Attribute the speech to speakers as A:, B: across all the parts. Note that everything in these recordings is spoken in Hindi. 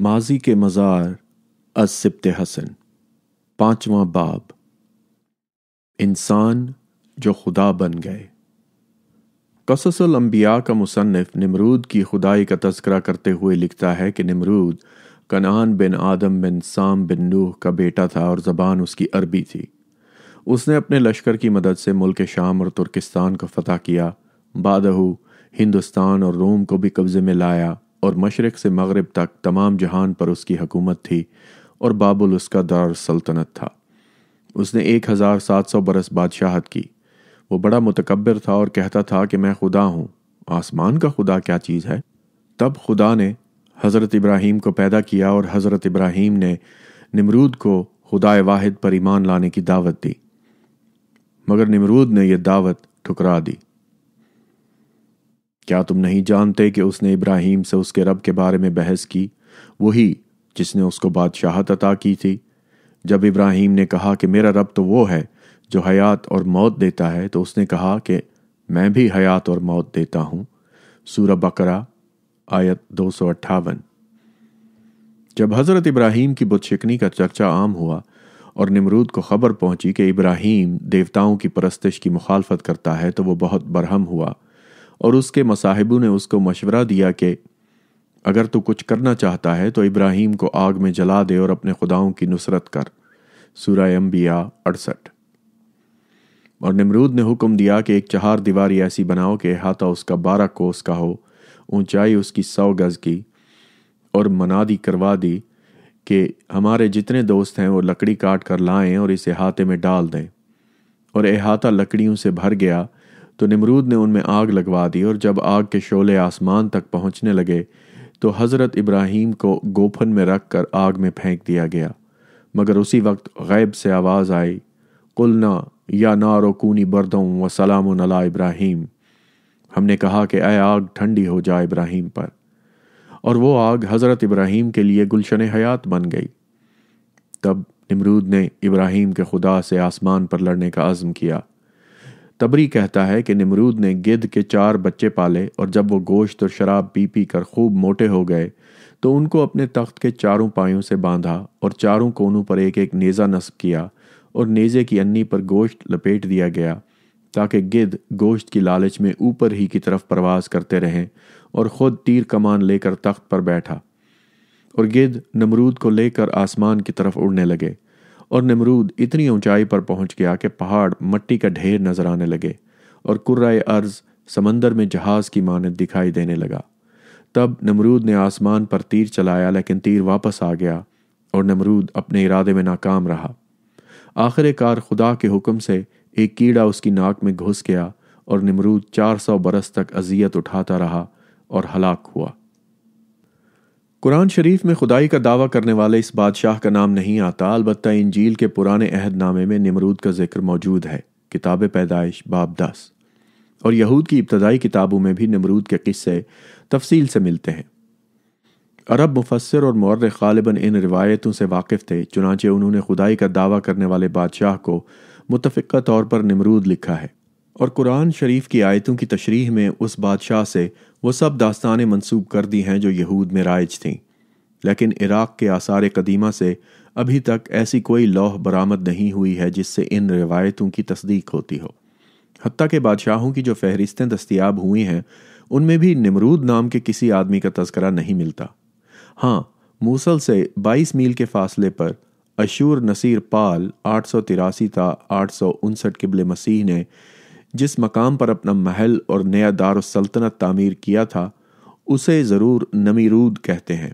A: माजी के मज़ार असिप्त हसन पांचवा बाब इंसान जो खुदा बन गए कससल अम्बिया का मुसनफ़ नमरूद की खुदाई का तस्करा करते हुए लिखता है कि नमरूद कनान बिन आदम बिन साम बिन नूह का बेटा था और ज़बान उसकी अरबी थी उसने अपने लश्कर की मदद से मुल्क शाम और तुर्किस्तान को फतह किया बादहू हिंदुस्तान और रोम को भी कब्ज़े में लाया और मशरक़ से मगरब तक तमाम जहान पर उसकी हकूमत थी और बाबुल उसका दार सल्तनत था उसने एक हज़ार सात सौ बरस बादशाहत की वो बड़ा मतकबर था और कहता था कि मैं खुदा हूँ आसमान का खुदा क्या चीज़ है तब खुदा ने हज़रत इब्राहिम को पैदा किया और हज़रत इब्राहिम ने निमरूद को खुदा वाहिद पर ईमान लाने की दावत दी मगर निमरूद ने यह दावत ठुकरा दी क्या तुम नहीं जानते कि उसने इब्राहिम से उसके रब के बारे में बहस की वही जिसने उसको बादशाहत अता की थी जब इब्राहिम ने कहा कि मेरा रब तो वो है जो हयात और मौत देता है तो उसने कहा कि मैं भी हयात और मौत देता हूँ सूर बकरा आयत दो जब हज़रत इब्राहिम की बुदशिकनी का चर्चा आम हुआ और निमरूद को खबर पहुंची कि इब्राहिम देवताओं की परस्तिश की मुखालफत करता है तो वो बहुत बरहम हुआ और उसके मसाहिबों ने उसको मशवरा दिया कि अगर तू कुछ करना चाहता है तो इब्राहिम को आग में जला दे और अपने खुदाओं की नुसरत कर सूर्य अड़सठ और निमरूद ने हुक्म दिया कि एक चहार दीवारी ऐसी बनाओ कि अहाता उसका बारह कोस का हो ऊंचाई उसकी सौ गज की और मनादी करवा दी कि हमारे जितने दोस्त हैं वो लकड़ी काट कर लाएं और इसे अहाते में डाल दें और अहाता लकड़ियों से भर गया तो निमरूद ने उनमें आग लगवा दी और जब आग के शोले आसमान तक पहुंचने लगे तो हज़रत इब्राहिम को गोफन में रख कर आग में फेंक दिया गया मगर उसी वक्त गैब से आवाज़ आई कुलना या नारोकूनी बर्दों व सलाम नला इब्राहिम हमने कहा कि अय आग ठंडी हो जाए इब्राहिम पर और वो आग हज़रत इब्राहिम के लिए गुलशन हयात बन गई तब निमरूद ने इब्राहिम के खुदा से आसमान पर लड़ने का आज़म किया तबरी कहता है कि निमरूद ने गिद्ध के चार बच्चे पाले और जब वो गोश्त और शराब पी पी कर खूब मोटे हो गए तो उनको अपने तख्त के चारों पायों से बांधा और चारों कोनों पर एक एक नेज़ा नस्ब किया और नेज़े की अन्नी पर गोश्त लपेट दिया गया ताकि गिद्ध गोश्त की लालच में ऊपर ही की तरफ प्रवास करते रहें और ख़ुद तीर कमान लेकर तख्त पर बैठा और गिद्ध नमरूद को लेकर आसमान की तरफ उड़ने लगे और नमरूद इतनी ऊंचाई पर पहुंच गया कि पहाड़ मट्टी का ढेर नजर आने लगे और कुर्राए अर्ज समंदर में जहाज की मानद दिखाई देने लगा तब नमरूद ने आसमान पर तीर चलाया लेकिन तीर वापस आ गया और नमरूद अपने इरादे में नाकाम रहा आखिरकार खुदा के हुक्म से एक कीड़ा उसकी नाक में घुस गया और नमरूद 400 बरस तक अजियत उठाता रहा और हलाक हुआ कुरान शरीफ में खुदाई का दावा करने वाले इस बादशाह का नाम नहीं आता अलबत् इंजील के पुराने अहदनामे में निमरूद का जिक्र मौजूद है किताब पैदाइश बाब दस और यहूद की इब्तदाई किताबों में भी नमरूद के किस्से तफसील से मिलते हैं अरब मुफसर और मौर गालिबा इन रिवायतों से वाकिफ़ थे चुनाचे उन्होंने खुदाई का दावा करने वाले बादशाह को मुतफ़ा तौर पर निमरूद लिखा है और कुरान शरीफ की आयतों की तशरीह में उस बादशाह से वो सब दास्तानें मंसूब कर दी हैं जो यहूद में राइज थीं लेकिन इराक़ के आसार कदीमा से अभी तक ऐसी कोई लौह बरामद नहीं हुई है जिससे इन रिवायतों की तस्दीक होती हो हती के बादशाहों की जो फहरिस्तें दस्तियाब हुई हैं उनमें भी निमरूद नाम के किसी आदमी का तस्करा नहीं मिलता हाँ मूसल से 22 मील के फासले पर अशूर नसीर पाल आठ सौ तिरासी था आठ सौ उनसठ किबले मसीह ने जिस मकाम पर अपना महल और नया सल्तनत तामीर किया था उसे ज़रूर नमीरूद कहते हैं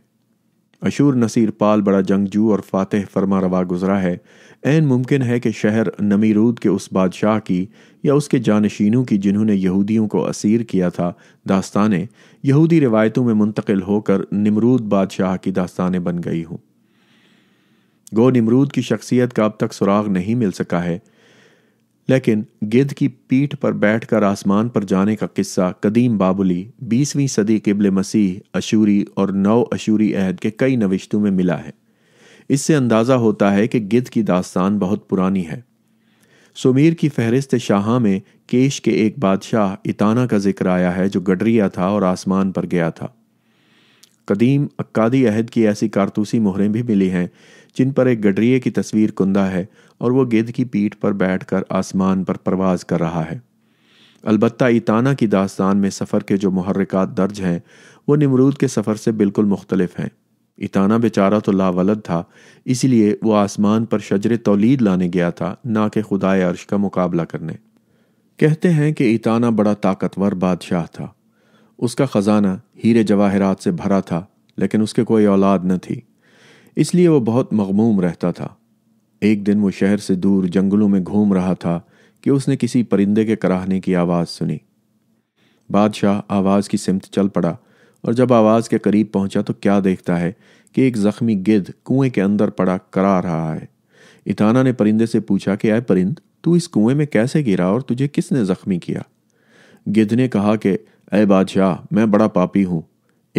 A: अशूर नसीर पाल बड़ा जंगजू और फातह फरमा रवा गुजरा है एन मुमकिन है कि शहर नमीरूद के उस बादशाह की या उसके जानशीनों की जिन्होंने यहूदियों को असीर किया था दास्तानें यहूदी रिवायतों में मुंतकिल होकर निमरूद बादशाह की दास्तानें बन गई हूँ गो निमरूद की शख्सियत का अब तक सुराग नहीं मिल सका है लेकिन गिद्ध की पीठ पर बैठकर आसमान पर जाने का किस्सा कदीम बाबुली बीसवीं सदी किबल मसीह अशूरी और नौ अशूरी अहद के कई नविश्तों में मिला है इससे अंदाज़ा होता है कि गिद्ध की दास्तान बहुत पुरानी है सुमीर की फहरिस्त शाह में केश के एक बादशाह इताना का जिक्र आया है जो गडरिया था और आसमान पर गया था कदीम अक्कादी अहद की ऐसी कारतूसी मोहरें भी मिली हैं जिन पर एक गडरिए की तस्वीर कुंदा है और वो गिद्ध की पीठ पर बैठकर आसमान पर प्रवाज कर रहा है अलबत्ता इताना की दास्तान में सफ़र के जो महरिकात दर्ज हैं वो निमरूद के सफ़र से बिल्कुल मुख्तलिफ हैं इताना बेचारा तो लावलद था इसलिए वो आसमान पर शजर तोलीद लाने गया था ना कि खुदा अर्श का मुकाबला करने कहते हैं कि इताना बड़ा ताकतवर बादशाह था उसका ख़जाना हीरे जवाहरात से भरा था लेकिन उसके कोई औलाद न थी इसलिए वो बहुत मगमूम रहता था एक दिन वो शहर से दूर जंगलों में घूम रहा था कि उसने किसी परिंदे के कराहने की आवाज़ सुनी बादशाह आवाज़ की सिमत चल पड़ा और जब आवाज़ के करीब पहुंचा तो क्या देखता है कि एक जख्मी गिद्ध कुएं के अंदर पड़ा करा रहा है इताना ने परिंदे से पूछा कि आए परिंद तू इस कुएं में कैसे गिरा और तुझे किसने जख्मी किया गिद्ध ने कहा कि अय बादशाह मैं बड़ा पापी हूं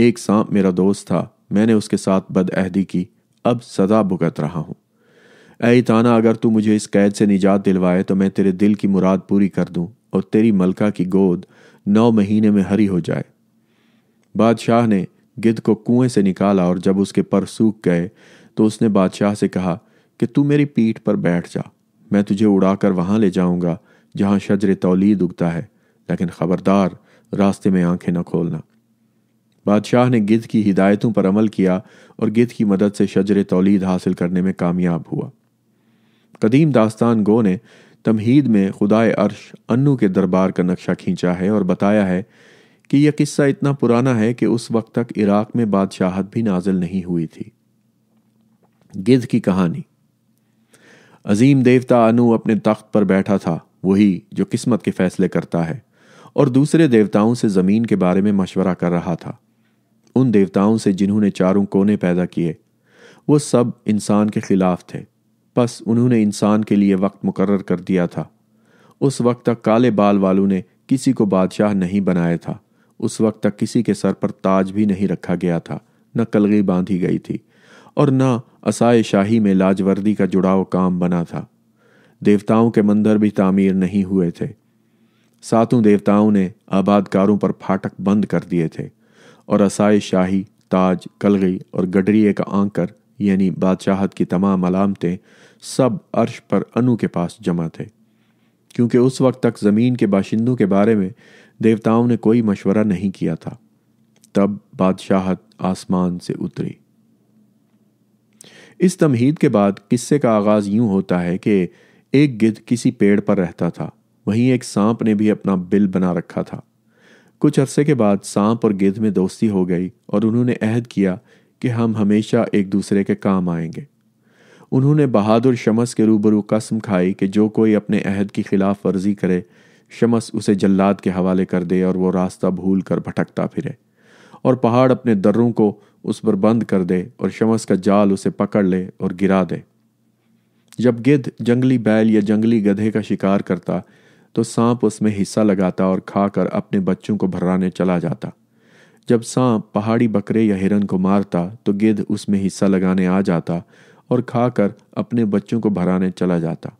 A: एक सांप मेरा दोस्त था मैंने उसके साथ बदअहदी की अब सजा भुगत रहा हूं ऐताना ताना अगर तू मुझे इस कैद से निजात दिलवाए तो मैं तेरे दिल की मुराद पूरी कर दूं और तेरी मलका की गोद नौ महीने में हरी हो जाए बादशाह ने गिद्ध को कुएं से निकाला और जब उसके पर सूख गए तो उसने बादशाह से कहा कि तू मेरी पीठ पर बैठ जा मैं तुझे उड़ाकर वहां ले जाऊंगा जहां शजर तौलीद उगता है लेकिन खबरदार रास्ते में आंखें न खोलना बादशाह ने गिद्ध की हिदायतों पर अमल किया और गिद्ध की मदद से शजर तौलीद हासिल करने में कामयाब हुआ कदीम दास्तान गो ने तमहीद में खुदाए अर्श अन्नू के दरबार का नक्शा खींचा है और बताया है कि यह किस्सा इतना पुराना है कि उस वक्त तक इराक में बादशाहत भी नाजिल नहीं हुई थी गिद्ध की कहानी अजीम देवता अनु अपने तख्त पर बैठा था वही जो किस्मत के फैसले करता है और दूसरे देवताओं से ज़मीन के बारे में मशवरा कर रहा था उन देवताओं से जिन्होंने चारों कोने पैदा किए वो सब इंसान के खिलाफ थे बस उन्होंने इंसान के लिए वक्त मुकर्र कर दिया था उस वक्त तक काले बाल वालों ने किसी को बादशाह नहीं बनाया था उस वक्त तक किसी के सर पर ताज भी नहीं रखा गया था न कलगी बांधी गई थी और न असाय शाही में लाजवर्दी का जुड़ाव काम बना था देवताओं के मंदिर भी तामीर नहीं हुए थे सातों देवताओं ने आबादकारों पर फाटक बंद कर दिए थे और असाय शाही ताज कलगी और गडरिए का आंकर यानी बादशाहत की तमाम अलामतें सब अर्श पर अनु के पास जमा थे क्योंकि उस वक्त तक ज़मीन के बाशिंदों के बारे में देवताओं ने कोई मशवरा नहीं किया था तब बादशाहत आसमान से उतरी इस तमहीद के बाद किस्से का आगाज़ यूं होता है कि एक गिद्ध किसी पेड़ पर रहता था वहीं एक सांप ने भी अपना बिल बना रखा था कुछ अरसे के बाद सांप और गिद्ध में दोस्ती हो गई और उन्होंने अहद किया कि हम हमेशा एक दूसरे के काम आएंगे उन्होंने बहादुर शमस के रूबरू कसम खाई कि जो कोई अपने अहद की खिलाफ वर्जी करे शमस उसे जल्लाद के हवाले कर दे और वो रास्ता भूल कर भटकता फिरे और पहाड़ अपने दर्रों को उस पर बंद कर दे और शमस का जाल उसे पकड़ ले और गिरा दे जब गिद्ध जंगली बैल या जंगली गधे का शिकार करता तो सांप उसमें हिस्सा लगाता और खाकर अपने बच्चों को भर्राने चला जाता जब सांप पहाड़ी बकरे या हिरन को मारता तो गिद्ध उसमें हिस्सा लगाने आ जाता और खाकर अपने बच्चों को भराने चला जाता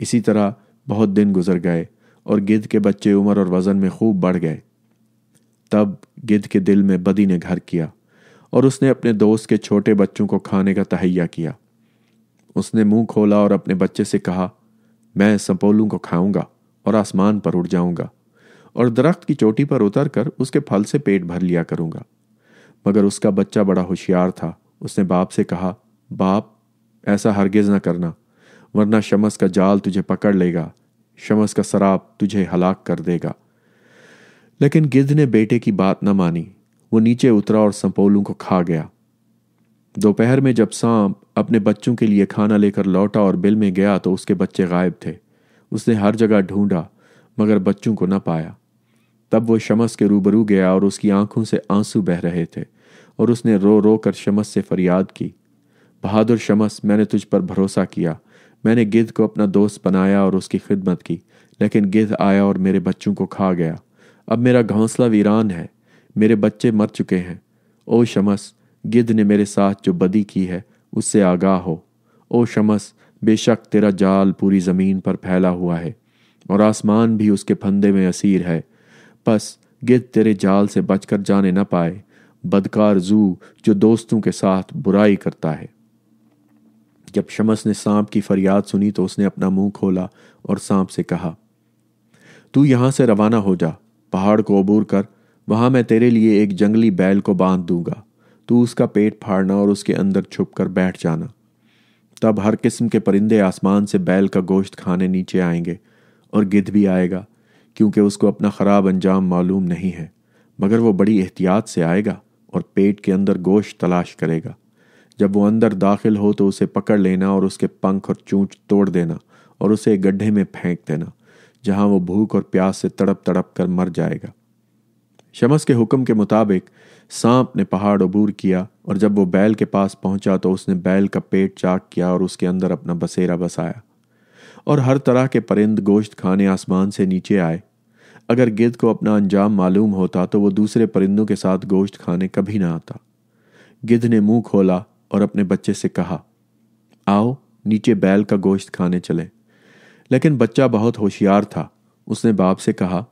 A: इसी तरह बहुत दिन गुजर गए और गिद्ध के बच्चे उम्र और वज़न में खूब बढ़ गए तब गिद्ध के दिल में बदी ने घर किया और उसने अपने दोस्त के छोटे बच्चों को खाने का तहैया किया उसने मुंह खोला और अपने बच्चे से कहा मैं सपोलू को खाऊंगा और आसमान पर उड़ जाऊंगा और दरख्त की चोटी पर उतर कर उसके फल से पेट भर लिया करूंगा मगर उसका बच्चा बड़ा होशियार था उसने बाप से कहा बाप ऐसा हरगिज न करना वरना शमस का जाल तुझे पकड़ लेगा शमस का शराब तुझे हलाक कर देगा लेकिन गिद्ध ने बेटे की बात न मानी वो नीचे उतरा और संपोलू को खा गया दोपहर में जब सांप अपने बच्चों के लिए खाना लेकर लौटा और बिल में गया तो उसके बच्चे गायब थे उसने हर जगह ढूंढा मगर बच्चों को न पाया तब वो शमस के रूबरू गया और उसकी आंखों से आंसू बह रहे थे और उसने रो रो कर शमस से फरियाद की बहादुर शमस मैंने तुझ पर भरोसा किया मैंने गिद्ध को अपना दोस्त बनाया और उसकी खिदमत की लेकिन गिद्ध आया और मेरे बच्चों को खा गया अब मेरा घोंसला वीरान है मेरे बच्चे मर चुके हैं ओ शमस गिद्ध ने मेरे साथ जो बदी की है उससे आगाह हो ओ शमस बेशक तेरा जाल पूरी ज़मीन पर फैला हुआ है और आसमान भी उसके फंदे में असीर है बस गिद्ध तेरे जाल से बचकर जाने न पाए बदकार जू जो दोस्तों के साथ बुराई करता है जब शमस ने सांप की फरियाद सुनी तो उसने अपना मुंह खोला और सांप से कहा तू यहां से रवाना हो जा पहाड़ को अबूर कर वहां मैं तेरे लिए एक जंगली बैल को बांध दूंगा तू उसका पेट फाड़ना और उसके अंदर छुप कर बैठ जाना तब हर किस्म के परिंदे आसमान से बैल का गोश्त खाने नीचे आएंगे और गिद्ध भी आएगा क्योंकि उसको अपना खराब अंजाम मालूम नहीं है मगर वो बड़ी एहतियात से आएगा और पेट के अंदर गोश्त तलाश करेगा जब वो अंदर दाखिल हो तो उसे पकड़ लेना और उसके पंख और चूंच तोड़ देना और उसे गड्ढे में फेंक देना जहां वो भूख और प्यास से तड़प तड़प कर मर जाएगा शमस के हुक्म के मुताबिक सांप ने पहाड़ अबूर किया और जब वो बैल के पास पहुंचा तो उसने बैल का पेट चाक किया और उसके अंदर अपना बसेरा बसाया और हर तरह के परिंद गोश्त खाने आसमान से नीचे आए अगर गिद्ध को अपना अंजाम मालूम होता तो वो दूसरे परिंदों के साथ गोश्त खाने कभी ना आता गिद्ध ने मुंह खोला और अपने बच्चे से कहा आओ नीचे बैल का गोश्त खाने चले लेकिन बच्चा बहुत होशियार था उसने बाप से कहा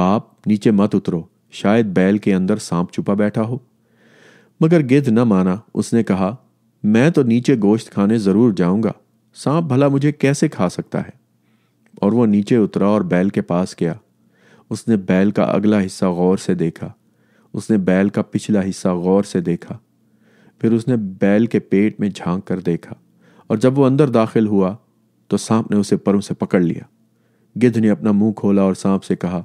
A: बाप नीचे मत उतरो शायद बैल के अंदर सांप छुपा बैठा हो मगर गिद्ध न माना उसने कहा मैं तो नीचे गोश्त खाने जरूर जाऊंगा सांप भला मुझे कैसे खा सकता है और वो नीचे उतरा और बैल के पास गया उसने बैल का अगला हिस्सा गौर से देखा उसने बैल का पिछला हिस्सा गौर से देखा फिर उसने बैल के पेट में झांक कर देखा और जब वो अंदर दाखिल हुआ तो सांप ने उसे परों से पकड़ लिया गिद्ध ने अपना मुंह खोला और सांप से कहा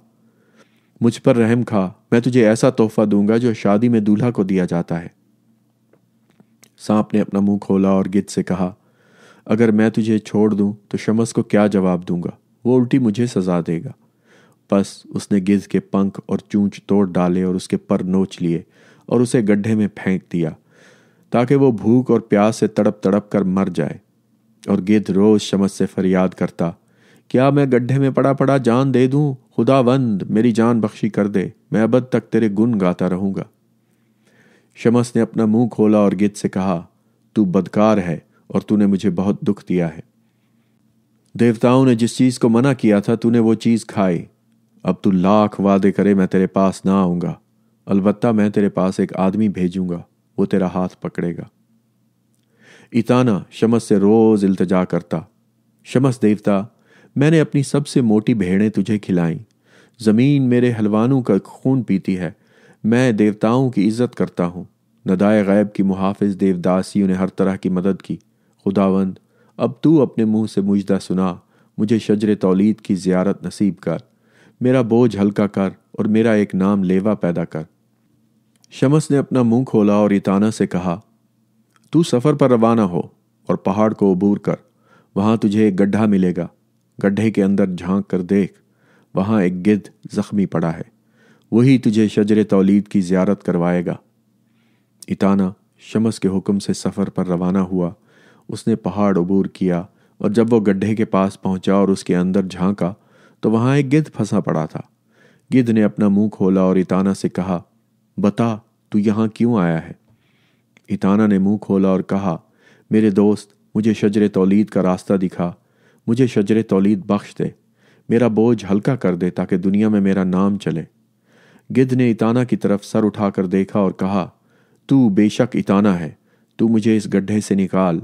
A: मुझ पर रहम खा मैं तुझे ऐसा तोहफा दूंगा जो शादी में दूल्हा को दिया जाता है सांप ने अपना मुंह खोला और गिद्ध से कहा अगर मैं तुझे छोड़ दूं तो शमस को क्या जवाब दूंगा वो उल्टी मुझे सजा देगा बस उसने गिद्ध के पंख और चूंच तोड़ डाले और उसके पर नोच लिए और उसे गड्ढे में फेंक दिया ताकि वो भूख और प्यास से तड़प तड़प कर मर जाए और गिद्ध रोज शमस से फरियाद करता क्या मैं गड्ढे में पड़ा पड़ा जान दे दूं खुदावंद मेरी जान बख्शी कर दे मैं अब तक तेरे गुन गाता रहूंगा शमस ने अपना मुंह खोला और गिद्ध से कहा तू बदकार है और तूने मुझे बहुत दुख दिया है देवताओं ने जिस चीज को मना किया था तूने वो चीज खाई अब तू लाख वादे करे मैं तेरे पास ना आऊंगा अलबत्ता मैं तेरे पास एक आदमी भेजूंगा वो तेरा हाथ पकड़ेगा इताना शमस से रोज इल्तजा करता शमस देवता मैंने अपनी सबसे मोटी भेड़ें तुझे खिलाईं ज़मीन मेरे हलवानों का खून पीती है मैं देवताओं की इज्जत करता हूं नदाय गैब की मुहाफ़ देवदासियों ने हर तरह की मदद की खुदावंद अब तू अपने मुंह से मुजदा सुना मुझे शजर तौलीद की जियारत नसीब कर मेरा बोझ हल्का कर और मेरा एक नाम लेवा पैदा कर शमस ने अपना मुंह खोला और इताना से कहा तू सफर पर रवाना हो और पहाड़ को उबूर कर वहां तुझे एक गड्ढा मिलेगा गड्ढे के अंदर झांक कर देख वहां एक गिद्ध जख्मी पड़ा है वही तुझे शजर तौलीद की जियारत करवाएगा इताना शमस के हुक्म से सफ़र पर रवाना हुआ उसने पहाड़ अबूर किया और जब वो गड्ढे के पास पहुंचा और उसके अंदर झांका तो वहां एक गिद्ध फंसा पड़ा था गिद्ध ने अपना मुंह खोला और इताना से कहा बता तू यहाँ क्यों आया है इताना ने मुंह खोला और कहा मेरे दोस्त मुझे शजर तौलीद का रास्ता दिखा मुझे शजर तौलीद बख्श दे मेरा बोझ हल्का कर दे ताकि दुनिया में मेरा नाम चले गिद्ध ने इताना की तरफ सर उठाकर देखा और कहा तू बेशक इताना है तू मुझे इस गड्ढे से निकाल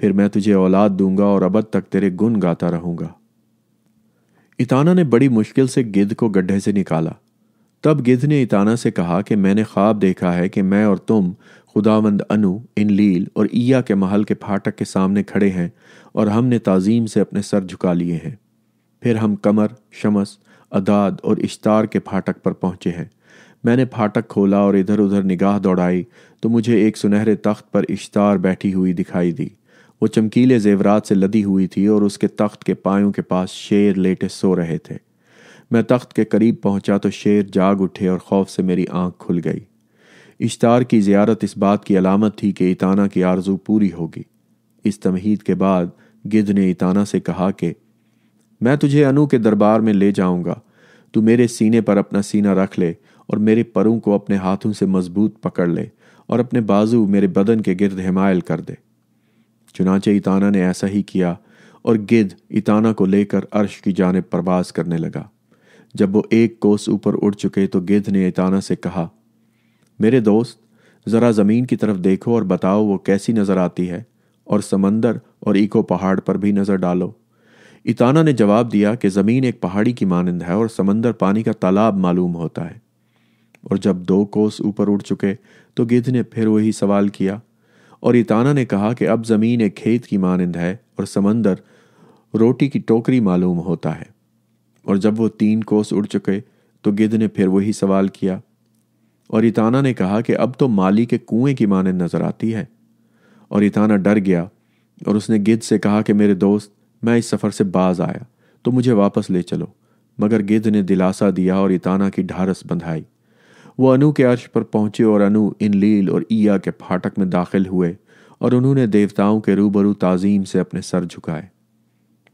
A: फिर मैं तुझे औलाद दूंगा और अबद तक तेरे गुन गाता रहूंगा इताना ने बड़ी मुश्किल से गिद्ध को गड्ढे से निकाला तब गिद्ध ने इताना से कहा कि मैंने ख्वाब देखा है कि मैं और तुम खुदावंद अनु इन लील और ईया के महल के फाटक के सामने खड़े हैं और हमने ताजीम से अपने सर झुका लिए हैं फिर हम कमर शमस अदाद और इश्तार के फाटक पर पहुंचे हैं मैंने फाटक खोला और इधर उधर निगाह दौड़ाई तो मुझे एक सुनहरे तख्त पर इश्तार बैठी हुई दिखाई दी वो चमकीले जेवरात से लदी हुई थी और उसके तख्त के पायों के पास शेर लेटे सो रहे थे मैं तख्त के करीब पहुंचा तो शेर जाग उठे और खौफ से मेरी आंख खुल गई इश्तार की जियारत इस बात की अलामत थी कि इताना की आरजू पूरी होगी इस तमहीद के बाद गिद्ध ने इताना से कहा कि मैं तुझे अनु के दरबार में ले जाऊंगा तू मेरे सीने पर अपना सीना रख ले और मेरे परों को अपने हाथों से मजबूत पकड़ ले और अपने बाजू मेरे बदन के गिर्द हिमायल कर दे चुनाचे इताना ने ऐसा ही किया और गिद्ध इताना को लेकर अर्श की जानब परवाज करने लगा जब वो एक कोस ऊपर उड़ चुके तो गिद्ध ने एताना से कहा मेरे दोस्त ज़रा ज़मीन की तरफ देखो और बताओ वो कैसी नज़र आती है और समंदर और इको पहाड़ पर भी नज़र डालो इताना ने जवाब दिया कि ज़मीन एक पहाड़ी की मानंद है और समंदर पानी का तालाब मालूम होता है और जब दो कोस ऊपर उड़ चुके तो गिद्ध ने फिर वही सवाल किया और इताना ने कहा कि अब ज़मीन एक खेत की मानंद है और समंदर रोटी की टोकरी मालूम होता है और जब वो तीन कोस उड़ चुके तो गिद्ध ने फिर वही सवाल किया और इताना ने कहा कि अब तो माली के कुएं की माने नजर आती है और इताना डर गया और उसने गिद्ध से कहा कि मेरे दोस्त मैं इस सफ़र से बाज आया तो मुझे वापस ले चलो मगर गिद्ध ने दिलासा दिया और इताना की ढारस बंधाई वो अनु के अर्श पर पहुंचे और अनु इन लील और ईया के फाटक में दाखिल हुए और उन्होंने देवताओं के रूबरू ताजीम से अपने सर झुकाए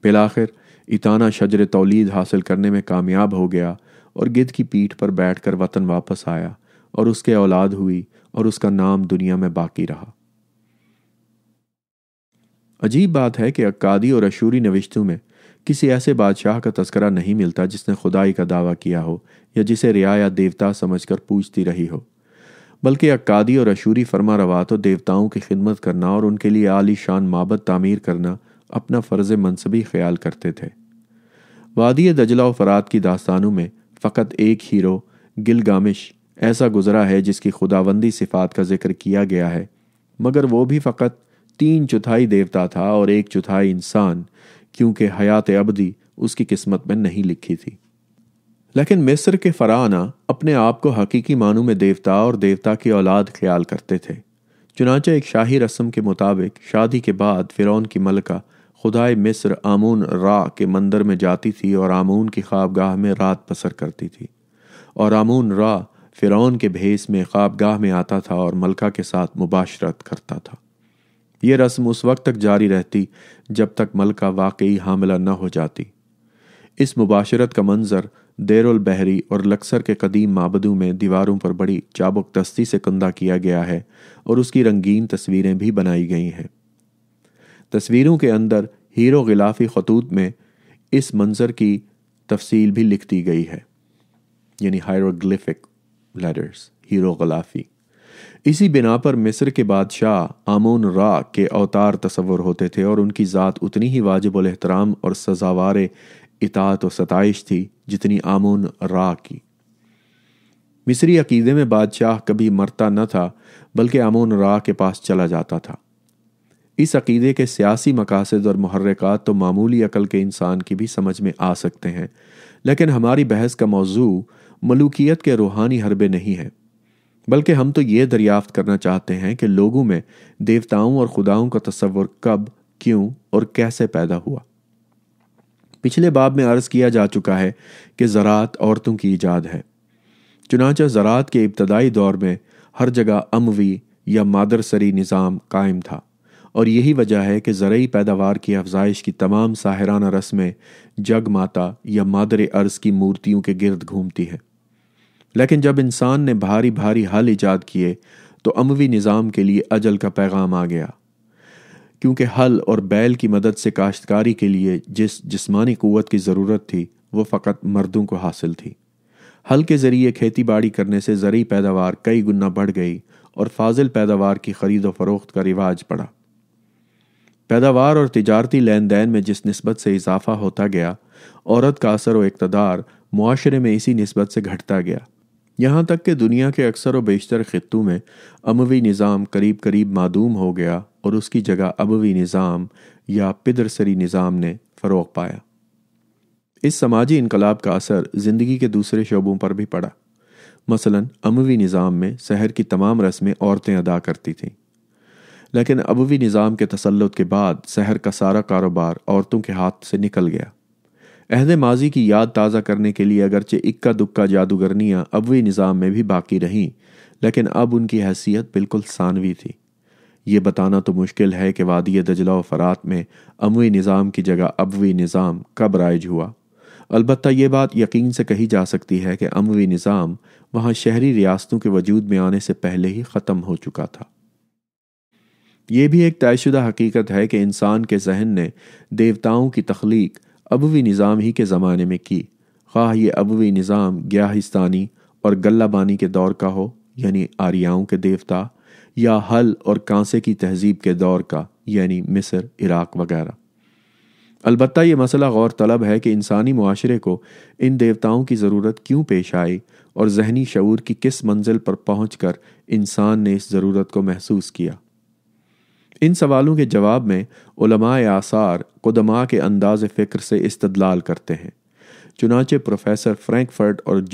A: बिलाखिर इताना शजर तौलीद हासिल करने में कामयाब हो गया और गिद की पीठ पर बैठकर वतन वापस आया और उसके औलाद हुई और उसका नाम दुनिया में बाकी रहा अजीब बात है कि अक्कादी और अशूरी नविश्तों में किसी ऐसे बादशाह का तस्करा नहीं मिलता जिसने खुदाई का दावा किया हो या जिसे रिया या देवता समझकर पूछती रही हो बल्कि अक्कादी और अशूरी फरमा रवा तो देवताओं की खिदमत करना और उनके लिए आली शान माबद तामीर करना अपना फ़र्ज मनसबी ख्याल करते थे वादी दजला और फरात की दास्तानों में फ़कत एक हीरो गिलगामिश ऐसा गुजरा है जिसकी खुदाबंदी सिफात का जिक्र किया गया है मगर वो भी फ़कत तीन चौथाई देवता था और एक चौथाई इंसान क्योंकि हयात अबदी उसकी किस्मत में नहीं लिखी थी लेकिन मिस्र के फराना अपने आप को हकीकी मानू में देवता और देवता की औलाद ख्याल करते थे चुनाचा एक शाही रस्म के मुताबिक शादी के बाद फिरौन की मलका खुदाई मिस्र आमून रा के मंदिर में जाती थी और आमून की ख्वाबगाह में रात बसर करती थी और आमून रा फ़िरौन के भेस में ख्वाबगाह में आता था और मलका के साथ मुबाशरत करता था यह रस्म उस वक्त तक जारी रहती जब तक मलका वाकई हामला न हो जाती इस मुबाशरत का मंज़र देरुल बहरी और लक्सर के कदीम माबदों में दीवारों पर बड़ी चाबुक दस्ती से कंदा किया गया है और उसकी रंगीन तस्वीरें भी बनाई गई हैं तस्वीरों के अंदर हीरो गिलाफी खतूत में इस मंज़र की तफसील भी लिख दी गई है यानी हायरोग्लिफिक लेटर्स हीरो गिलाफी इसी बिना पर मिस्र के बादशाह आमोन रा के अवतार तस्वर होते थे और उनकी ज़ात उतनी ही वाजिब एहतराम और सजावार इतात और सताइश थी जितनी आमोन रा की मिस्री अकीदे में बादशाह कभी मरता न था बल्कि आमोन रा के पास चला जाता था इस अकीदे के सियासी मकासद और महरक़ात तो मामूली अकल के इंसान की भी समझ में आ सकते हैं लेकिन हमारी बहस का मौजू मलूकियत के रूहानी हरबे नहीं है बल्कि हम तो ये दरियाफ्त करना चाहते हैं कि लोगों में देवताओं और खुदाओं का तस्वर कब क्यों और कैसे पैदा हुआ पिछले बाब में अर्ज किया जा चुका है कि ज़रात औरतों की ईजाद है चुनाचा ज़रात के इब्तदाई दौर में हर जगह अमवी या मादरसरी निज़ाम कायम था और यही वजह है कि ज़रूरी पैदावार की अफजाइश की तमाम साहराना रस्में जग माता या मादर अर्ज की मूर्तियों के गिरद घूमती है लेकिन जब इंसान ने भारी भारी हल ईजाद किए तो अमवी निज़ाम के लिए अजल का पैगाम आ गया क्योंकि हल और बैल की मदद से काश्तकारी के लिए जिस जिस्मानी क़वत की ज़रूरत थी वो फ़कत मर्दों को हासिल थी हल के ज़रिए खेती बाड़ी करने से ज़रूरी पैदावार कई गुना बढ़ गई और फाजिल पैदावार की खरीद व फरोख्त का रिवाज पड़ा पैदावार और तजारती लेन देन में जिस नस्बत से इजाफा होता गया औरत का असर व इकतदार मुआरे में इसी नस्बत से घटता गया यहाँ तक कि दुनिया के अक्सर व बेशतर खितों में अमवी निज़ाम करीब करीब मादूम हो गया और उसकी जगह अबवी निज़ाम या पिदरसरी निज़ाम ने फ़रोग पाया इस समाजी इनकलाब का असर ज़िंदगी के दूसरे शोबों पर भी पड़ा मसलन अमवी निज़ाम में शहर की तमाम रस्में औरतें अदा करती थीं लेकिन अबवी निज़ाम के तसलुत के बाद शहर का सारा कारोबार औरतों के हाथ से निकल गया अहद माजी की याद ताज़ा करने के लिए अगरचे इक्का दुक्का जादूगरनियाँ अबवी निज़ाम में भी बाकी रहीं लेकिन अब उनकी हैसियत बिल्कुल सानवी थी ये बताना तो मुश्किल है कि वादी दजला व फरात में अमवी निज़ाम की जगह अबवी निज़ाम कब राइज हुआ अलबत् ये बात यकीन से कही जा सकती है कि अमवी निज़ाम वहाँ शहरी रियासतों के वजूद में आने से पहले ही ख़त्म हो चुका था ये भी एक तयशुदा हकीकत है कि इंसान के जहन ने देवताओं की तख्लीक अबवी निज़ाम ही के ज़माने में की खा ये अबवी निज़ाम ग्याहिस्तानी और गल्लाबानी के दौर का हो यानी आर्याओं के देवता या हल और कांसे की तहजीब के दौर का यानी मिस्र इराक वगैरह अलबत् यह मसला गौर तलब है कि इंसानी माशरे को इन देवताओं की ज़रूरत क्यों पेश आई और जहनी शूर की किस मंजिल पर पहुँच कर इंसान ने इस ज़रूरत को महसूस किया इन सवालों के जवाब में आसार कुदमा के अंदाज फ़िक्र से इस्तदलाल करते हैं चुनाचे प्रोफेसर फ्रैंकफर्ट और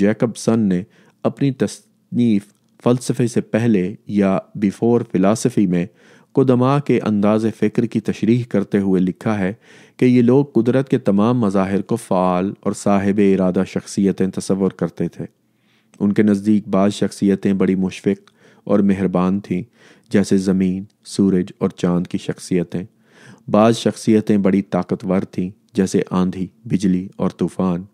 A: सन ने अपनी तसनीफ़ फ़लसफ़े से पहले या बिफोर फ़िलासफ़ी में कुदमा के अंदाज फ़िक्र की तशरीह करते हुए लिखा है कि ये लोग कुदरत के तमाम मज़ाहिर को फ़ाल और साहिब इरादा शख्सियतें तस्वर करते थे उनके नज़दीक बाद शख्सियतें बड़ी मुशफ़ और मेहरबान थीं जैसे ज़मीन सूरज और चांद की शख्सियतें बाज़ शख्सियतें बड़ी ताकतवर थीं जैसे आंधी बिजली और तूफ़ान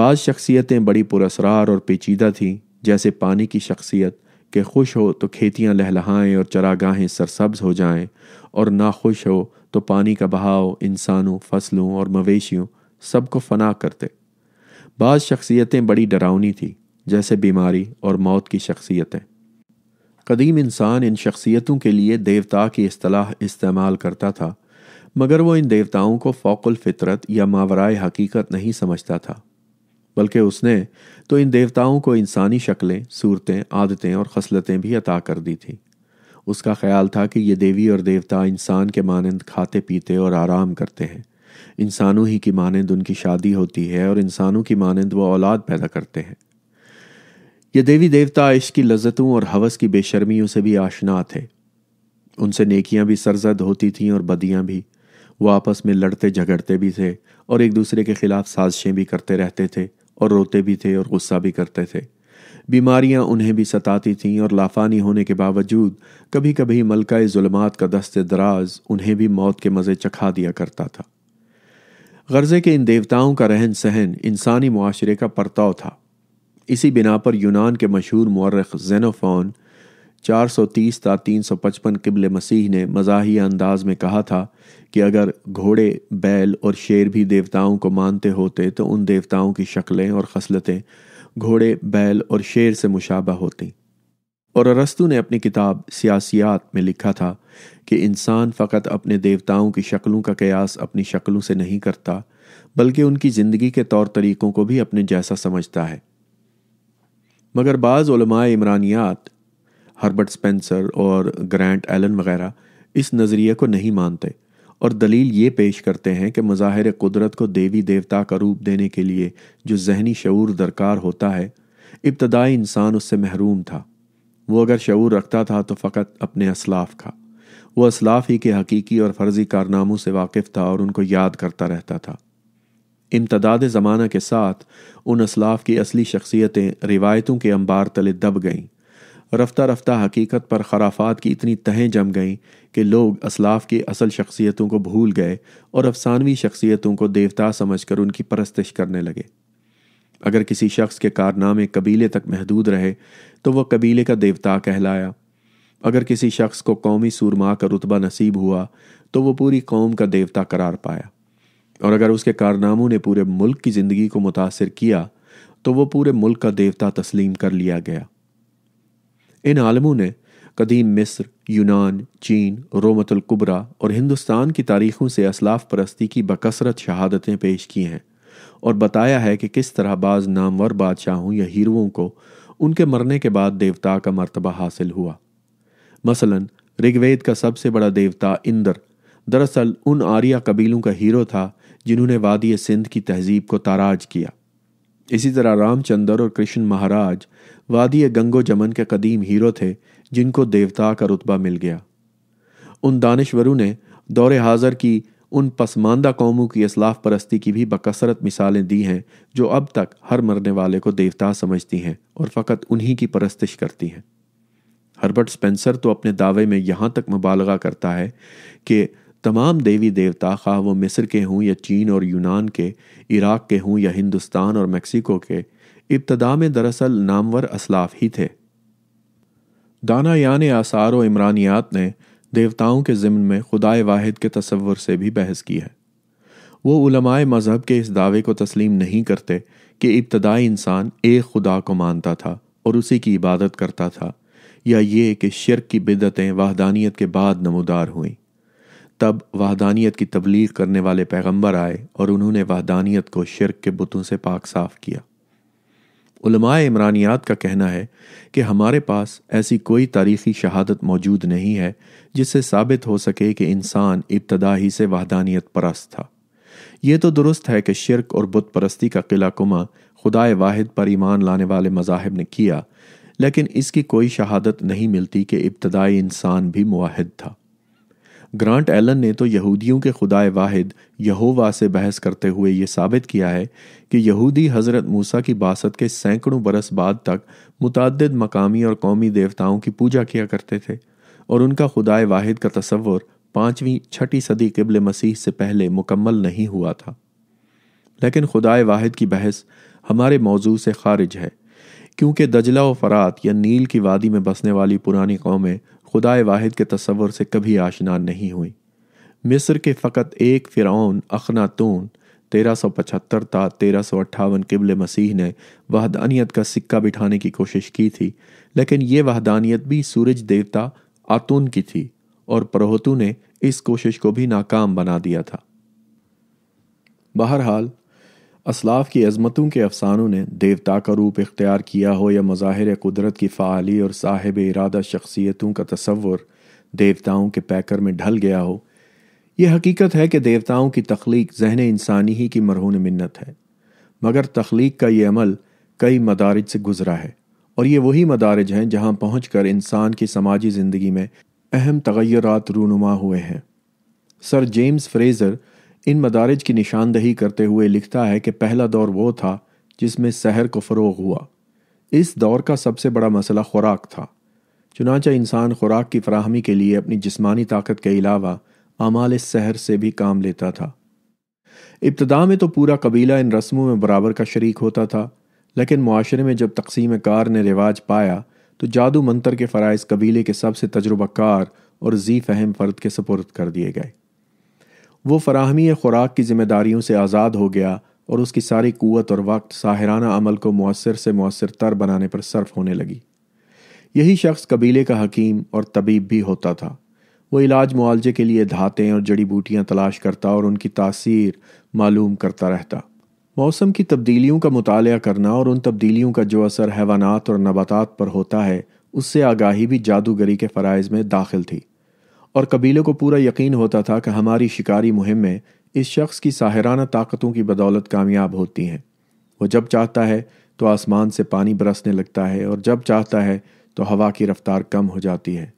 A: बाज़ शख्सियतें बड़ी पुरसरार और पेचीदा थीं जैसे पानी की शख्सियत के खुश हो तो खेतियां लहलहाएं और चरागाहें सरसब्ज हो जाएं और ना खुश हो तो पानी का बहाव इंसानों फसलों और मवेशियों सबको फना करते बाज़ शख्सियतें बड़ी डरावनी थी जैसे बीमारी और मौत की शख्सियतें कदीम इंसान इन शख्सियतों के लिए देवता की असलाह इस्तेमाल करता था मगर वह इन देवताओं को फ़ौकुल फितरत या मावराए हकीकत नहीं समझता था बल्कि उसने तो इन देवताओं को इंसानी शक्लें सूरतें आदतें और खसलतें भी अता कर दी थी उसका ख्याल था कि ये देवी और देवता इंसान के मानंद खाते पीते और आराम करते हैं इंसानों ही की मानंद उनकी शादी होती है और इंसानों की मानंद वो औलाद पैदा करते हैं ये देवी देवता इश्क की लज्जतों और हवस की बेशर्मियों से भी आशना थे उनसे नेकियां भी सरजद होती थीं और बदियां भी वो आपस में लड़ते झगड़ते भी थे और एक दूसरे के खिलाफ साजिशें भी करते रहते थे और रोते भी थे और गुस्सा भी करते थे बीमारियां उन्हें भी सताती थीं और लाफानी होने के बावजूद कभी कभी मलका जुलमात का दस्त दराज उन्हें भी मौत के मज़े चखा दिया करता था गर्जे के इन देवताओं का रहन सहन इंसानी मुआशरे का परताव था इसी बिना पर यूनान के मशहूर मौरख जेनोफोन चार सौ 430 ता पचपन किबल मसीह ने मजाहिया अंदाज में कहा था कि अगर घोड़े बैल और शेर भी देवताओं को मानते होते तो उन देवताओं की शक्लें और खसलतें घोड़े बैल और शेर से मुशाबा होती और अरस्तु ने अपनी किताब सियासियात में लिखा था कि इंसान फ़कत अपने देवताओं की शक्लों का कयास अपनी शक्लों से नहीं करता बल्कि उनकी ज़िंदगी के तौर तरीक़ों को भी अपने जैसा समझता है मगर बाज़ इमरानियात हर्बर्ट स्पेंसर और ग्रैंट एलन वगैरह इस नज़रिए को नहीं मानते और दलील ये पेश करते हैं कि मज़ाहिर कुदरत को देवी देवता का रूप देने के लिए जो जहनी शूर दरकार होता है इब्तदाई इंसान उससे महरूम था वो अगर शूर रखता था तो फ़कत अपने असलाफ का वो असलाफ ही के हकीकी और फर्जी कारनामों से वाकिफ़ था और उनको याद करता रहता था इम्तदाद ज़माना के साथ उन असलाफ की असली शख्सियतें रिवायतों के अंबार तले दब गईं रफ्ता रफ्ता हकीकत पर खराफात की इतनी तहें जम गईं कि लोग असलाफ की असल शख्सियतों को भूल गए और अफसानवी शख्सियतों को देवता समझ कर उनकी परस्तिश करने लगे अगर किसी शख्स के कारनामे कबीले तक महदूद रहे तो वह कबीले का देवता कहलाया अगर किसी शख्स को कौमी सूरमा का रुतबा नसीब हुआ तो वह पूरी कौम का देवता करार पाया और अगर उसके कारनामों ने पूरे मुल्क की ज़िंदगी को मुतासर किया तो वो पूरे मुल्क का देवता तस्लीम कर लिया गया इन आलमों ने कदीम मिस्र यूनान चीन रोमतुलकुबरा और हिंदुस्तान की तारीखों से असलाफ परस्ती की बकसरत शहादतें पेश की हैं और बताया है कि किस तरह बाज नामवर बादशाहों या हीरों को उनके मरने के बाद देवता का मर्तबा हासिल हुआ मसलन ऋग्वेद का सबसे बड़ा देवता इंद्र दरअसल उन आर्या कबीलों का हीरो था जिन्होंने वादी सिंध की तहजीब को ताराज किया इसी तरह रामचंद्र और कृष्ण महाराज वादी गंगो जमन के कदीम हीरो थे जिनको देवता का रुतबा मिल गया उन दानश्वरों ने दौरे हाजर की उन पसमानदा कौमों की असलाफ परस्ती की भी बकसरत मिसालें दी हैं जो अब तक हर मरने वाले को देवता समझती हैं और फ़कत उन्हीं की परस्तिश करती हैं हर्बर्ट स्पेंसर तो अपने दावे में यहाँ तक मुबालगा करता है कि तमाम देवी देवता खा वो मिस्र के हों या चीन और यूनान के इराक के हों या हिंदुस्तान और मेक्सिको के इब्तदा में दरअसल नामवर असलाफ ही थे दाना यान आसार व इमरानियात ने देवताओं के ज़िम्न में खुदाए वाहिद के तस्वुर से भी बहस की है वो उलमाए मज़हब के इस दावे को तस्लीम नहीं करते कि इब्तदाई इंसान एक खुदा को मानता था और उसी की इबादत करता था या ये कि शिरक की बिदतें वाहदानियत के बाद नमोदार हुईं तब वाहदानियत की तबलीग करने वाले पैगंबर आए और उन्होंने वाहदानियत को शिरक के बुतों से पाक साफ किया उलमाए इमरानियात का कहना है कि हमारे पास ऐसी कोई तारीखी शहादत मौजूद नहीं है जिससे साबित हो सके कि इंसान इब्तदा ही से वाहदानियत परस्त था यह तो दुरुस्त है कि शिरक और बुत परस्ती का किला कुमा खुदाए वाहिद पर ईमान लाने वाले मजाहब ने किया लेकिन इसकी कोई शहादत नहीं मिलती कि इब्तदाई इंसान भी मुआहद था ग्रांट एलन ने तो यहूदियों के खुदाए वाहिद यहोवा से बहस करते हुए ये साबित किया है कि यहूदी हज़रत मूसा की बासत के सैकड़ों बरस बाद तक मुतद मकामी और कौमी देवताओं की पूजा किया करते थे और उनका खुदाए वाहिद का तस्वुर पाँचवीं छठी सदी कबल मसीह से पहले मुकम्मल नहीं हुआ था लेकिन खुदाए वाहिद की बहस हमारे मौजू से खारिज है क्योंकि दजला व फरात या नील की वादी में बसने वाली पुरानी कौमें खुदाए वाहिद के तस्वर से कभी आशना नहीं हुई मिस्र के फ़कत एक फ़िरौन अखनातून तेरह सौ पचहत्तर था तेरह सौ अट्ठावन किबल मसीह ने वहदानियत का सिक्का बिठाने की कोशिश की थी लेकिन ये वहदानियत भी सूरज देवता आतून की थी और परोहतु ने इस कोशिश को भी नाकाम बना दिया था बहरहाल असलाफ की अजमतों के अफसानों ने देवता का रूप इख्तियार किया हो या मज़ाहिर कुदरत की फ़ाली और साहिब इरादा शख्सियतों का तस्वुर देवताओं के पैकर में ढल गया हो यह हकीकत है कि देवताओं की तख्लीक जहन इंसानी ही की मरहून मिन्नत है मगर तख्लीक का ये अमल कई मदारज से गुजरा है और ये वही मदारज हैं जहाँ पहुँच कर इंसान की समाजी ज़िंदगी में अहम तगैरत रूनुमा हुए हैं सर जेम्स फ्रेज़र इन मदारज की निशानदही करते हुए लिखता है कि पहला दौर वो था जिसमें शहर को फ़रोग हुआ इस दौर का सबसे बड़ा मसला खुराक था चुनाचा इंसान खुराक की फ्राहमी के लिए अपनी जिसमानी ताकत के अलावा अमाल शहर से भी काम लेता था इब्तदा में तो पूरा कबीला इन रस्मों में बराबर का शरीक होता था लेकिन माशरे में जब तकसीम कार ने रिवाज पाया तो जादू मंतर के फ़रज़ कबीले के सबसे तजुर्बाकार और जी फहम फ़र्द के सपुर्द कर दिए गए वो फराहमी खुराक की जिम्मेदारियों से आज़ाद हो गया और उसकी सारी कुत और वक्त साहराना अमल को मौसर से मौसर तर बनाने पर सर्फ होने लगी यही शख्स कबीले का हकीम और तबीब भी होता था वो इलाज मुआलजे के लिए धातें और जड़ी बूटियाँ तलाश करता और उनकी तासीर मालूम करता रहता मौसम की तब्दीलियों का मताल करना और उन तब्दीलियों का जो असर हैवानात और नबातात पर होता है उससे आगाही भी जादूगरी के फ़राइज़ में दाखिल थी और कबीले को पूरा यकीन होता था कि हमारी शिकारी मुहिम में इस शख्स की साहराना ताकतों की बदौलत कामयाब होती हैं वो जब चाहता है तो आसमान से पानी बरसने लगता है और जब चाहता है तो हवा की रफ्तार कम हो जाती है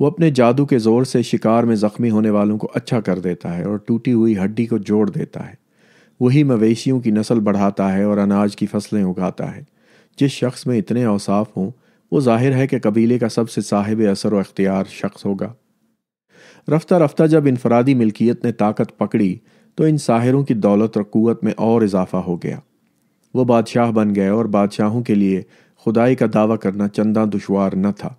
A: वो अपने जादू के ज़ोर से शिकार में ज़ख्मी होने वालों को अच्छा कर देता है और टूटी हुई हड्डी को जोड़ देता है वही मवेशियों की नस्ल बढ़ाता है और अनाज की फसलें उगाता है जिस शख्स में इतने अवसाफ हों वो जाहिर है कि कबीले का सबसे साहिब असर व अख्तियार शख्स होगा रफ्ता रफ्ता जब इनफरादी मिल्कियत ने ताकत पकड़ी तो इन साहिरों की दौलत और क़ुत में और इजाफा हो गया वो बादशाह बन गए और बादशाहों के लिए खुदाई का दावा करना चंदा दुशवार न था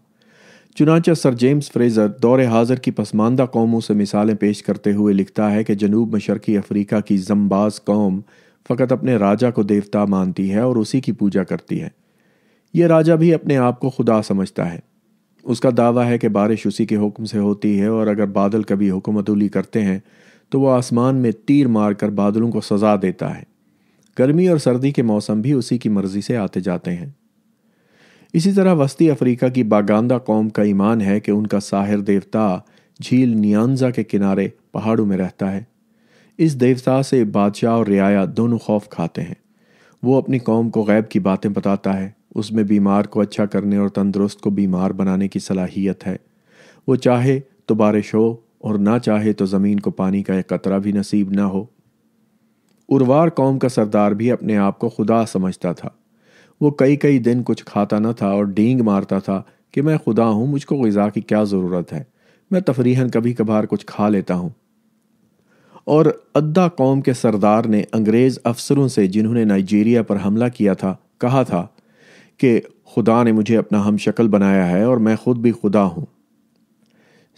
A: चुनाचा सर जेम्स फ्रेज़र दौर हाजिर की पसमानदा कौमों से मिसालें पेश करते हुए लिखता है कि जनूब मशरक़ी अफ्रीका की जम्बाज़ कौम फ़कत अपने राजा को देवता मानती है और उसी की पूजा करती है ये राजा भी अपने आप को खुदा समझता है उसका दावा है कि बारिश उसी के हुक्म से होती है और अगर बादल कभी हुक्मतुली करते हैं तो वह आसमान में तीर मार कर बादलों को सजा देता है गर्मी और सर्दी के मौसम भी उसी की मर्जी से आते जाते हैं इसी तरह वस्ती अफ्रीका की बागांदा कौम का ईमान है कि उनका साहिर देवता झील नियांजा के किनारे पहाड़ों में रहता है इस देवता से बादशाह और रियाया दोनों खौफ खाते हैं वो अपनी कौम को गैब की बातें बताता है उसमें बीमार को अच्छा करने और तंदुरुस्त को बीमार बनाने की सलाहियत है वो चाहे तो बारिश हो और ना चाहे तो ज़मीन को पानी का एक कतरा भी नसीब ना हो उर्वार कौम का सरदार भी अपने आप को खुदा समझता था वो कई कई दिन कुछ खाता न था और डींग मारता था कि मैं खुदा हूँ मुझको गज़ा की क्या ज़रूरत है मैं तफरीहन कभी कभार कुछ खा लेता हूँ और अद्दा कौम के सरदार ने अंग्रेज़ अफसरों से जिन्होंने नाइजीरिया पर हमला किया था कहा था कि खुदा ने मुझे अपना हम शक्ल बनाया है और मैं खुद भी खुदा हूं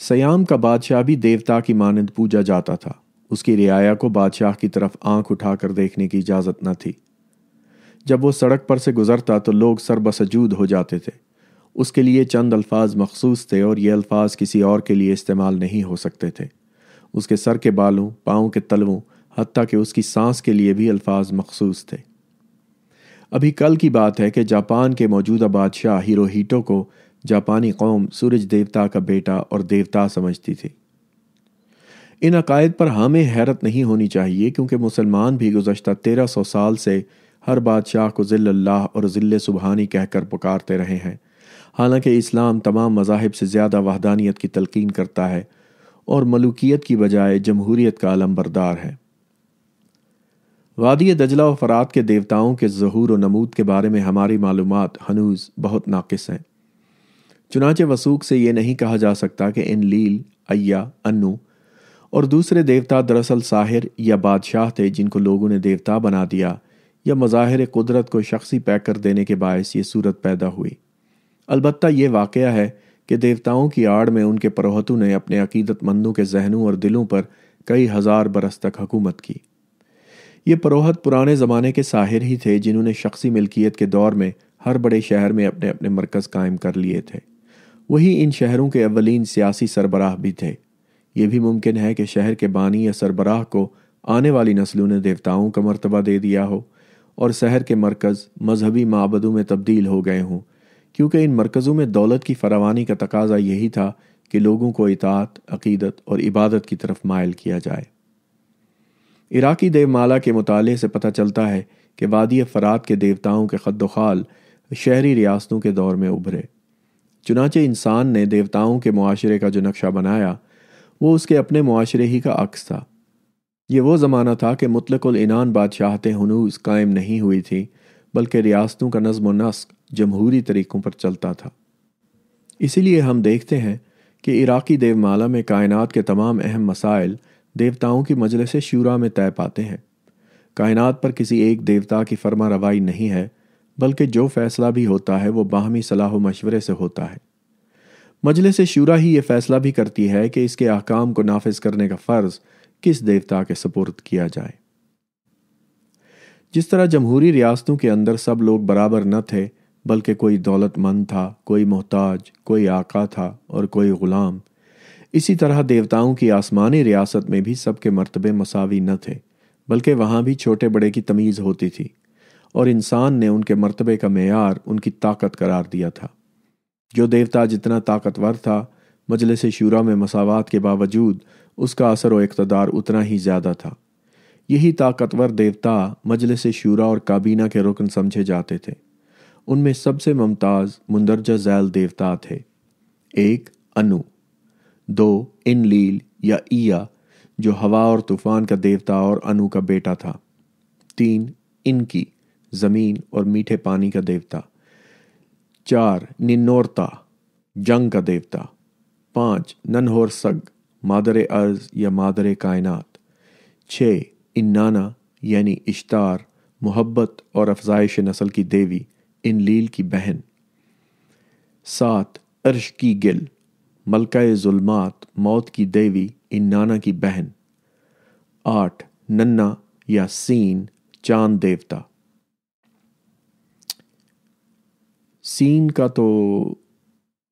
A: सयाम का बादशाह भी देवता की मानंद पूजा जाता था उसकी रियाया को बादशाह की तरफ आंख उठाकर देखने की इजाज़त न थी जब वो सड़क पर से गुजरता तो लोग सरबसजूद हो जाते थे उसके लिए चंद अल्फाज मखसूस थे और ये अल्फाज किसी और के लिए इस्तेमाल नहीं हो सकते थे उसके सर के बालों पाओं के तलवों हती कि उसकी सांस के लिए भी अल्फाज मखसूस थे अभी कल की बात है कि जापान के मौजूदा बादशाह हीरोहीटो को जापानी कौम सूरज देवता का बेटा और देवता समझती थी इन अकायद पर हमें हैरत नहीं होनी चाहिए क्योंकि मुसलमान भी गुजशत तेरह सौ साल से हर बादशाह को जिल्ला और ज़िल सुबहानी कहकर पुकारते रहे हैं हालांकि इस्लाम तमाम मजाहब से ज़्यादा वहदानियत की तलकीन करता है और मलुकियत की बजाय जमहूरीत का आलम बरदार है वादी दजला और फरात के देवताओं के जहूर और नमूद के बारे में हमारी मालूम हनूज बहुत नाकिस हैं चुनाचे वसूक से ये नहीं कहा जा सकता कि इन लील अय्या अन्नू और दूसरे देवता दरअसल साहिर या बादशाह थे जिनको लोगों ने देवता बना दिया या मज़ाहिर कुदरत को शख्सी पैक कर देने के बायस ये सूरत पैदा हुई अलबत् ये वाक़ है कि देवताओं की आड़ में उनके परोहतों ने अपने अकीदतमंदों के जहनों और दिलों पर कई हज़ार बरस तक हुकूमत की ये परोहत पुराने ज़माने के साहिर ही थे जिन्होंने शख्सी मिल्कियत के दौर में हर बड़े शहर में अपने अपने मरकज़ कायम कर लिए थे वही इन शहरों के अवलिन सियासी सरबराह भी थे ये भी मुमकिन है कि शहर के बानी या सरबराह को आने वाली नस्लों ने देवताओं का मरतबा दे दिया हो और शहर के मरकज़ मजहबी मबदों में तब्दील हो गए हों क्योंकि इन मरकज़ों में दौलत की फरावानी का तकाजा यही था कि लोगों को इतात अकीदत और इबादत की तरफ मायल किया जाए इराकी देवमाला के मुताले से पता चलता है कि वादी फ़रात के देवताओं के खदोखाल शहरी रियासतों के दौर में उभरे चुनाचे इंसान ने देवताओं के माशरे का जो नक्शा बनाया वो उसके अपने मुआरे ही का अक्स था ये वो ज़माना था कि मुतलकुलनान बादशाहत हनूज कायम नहीं हुई थी बल्कि रियासतों का नज्म नस्क जमहूरी तरीक़ों पर चलता था इसीलिए हम देखते हैं कि इराक़ी देवमाला में कायनात के तमाम अहम मसाइल देवताओं की मजलिस शूरा में तय पाते हैं कायनात पर किसी एक देवता की फर्मा रवाई नहीं है बल्कि जो फैसला भी होता है वो बाहमी सलाह मशवरे से होता है मजलिस शूरा ही ये फैसला भी करती है कि इसके अहकाम को नाफिज करने का फ़र्ज़ किस देवता के सपुर्द किया जाए जिस तरह जमहूरी रियासतों के अंदर सब लोग बराबर न थे बल्कि कोई दौलतमंद था कोई मोहताज कोई आका था और कोई ग़ुलाम इसी तरह देवताओं की आसमानी रियासत में भी सबके मर्तबे मसावी न थे बल्कि वहाँ भी छोटे बड़े की तमीज़ होती थी और इंसान ने उनके मर्तबे का मैार उनकी ताकत करार दिया था जो देवता जितना ताकतवर था मजलिस शूरा में मसावत के बावजूद उसका असर व इकतदार उतना ही ज़्यादा था यही ताकतवर देवता मजलिस शूरा और काबीना के रुकन समझे जाते थे उनमें सबसे मुमताज़ मुंदरजा जैल देवता थे एक अनु दो इनलील या ईया जो हवा और तूफान का देवता और अनु का बेटा था तीन इनकी जमीन और मीठे पानी का देवता चार निन्नोरता जंग का देवता पांच नन्होर सग मादर अर्ज या मादर कायनात छ इन्नाना यानी इश्तार मोहब्बत और अफजाइश नस्ल की देवी इन लील की बहन सात अर्श की गिल मलका जुलमात मौत की देवी इन नाना की बहन आठ नन्ना या सीन चांद देवता सीन का तो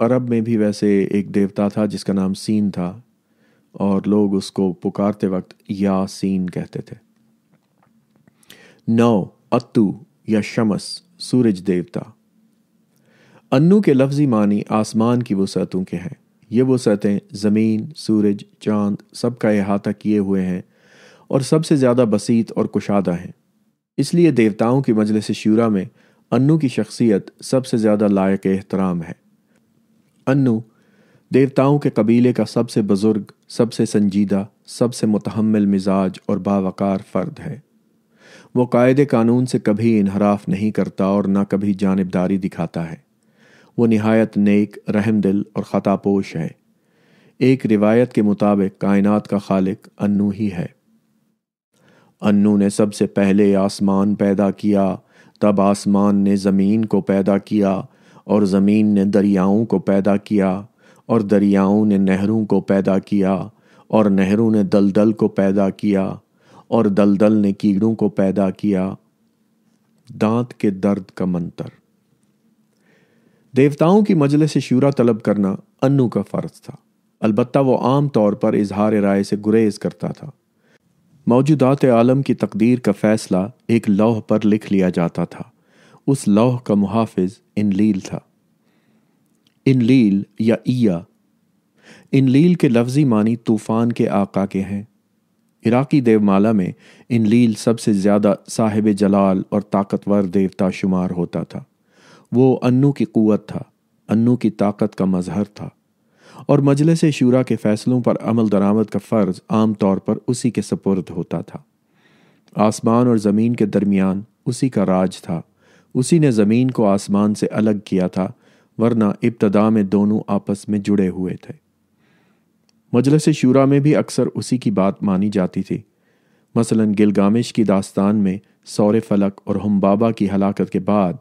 A: अरब में भी वैसे एक देवता था जिसका नाम सीन था और लोग उसको पुकारते वक्त या सीन कहते थे नौ अतु या शमस सूरज देवता अन्नू के लफ्जी मानी आसमान की वसतों के हैं ये वो सतहें ज़मीन सूरज चांद सब का अहाता किए हुए हैं और सबसे ज़्यादा बसीत और कुशादा हैं इसलिए देवताओं की मजलिस शूरा में अन्नु की शख्सियत सबसे ज़्यादा लायक एहतराम है अन्नु देवताओं के कबीले का सबसे बुज़ुर्ग सबसे संजीदा सबसे मुतहमल मिजाज और बावकार फ़र्द है वो कायदे कानून से कभी इनहराफ नहीं करता और ना कभी जानबदारी दिखाता है वो नहायत नेक रहम दिल और ख़तापोश है एक रिवायत के मुताबिक कायनात का खालिक अन्नू ही है अन्नू ने सबसे पहले आसमान पैदा किया तब आसमान ने ज़मीन को पैदा किया और ज़मीन ने दरियाओं को पैदा किया और दरियाओं ने नहरों को पैदा किया और नहरों ने दलदल को पैदा किया और दलदल ने कीड़ों को पैदा किया दांत के दर्द का मंत्र देवताओं की मजलिस से शूरा तलब करना अन्नू का फर्ज था अलबत् वो आम तौर पर इजहार राय से गुरेज करता था मौजूदात आलम की तकदीर का फैसला एक लौह पर लिख लिया जाता था उस लौह का मुहाफ़ इनलील था इनलील या ईया इनलील के लफ्जी मानी तूफान के आका के हैं इराकी देवमाला में इनलील सबसे ज़्यादा साहिब जलाल और ताकतवर देवता शुमार होता था वो अन्नू की कुत था अन्नू की ताकत का मजहर था और मजलिस शूरा के फैसलों पर अमल दरामद का फ़र्ज आम तौर पर उसी के सपुर्द होता था आसमान और ज़मीन के दरमियान उसी का राज था उसी ने ज़मीन को आसमान से अलग किया था वरना इब्तदा में दोनों आपस में जुड़े हुए थे मजलिस शूरा में भी अक्सर उसी की बात मानी जाती थी मसलन गिलगामिश की दास्तान में सौर फलक और हम बाबा की हलाकत के बाद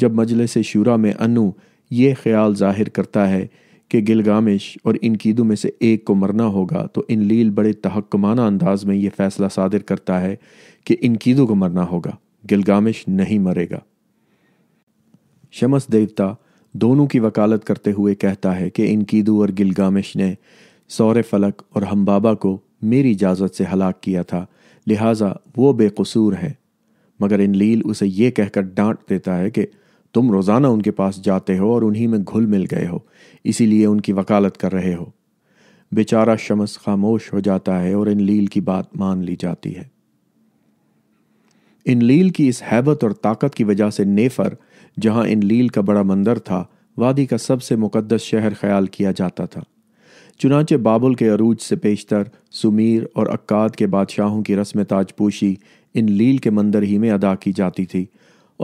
A: जब मजलिस शूरा में अनु ये ख्याल जाहिर करता है कि गिलगामिश और इन कीदों में से एक को मरना होगा तो इन लील बड़े तहकमाना अंदाज में ये फैसला सादिर करता है कि इन कीदों को मरना होगा गिलगामिश नहीं मरेगा शमस देवता दोनों की वकालत करते हुए कहता है कि इन कीदू और गिलगामिश ने सौर फलक और हम्बाबा को मेरी इजाज़त से हलाक किया था लिहाजा वो बेकसूर हैं मगर इन लील उसे ये कहकर डांट देता है कि तुम रोज़ाना उनके पास जाते हो और उन्हीं में घुल मिल गए हो इसीलिए उनकी वकालत कर रहे हो बेचारा शमस खामोश हो जाता है और इन लील की बात मान ली जाती है इन लील की इस हैबत और ताकत की वजह से नेफर जहां इन लील का बड़ा मंदिर था वादी का सबसे मुकदस शहर ख्याल किया जाता था चुनाचे बाबुल के अरूज से पेशतर सुमीर और अक्काद के बादशाहों की रस्म ताजपोशी इन लील के मंदिर ही में अदा की जाती थी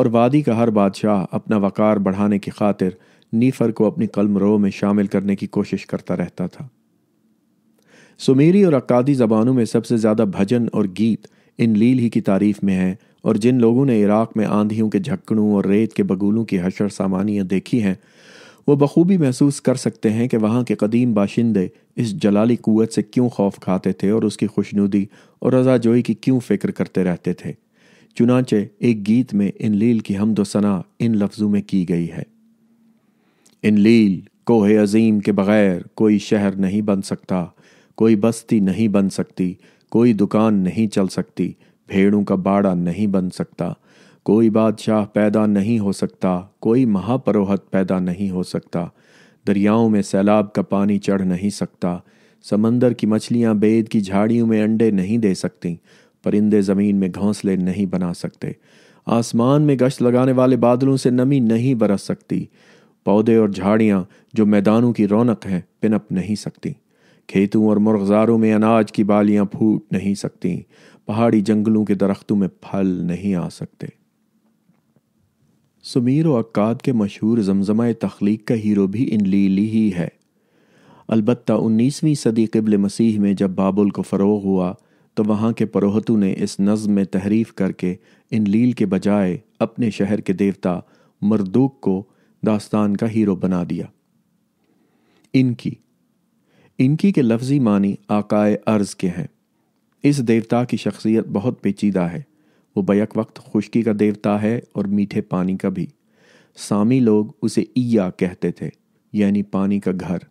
A: और वादी का हर बादशाह अपना वक़ार बढ़ाने की खातिर नीफर को अपनी कलम रो में शामिल करने की कोशिश करता रहता था सुमेरी और अक्कादी ज़बानों में सबसे ज़्यादा भजन और गीत इन लील ही की तारीफ में हैं और जिन लोगों ने इराक़ में आंधियों के झक्कड़ों और रेत के बगूलों की हशर सामानियाँ देखी हैं वो बखूबी महसूस कर सकते हैं कि वहाँ के कदीम बाशिंदे इस जलाली कुत से क्यों खौफ खाते थे और उसकी खुशनुदी और रजाजोई की क्यों फिक्र करते रहते थे चुनाचे एक गीत में इन लील की हमदोसना इन लफ्ज़ों में की गई है इन लील कोहे अजीम के बग़ैर कोई शहर नहीं बन सकता कोई बस्ती नहीं बन सकती कोई दुकान नहीं चल सकती भेड़ों का बाड़ा नहीं बन सकता कोई बादशाह पैदा नहीं हो सकता कोई महापरोहत पैदा नहीं हो सकता दरियाओं में सैलाब का पानी चढ़ नहीं सकता समंदर की मछलियां बेद की झाड़ियों में अंडे नहीं दे सकती परिंदे ज़मीन में घोंसले नहीं बना सकते आसमान में गश्त लगाने वाले बादलों से नमी नहीं बरस सकती पौधे और झाड़ियां जो मैदानों की रौनक हैं पिनप नहीं सकती खेतों और मुर्गजारों में अनाज की बालियां फूट नहीं सकती पहाड़ी जंगलों के दरख्तों में फल नहीं आ सकते सुमीर और अक्काद के मशहूर जमजमाए तख्लीक का हीरो भी इन लीली ही है अलबत्ता उन्नीसवीं सदी कबल मसीह में जब बाबुल को फ़रोग हुआ तो वहाँ के परोहतु ने इस नज़म में तहरीफ करके इन लील के बजाय अपने शहर के देवता मरदूक को दास्तान का हीरो बना दिया इनकी इनकी के लफ्जी मानी आकाए अर्ज के हैं इस देवता की शख्सियत बहुत पेचीदा है वो बैक वक्त खुश्की का देवता है और मीठे पानी का भी सामी लोग उसे ईया कहते थे यानी पानी का घर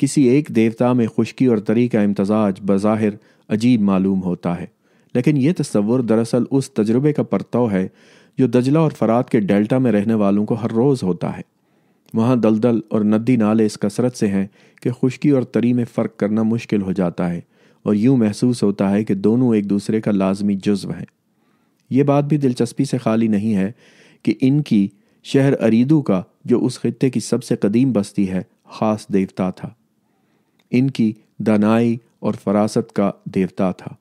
A: किसी एक देवता में खुशकी और तरी का इम्तजाज बज़ाहिर अजीब मालूम होता है लेकिन यह तस्वुर दरअसल उस तजुर्बे का परतव है जो दजला और फरात के डेल्टा में रहने वालों को हर रोज़ होता है वहाँ दलदल और नदी नाले इस कसरत से हैं कि खुशकी और तरी में फ़र्क करना मुश्किल हो जाता है और यूं महसूस होता है कि दोनों एक दूसरे का लाजमी जज्व हैं ये बात भी दिलचस्पी से खाली नहीं है कि इनकी शहर अरीदू का जो उस खत्े की सबसे कदीम बस्ती है ख़ास देवता था इनकी दनाई और फरासत का देवता था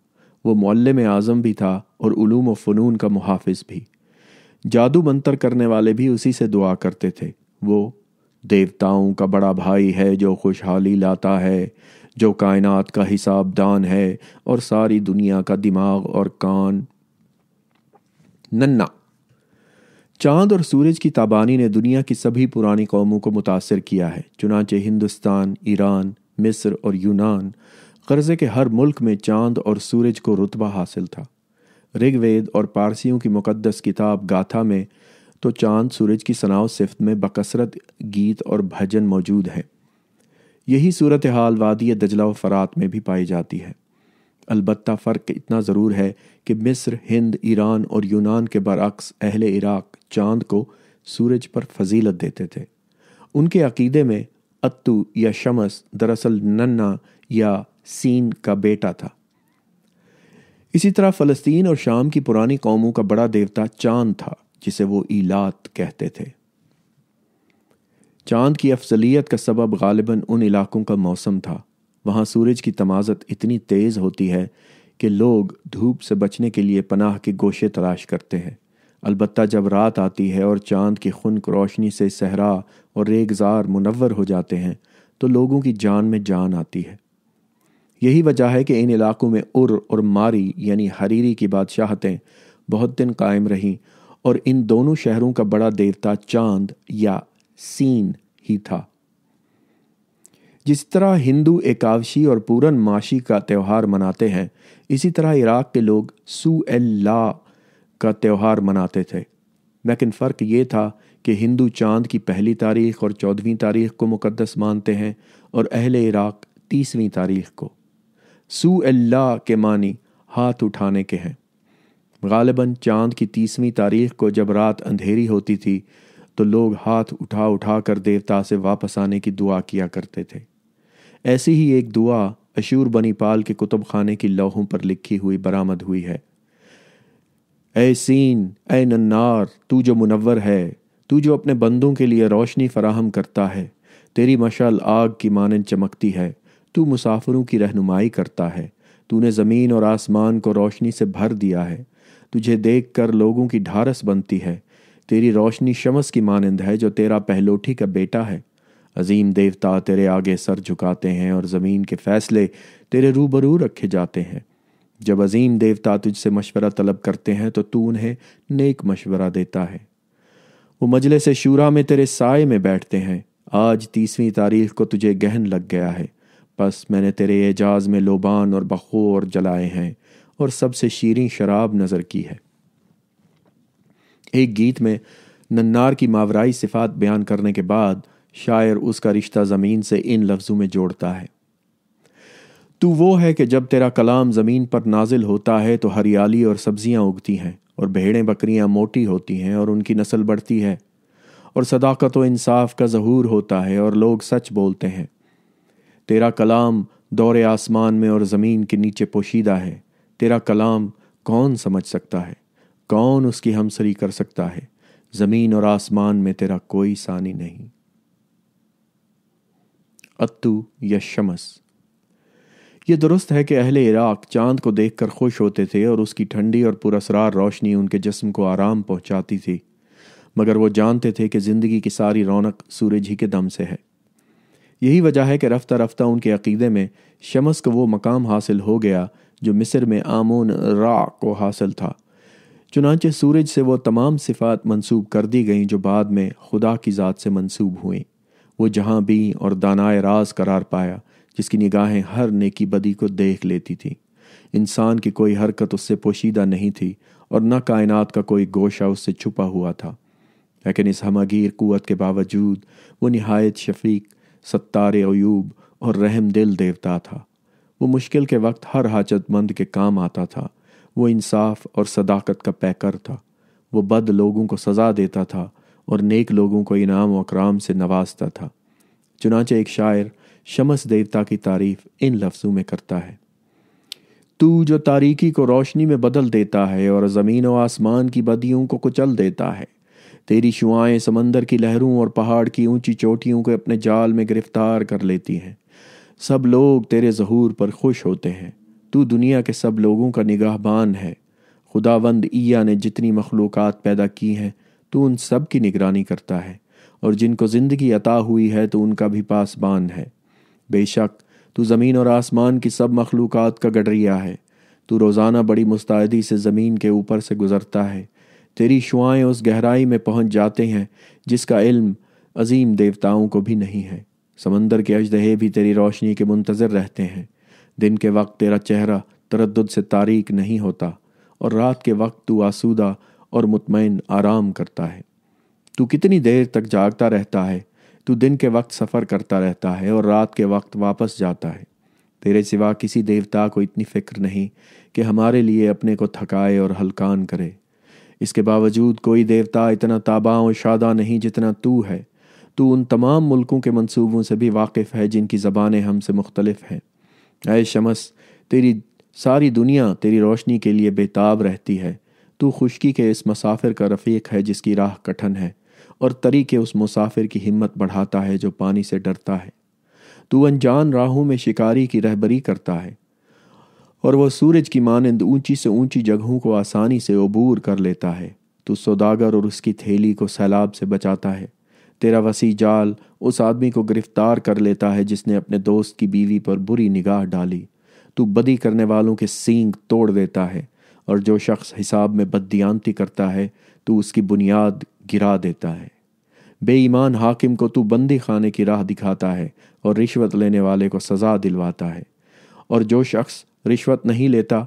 A: वो में आज़म भी था और उलूम व फ़नून का मुहाफ़ भी जादू मंतर करने वाले भी उसी से दुआ करते थे वो देवताओं का बड़ा भाई है जो खुशहाली लाता है जो कायनात का हिसाब दान है और सारी दुनिया का दिमाग और कान नन्ना चांद और सूरज की ताबानी ने दुनिया की सभी पुरानी कौमों को मुतासर किया है चुनाचे हिंदुस्तान ईरान मिस्र और यूनान कर्जे के हर मुल्क में चांद और सूरज को रुतबा हासिल था ऋग्वेद और पारसियों की मुकद्दस किताब गाथा में तो चांद सूरज की सनाव सिफ्त में बकसरत गीत और भजन मौजूद हैं यही सूरत हाल वादी दजला व फरात में भी पाई जाती है अलबत् फ़र्क इतना ज़रूर है कि मिस्र हिंद ईरान और यूनान के बरक्स अहल इराक चांद को सूरज पर फजीलत देते थे उनके अकीदे में अत्तू या शमस दरअसल नन्ना या सीन का बेटा था इसी तरह फलस्तीन और शाम की पुरानी कौमों का बड़ा देवता चांद था जिसे वो इलात कहते थे चांद की अफजलियत का सबब गालिबा उन इलाकों का मौसम था वहां सूरज की तमाजत इतनी तेज़ होती है कि लोग धूप से बचने के लिए पनाह के गोशे तलाश करते हैं अलबत्ता जब रात आती है और चांद की खुनक रोशनी से सहरा और रेगजार मुनवर हो जाते हैं तो लोगों की जान में जान आती है यही वजह है कि इन इलाकों में उर और मारी यानी हरीरी की बादशाहतें बहुत दिन कायम रहीं और इन दोनों शहरों का बड़ा देवता चांद या सीन ही था जिस तरह हिंदू एकावशी और पूरन माशी का त्यौहार मनाते हैं इसी तरह इराक के लोग सू एल ला का त्यौहार मनाते थे लेकिन फ़र्क ये था कि हिंदू चांद की पहली तारीख और चौदहवीं तारीख को मुकदस मानते हैं और अहल इराक तीसवीं तारीख को सू अल्लाह के मानी हाथ उठाने के हैं गालिबा चांद की तीसवीं तारीख को जब रात अंधेरी होती थी तो लोग हाथ उठा उठा कर देवता से वापस आने की दुआ किया करते थे ऐसी ही एक दुआ अशूर बनीपाल के कुतुब खाने की लौहों पर लिखी हुई बरामद हुई है ए सीन ए नन्नार तू जो मुनवर है तू जो अपने बंदों के लिए रोशनी फराहम करता है तेरी मशाल आग की मानन चमकती है तू मुसाफिरों की रहनुमाई करता है तूने ज़मीन और आसमान को रोशनी से भर दिया है तुझे देख कर लोगों की ढारस बनती है तेरी रोशनी शमस की मानंद है जो तेरा पहलोठी का बेटा है अजीम देवता तेरे आगे सर झुकाते हैं और ज़मीन के फैसले तेरे रूबरू रखे जाते हैं जब अजीम देवता तुझसे मशवरा तलब करते हैं तो तू उन्हें नेक मशवरा देता है वो से शूरा में तेरे साय में बैठते हैं आज तीसवीं तारीख को तुझे गहन लग गया है बस मैंने तेरे एजाज में लोबान और बखोर जलाए हैं और सबसे शीरी शराब नज़र की है एक गीत में नन्नार की मावराई सिफात बयान करने के बाद शायर उसका रिश्ता ज़मीन से इन लफ्ज़ों में जोड़ता है तू वो है कि जब तेरा कलाम ज़मीन पर नाजिल होता है तो हरियाली और सब्जियां उगती हैं और भेड़ें बकरियां मोटी होती हैं और उनकी नस्ल बढ़ती है और सदाकत व इंसाफ का जहूर होता है और लोग सच बोलते हैं तेरा कलाम दौरे आसमान में और ज़मीन के नीचे पोशीदा है तेरा कलाम कौन समझ सकता है कौन उसकी हमसरी कर सकता है ज़मीन और आसमान में तेरा कोई सानी नहीं अत्तु या शमस ये दुरुस्त है कि अहले इराक चांद को देखकर खुश होते थे और उसकी ठंडी और पुरसरार रोशनी उनके जिस्म को आराम पहुंचाती थी मगर वो जानते थे कि ज़िंदगी की सारी रौनक सूरज ही के दम से है यही वजह है कि रफ्ता रफ्ता उनके अकीदे में शमस को वो मकाम हासिल हो गया जो मिस्र में आमून रा को हासिल था चुनाचे सूरज से वो तमाम सिफात मंसूब कर दी गईं जो बाद में खुदा की ज़ात से मंसूब हुई वो जहाँ भी और दानाए राज करार पाया जिसकी निगाहें हर नेकी बदी को देख लेती थी इंसान की कोई हरकत उससे पोशीदा नहीं थी और न कायनात का कोई गोशा उससे छुपा हुआ था लेकिन इस हमगीर क़ुत के बावजूद वो नहायत शफीक सत्तार अयूब और रहम दिल देवता था वो मुश्किल के वक्त हर हाजतमंद के काम आता था वो इंसाफ और सदाकत का पैकर था वो बद लोगों को सज़ा देता था और नेक लोगों को इनाम और कराम से नवाजता था चुनाचे एक शायर शमस देवता की तारीफ इन लफ्ज़ों में करता है तू जो तारीकी को रोशनी में बदल देता है और ज़मीन व आसमान की बदियों को कुचल देता है तेरी शुआएँ समंदर की लहरों और पहाड़ की ऊंची चोटियों को अपने जाल में गिरफ्तार कर लेती हैं सब लोग तेरे जहूर पर खुश होते हैं तू दुनिया के सब लोगों का निगाहबान है खुदावंद ईया ने जितनी मखलूक पैदा की हैं तू उन सब की निगरानी करता है और जिनको ज़िंदगी अता हुई है तो उनका भी पासबान है बेशक तू ज़मीन और आसमान की सब मखलूक़ का गडरिया है तू रोज़ाना बड़ी मुस्तैदी से ज़मीन के ऊपर से गुज़रता है तेरी शुआएँ उस गहराई में पहुँच जाते हैं जिसका इल्म अजीम देवताओं को भी नहीं है समंदर के अजदहे भी तेरी रोशनी के मुंतज़र रहते हैं दिन के वक्त तेरा चेहरा तरद से तारीक नहीं होता और रात के वक्त तू आसूदा और मुतमिन आराम करता है तू कितनी देर तक जागता रहता है तू दिन के वक्त सफ़र करता रहता है और रात के वक्त वापस जाता है तेरे सिवा किसी देवता को इतनी फिक्र नहीं कि हमारे लिए अपने को थकाए और हलकान करे इसके बावजूद कोई देवता इतना ताबा और शादा नहीं जितना तू है तू उन तमाम मुल्कों के मंसूबों से भी वाकिफ़ है जिनकी ज़बानें हमसे मुख्तलफ़ हैं अय शमस तेरी सारी दुनिया तेरी रोशनी के लिए बेताब रहती है तू खुशकी के इस मसाफिर का रफ़ीक है जिसकी राह कठिन है और तरीके उस मुसाफिर की हिम्मत बढ़ाता है जो पानी से डरता है तू अनजान राहों में शिकारी की रहबरी करता है और वह सूरज की मानंद ऊंची से ऊंची जगहों को आसानी से अबूर कर लेता है तू सौदागर और उसकी थैली को सैलाब से बचाता है तेरा वसी जाल उस आदमी को गिरफ्तार कर लेता है जिसने अपने दोस्त की बीवी पर बुरी निगाह डाली तू बदी करने वालों के सींग तोड़ देता है और जो शख्स हिसाब में बदियांती करता है तो उसकी बुनियाद गिरा देता है बेईमान हाकिम को तू बंदी खाने की राह दिखाता है और रिश्वत लेने वाले को सज़ा दिलवाता है और जो शख्स रिश्वत नहीं लेता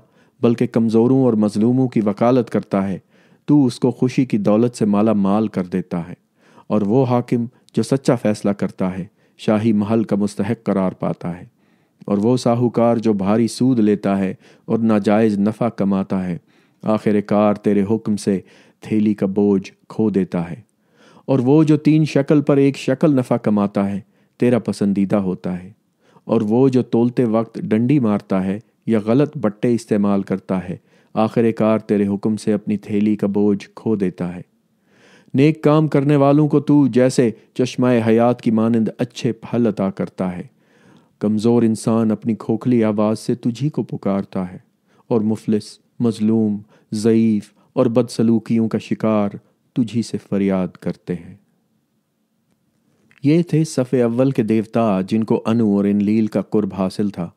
A: बल्कि कमज़ोरों और मजलूमों की वकालत करता है तू उसको खुशी की दौलत से माला माल कर देता है और वो हाकिम जो सच्चा फैसला करता है शाही महल का मुस्तहक करार पाता है और वो साहूकार जो भारी सूद लेता है और नाजायज़ नफ़ा कमाता है आखिरकार तेरे हुक्म से थैली का बोझ खो देता है और वो जो तीन शक्ल पर एक शक्ल नफ़ा कमाता है तेरा पसंदीदा होता है और वो जो तोलते वक्त डंडी मारता है या गलत बट्टे इस्तेमाल करता है आखिरकार तेरे हुक्म से अपनी थैली का बोझ खो देता है नेक काम करने वालों को तू जैसे चश्माए हयात की मानंद अच्छे फल अता करता है कमज़ोर इंसान अपनी खोखली आवाज़ से तुझी को पुकारता है और मुफलिस मजलूम ज़यीफ़ और बदसलूकियों का शिकार तुझी से फरियाद करते हैं ये थे सफ़े अव्वल के देवता जिनको अनु और इनलील का कुर्ब हासिल था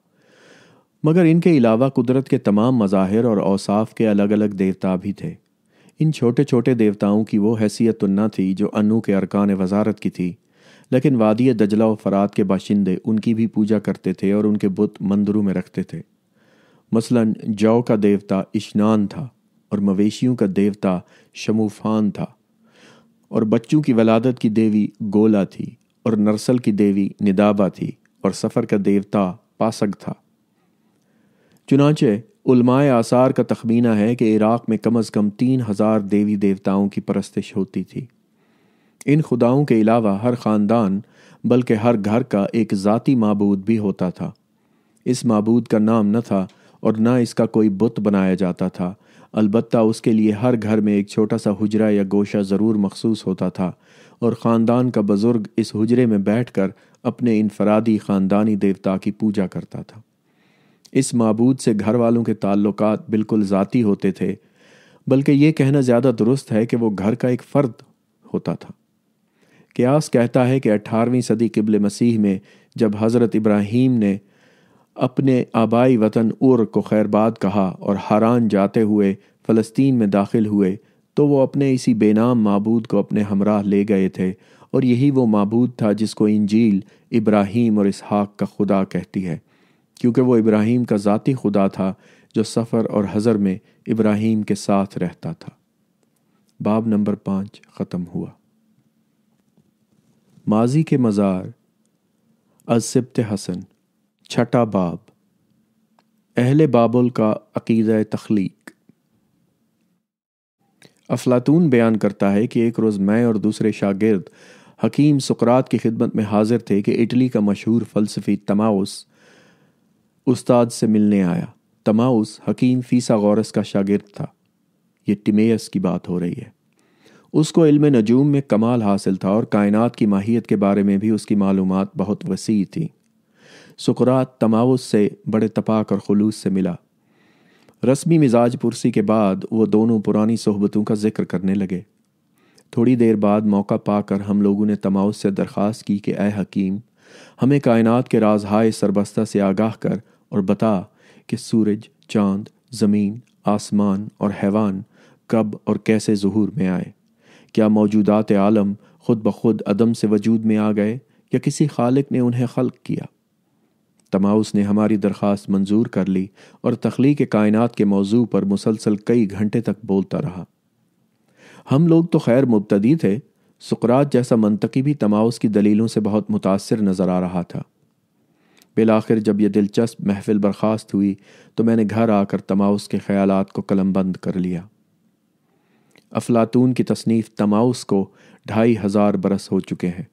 A: मगर इनके अलावा कुदरत के तमाम मज़ाहिर और औसाफ के अलग अलग देवता भी थे इन छोटे छोटे देवताओं की वो हैसियत तो न थी जो अनु के अरकान वजारत की थी लेकिन वादी दजला और फरात के बाशिंदे उनकी भी पूजा करते थे और उनके बुत मंदिरों में रखते थे मसलन जौ का देवता इश्नान था और मवेशियों का देवता शमूफान था और बच्चों की वलादत की देवी गोला थी और नरसल की देवी निदाबा थी और सफ़र का देवता पासग था चुनाचे उलमाए आसार का तखमीना है कि इराक़ में कम अज़ कम तीन हज़ार देवी देवताओं की परस्तिश होती थी इन खुदाओं के अलावा हर ख़ानदान बल्कि हर घर का एक ज़ाती मबूद भी होता था इस मबूद का नाम न था और न इसका कोई बुत बनाया जाता था अलबत् उसके लिए हर घर में एक छोटा सा हुजरा या गोशा ज़रूर मखसूस होता था और ख़ानदान का बुज़ुर्ग इस हुजरे में बैठ कर अपने इनफरादी ख़ानदानी देवता की पूजा करता था इस मबूद से घर वालों के ताल्लुक बिल्कुल ज़ाती होते थे बल्कि ये कहना ज़्यादा दुरुस्त है कि वो घर का एक फ़र्द होता था क्यास कहता है कि अठारहवीं सदी किबल मसीह में जब हज़रत इब्राहिम ने अपने आबाई वतन उर को खैरबाद कहा और हरान जाते हुए फ़लस्तीन में दाखिल हुए तो वो अपने इसी बेनाम मबूद को अपने हमराह ले गए थे और यही वो मबूद था जिसको इंजील इब्राहिम और इसहाक का खुदा कहती है क्योंकि वो इब्राहिम का ज़ाती खुदा था जो सफ़र और हज़र में इब्राहीम के साथ रहता था बाब नंबर पाँच ख़त्म हुआ माजी के मज़ार अजसिबत हसन छठा बाब अहल बाबुल का अकीद तख्लीक अफलातून बयान करता है कि एक रोज़ मैं और दूसरे शागिर्द हकीम सुकरात की खिदमत में हाजिर थे कि इटली का मशहूर फ़लसफ़ी तमाउस उस्ताद से मिलने आया तमाउस हकीम फ़ीसा गौरस का शागिर्द था ये टिमेयस की बात हो रही है उसको इल्म नजूम में कमाल हासिल था और कायनात की माहियत के बारे में भी उसकी मालूम बहुत वसी थी सुकरात तमाउस से बड़े तपाक और खलूस से मिला रस्मी मिजाज पुरसी के बाद वो दोनों पुरानी सोहबतों का जिक्र करने लगे थोड़ी देर बाद मौका पाकर हम लोगों ने तमाउस से दरख्वास्त की कि ए हकीम हमें कायनात के हाय सरबस्ता से आगाह कर और बता कि सूरज चांद ज़मीन आसमान और हैवान कब और कैसे जहूर में आए क्या मौजूदात आलम खुद ब खुद अदम से वजूद में आ गए या किसी खालिक ने उन्हें खल्क किया तमाउस ने हमारी दरख्वास्त मंजूर कर ली और तख्लीक कायनात के मौजू पर मुसलसल कई घंटे तक बोलता रहा हम लोग तो खैर मुबतदी थे सुकरात जैसा मनतकी भी तमाउस की दलीलों से बहुत मुतासर नज़र आ रहा था बिल आखिर जब यह दिलचस्प महफिल बर्खास्त हुई तो मैंने घर आकर तमाउस के ख्याल को कलम बंद कर लिया अफलातून की तसनीफ़ तमाउस को ढाई हज़ार बरस हो चुके हैं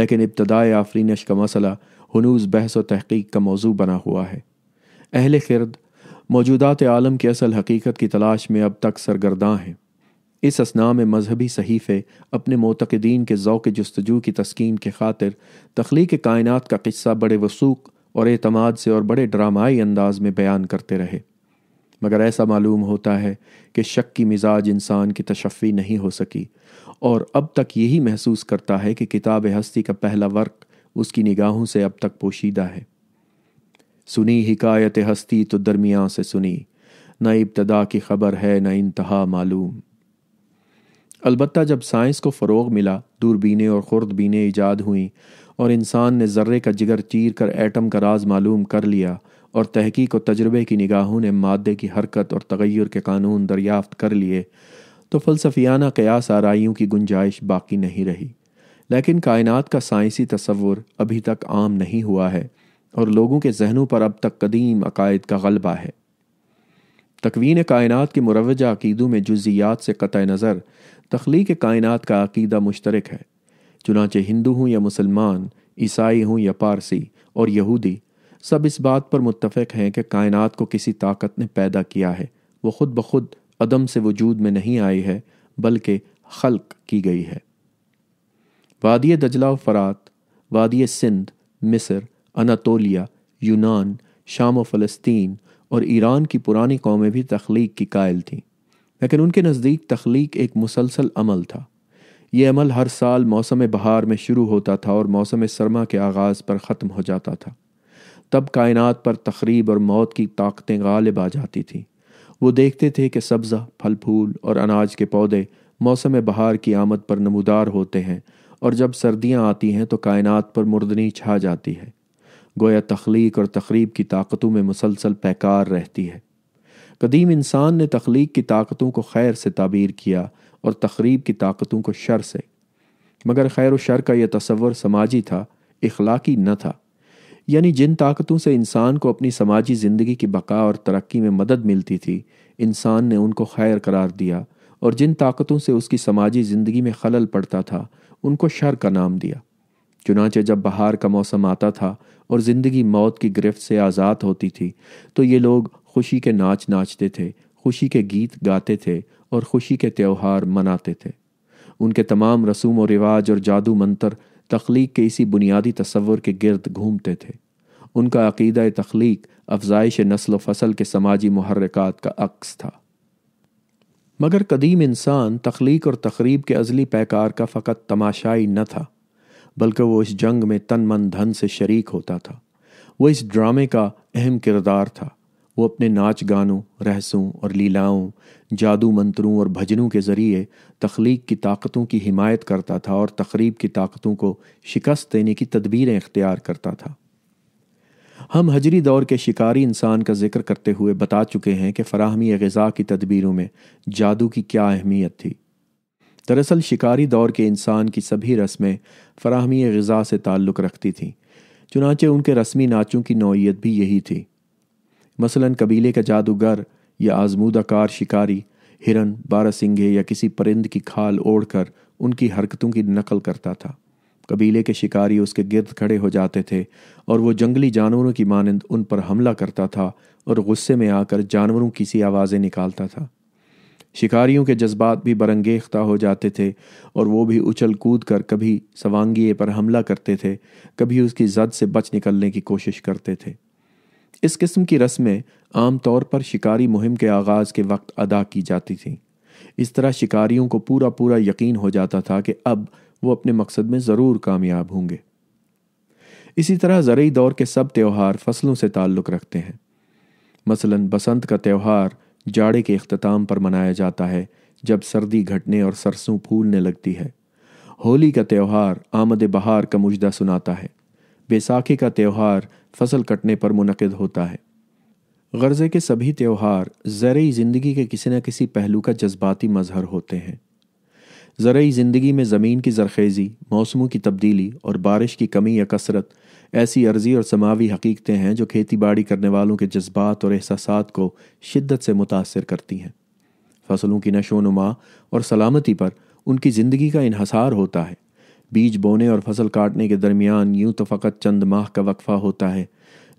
A: लेकिन इब्तदाई आफरीनश का मसला हनूज बहस व तहकीक का मौजू बना हुआ है अहल खिरद मौजूदात आलम की असल हकीकत की तलाश में अब तक सरगर्दां हैं इस असना में मजहबी सहीफ़े अपने मोतकदीन के ओक़ जस्तजू की तस्किन के खातिर तख्लीक कायनात का किस्सा बड़े वसूख और अतमाद से और बड़े ड्रामाई अंदाज में बयान करते रहे मगर ऐसा मालूम होता है कि शक की मिजाज इंसान की तशफ़ी नहीं हो सकी और अब तक यही महसूस करता है कि किताब हस्ती का पहला वर्क उसकी निगाहों से अब तक पोशीदा है सुनी हिकायत हस्ती तो दरमिया से सुनी न इब्तदा की खबर है न इंतहा मालूम अलबत् जब साइंस को फ़रोग मिला दूरबीने और ख़ुर्दबीने ईजाद हुईं और इंसान ने ज़र्रे का जिगर चीर कर एटम का राज मालूम कर लिया और तहकीक और तजर्बे की निगाहों ने मादे की हरकत और तगैर के कानून दरियाफ्त कर लिए तो फ़लसफियाना कयास आरइयों की गुंजाइश बाकी नहीं रही लेकिन कायनात का साइंसी तस्वुर अभी तक आम नहीं हुआ है और लोगों के जहनों पर अब तक कदीम अकायद का गलबा है तकवीन कायनात के मुरवजा अकीदों में जुजियात से कत नज़र तख्लीक कायनात का अकीदा मुश्तरक है चुनाचे हिंदू हों या मुसलमान ईसाई हों या पारसी और यहूदी सब इस बात पर मुतफ़ हैं कि कायनात को किसी ताकत ने पैदा किया है वो खुद ब खुद अदम से वजूद में नहीं आई है बल्कि खल्क की गई है वादिय दजला फ़रात वादिय सिंध मिस्र अनातोलिया यूनान शाम व फ़लस्तीन और ईरान की पुरानी कौमें भी तख्लीक की कायल थीं लेकिन उनके नज़दीक तख्लीक एक मुसलसल अमल था ये अमल हर साल मौसम बहार में शुरू होता था और मौसम सरमा के आगाज़ पर ख़त्म हो जाता था तब कायनात पर तकरीब और मौत की ताकतें गालिब आ जाती थीं वो देखते थे कि सब्ज़ा फल फूल और अनाज के पौधे मौसम बहार की आमद पर नमदार होते हैं और जब सर्दियाँ आती हैं तो कायनात पर मुर्दनी छा जाती है गोया तख्लीक और तकरीब की ताकतों में मुसलसल पैकार रहती है कदीम इंसान ने तख्लीक की ताकतों को खैर से ताबीर किया और तकरीब की ताकतों को शर से मगर खैर व शर का यह तस्वर समाजी था इखलाकी न था यानी जिन ताकतों से इंसान को अपनी समाजी ज़िंदगी की बका और तरक्की में मदद मिलती थी इंसान ने उनको खैर करार दिया और जिन ताकतों से उसकी समाजी ज़िंदगी में खलल पड़ता था उनको शर का नाम दिया चुनाचे जब बहार का मौसम आता था और ज़िंदगी मौत की गिरफ्त से आज़ाद होती थी तो ये लोग खुशी के नाच नाचते थे खुशी के गीत गाते थे और खुशी के त्यौहार मनाते थे उनके तमाम रसूम और रिवाज और जादू मंतर तख्लीक के इसी बुनियादी तस्वर के गर्द घूमते थे उनका अकीदा तख्लीक अफजाइश नस्ल फसल के समाजी महरक़ात का अक्स था मगर कदीम इंसान तख्लीक और तकरीब के अजली पैकार का फ़कत तमाशाई न था बल्कि वो इस जंग में तन मन धन से शरीक होता था वो इस ड्रामे का अहम किरदार था वो अपने नाच गानों रहसों और लीलाओं जादू मंत्रों और भजनों के ज़रिए तख्लीक की ताकतों की हिमायत करता था और तकरीब की ताकतों को शिकस्त देने की तदबीरें इख्तियार करता था हम हजरी दौर के शिकारी इंसान का जिक्र करते हुए बता चुके हैं कि फ़राहमी गज़ा की तदबीरों में जादू की क्या अहमियत थी दरअसल शिकारी दौर के इंसान की सभी रस्में फ़राहमी गज़ा से ताल्लुक़ रखती थीं चुनाचे उनके रस्मी नाचों की नौीयत भी यही थी मसलन कबीले का जादूगर या आजमूदाकार शिकारी हिरन बारह सिंगे या किसी परिंद की खाल ओढ़ कर उनकी हरकतों की नकल करता था कबीले के शिकारी उसके गिर्द खड़े हो जाते थे और वो जंगली जानवरों की मानंद उन पर हमला करता था और गुस्से में आकर जानवरों की सी आवाज़ें निकालता था शिकारियों के जज्बात भी बरंगेख्ता हो जाते थे और वो भी उछल कूद कर कभी सवानगी पर हमला करते थे कभी उसकी जद से बच निकलने की कोशिश करते थे इस किस्म की रस्में आमतौर पर शिकारी मुहिम के आगाज़ के वक्त अदा की जाती थीं इस तरह शिकारियों को पूरा पूरा यकीन हो जाता था कि अब वो अपने मकसद में ज़रूर कामयाब होंगे इसी तरह ज़रूरी दौर के सब त्यौहार फसलों से ताल्लुक़ रखते हैं मसलन बसंत का त्यौहार जाड़े के अख्ताम पर मनाया जाता है जब सर्दी घटने और सरसों फूलने लगती है होली का त्यौहार आमद बहार का मुजदा सुनाता है बैसाखी का त्यौहार फसल कटने पर मुनद होता है गर्ज़े के सभी त्यौहार ज़रूरी ज़िंदगी के किसी न किसी पहलू का जज्बाती मजहर होते हैं ज़रूरी ज़िंदगी में ज़मीन की जरखेज़ी मौसमों की तब्दीली और बारिश की कमी या कसरत ऐसी अर्जी और समावी हकीकतें हैं जो खेती बाड़ी करने वालों के जज्बात और एहसास को शिद्दत से मुतासर करती हैं फसलों की नशो नुमा और सलामती पर उनकी ज़िंदगी का इहसार होता है बीज बोने और फसल काटने के दरमियान यूँ तो फ़कत चंद माह का वक्फ़ा होता है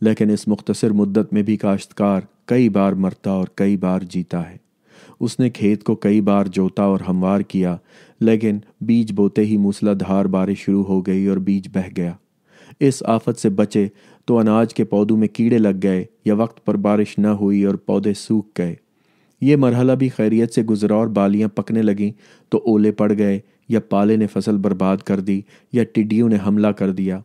A: लेकिन इस मुख्तर मुद्दत में भी काश्तकार कई बार मरता और कई बार जीता है उसने खेत को कई बार जोता और हमवार किया लेकिन बीज बोते ही मूसलाधार बारिश शुरू हो गई और बीज बह गया इस आफत से बचे तो अनाज के पौधों में कीड़े लग गए या वक्त पर बारिश न हुई और पौधे सूख गए ये मरहला भी खैरियत से गुजरा और बालियाँ पकने लगीं तो ओले पड़ गए या पाले ने फसल बर्बाद कर दी या टिड्डियों ने हमला कर दिया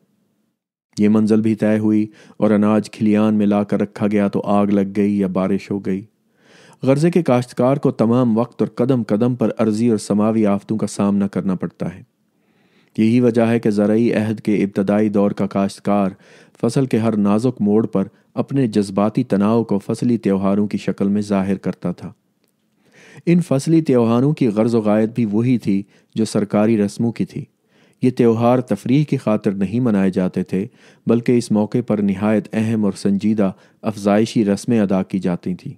A: ये मंजिल भी तय हुई और अनाज खिलियान में ला कर रखा गया तो आग लग गई या बारिश हो गई गर्जे के काश्तकार को तमाम वक्त और कदम कदम पर अर्जी और समावी आफतों का सामना करना पड़ता है यही वजह है कि ज़रिए अहद के इब्तदाई दौर का काश्तकार फसल के हर नाजुक मोड़ पर अपने जज्बाती तनाव को फसली त्योहारों की शक्ल में जाहिर करता था इन फसली त्योहारों की गर्ज वायद भी वही थी जो सरकारी रस्मों की थी ये त्यौहार तफरीह की खातर नहीं मनाए जाते थे बल्कि इस मौके पर नहायत अहम और संजीदा अफजाइशी रस्में अदा की जाती थीं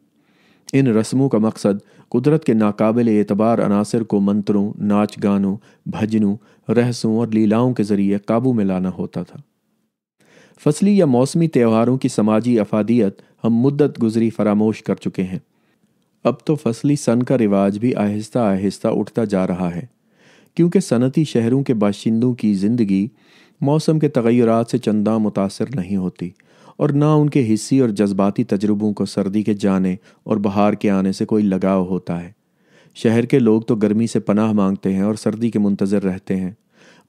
A: इन रस्मों का मकसद कुदरत के नाकाबिल एतबार अनासर को मंत्रों नाच गानों भजनों रहसों और लीलाओं के ज़रिए काबू में लाना होता था फसली या मौसमी त्योहारों की समाजी अफादियत हम मुद्दत गुजरी फरामोश कर चुके हैं अब तो फसली सन का रिवाज भी आहिस्ता आहिस्ता उठता जा रहा है क्योंकि सनती शहरों के बाशिंदों की ज़िंदगी मौसम के तगैरात से चंदा मुतासर नहीं होती और ना उनके हिस्सी और जज्बाती तजुर्बों को सर्दी के जाने और बहार के आने से कोई लगाव होता है शहर के लोग तो गर्मी से पनाह मांगते हैं और सर्दी के मुंतज़र रहते हैं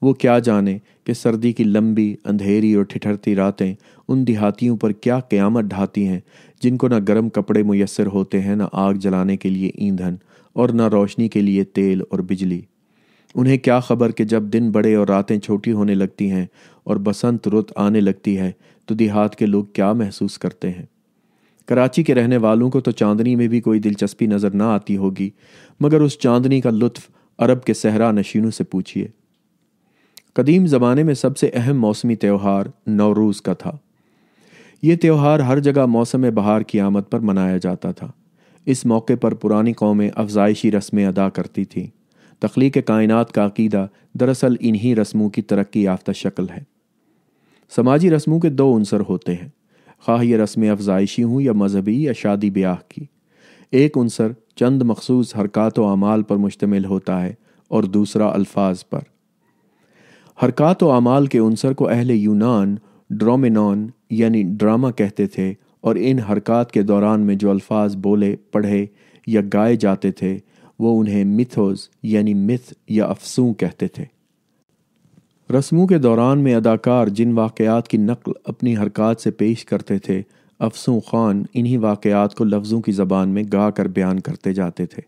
A: वो क्या जाने कि सर्दी की लंबी अंधेरी और ठिठरती रातें उन देहातियों पर क्या क़यामत ढाती हैं जिनको ना गर्म कपड़े मैसर होते हैं ना आग जलाने के लिए ईंधन और ना रोशनी के लिए तेल और बिजली उन्हें क्या खबर कि जब दिन बड़े और रातें छोटी होने लगती हैं और बसंत रुत आने लगती है तो देहात के लोग क्या महसूस करते हैं कराची के रहने वालों को तो चांदनी में भी कोई दिलचस्पी नज़र ना आती होगी मगर उस चांदनी का लुत्फ अरब के सहरा नशीनों से पूछिए कदीम ज़माने में सबसे अहम मौसमी त्यौहार नवरोज़ का था यह त्यौहार हर जगह मौसम बहार की आमद पर मनाया जाता था इस मौके पर पुरानी कौमें अफजाइशी रस्में अदा करती थीं तख्लीक कायनात का अकीदा दरअसल इन्हीं रस्मों की तरक्की याफ्ता शक्ल है समाजी रस्मों के दो अंसर होते हैं खा ये रस्में अफजाइशी हों या मजहबी या शादी ब्याह की एक अनसर चंद मखसूस हरकत व पर मुश्तम होता है और दूसरा अल्फाज पर हरकत व अमाल के अनसर को अहल यूनान ड्रोमिनॉन यानी ड्रामा कहते थे और इन हरकत के दौरान में जो अल्फाज बोले पढ़े या गाए जाते थे वो उन्हें मिथोज यानी मिथ या अफसू कहते थे रस्मों के दौरान में अदाकार जिन वाक़ात की नकल अपनी हरकत से पेश करते थे अफसू खान इन्हीं वाक़ात को लफ्ज़ों की ज़बान में गा कर बयान करते जाते थे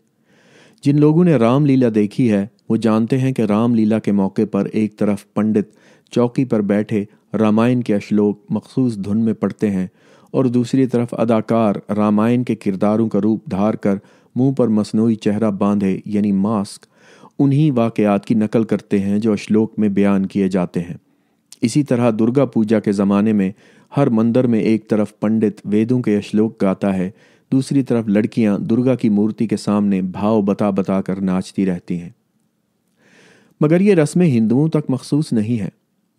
A: जिन लोगों ने रामलीला देखी है वो जानते हैं कि रामलीला के मौके पर एक तरफ पंडित चौकी पर बैठे रामायण के अश्लोक मखसूस धुन में पढ़ते हैं और दूसरी तरफ अदाकार रामायण के किरदारों का रूप धार कर मुंह पर मसनू चेहरा बांधे यानी मास्क उन्हीं वाकयात की नकल करते हैं जो श्लोक में बयान किए जाते हैं इसी तरह दुर्गा पूजा के ज़माने में हर मंदिर में एक तरफ पंडित वेदों के श्लोक गाता है दूसरी तरफ लड़कियां दुर्गा की मूर्ति के सामने भाव बता बता कर नाचती रहती हैं मगर ये रस्में हिंदुओं तक मखसूस नहीं है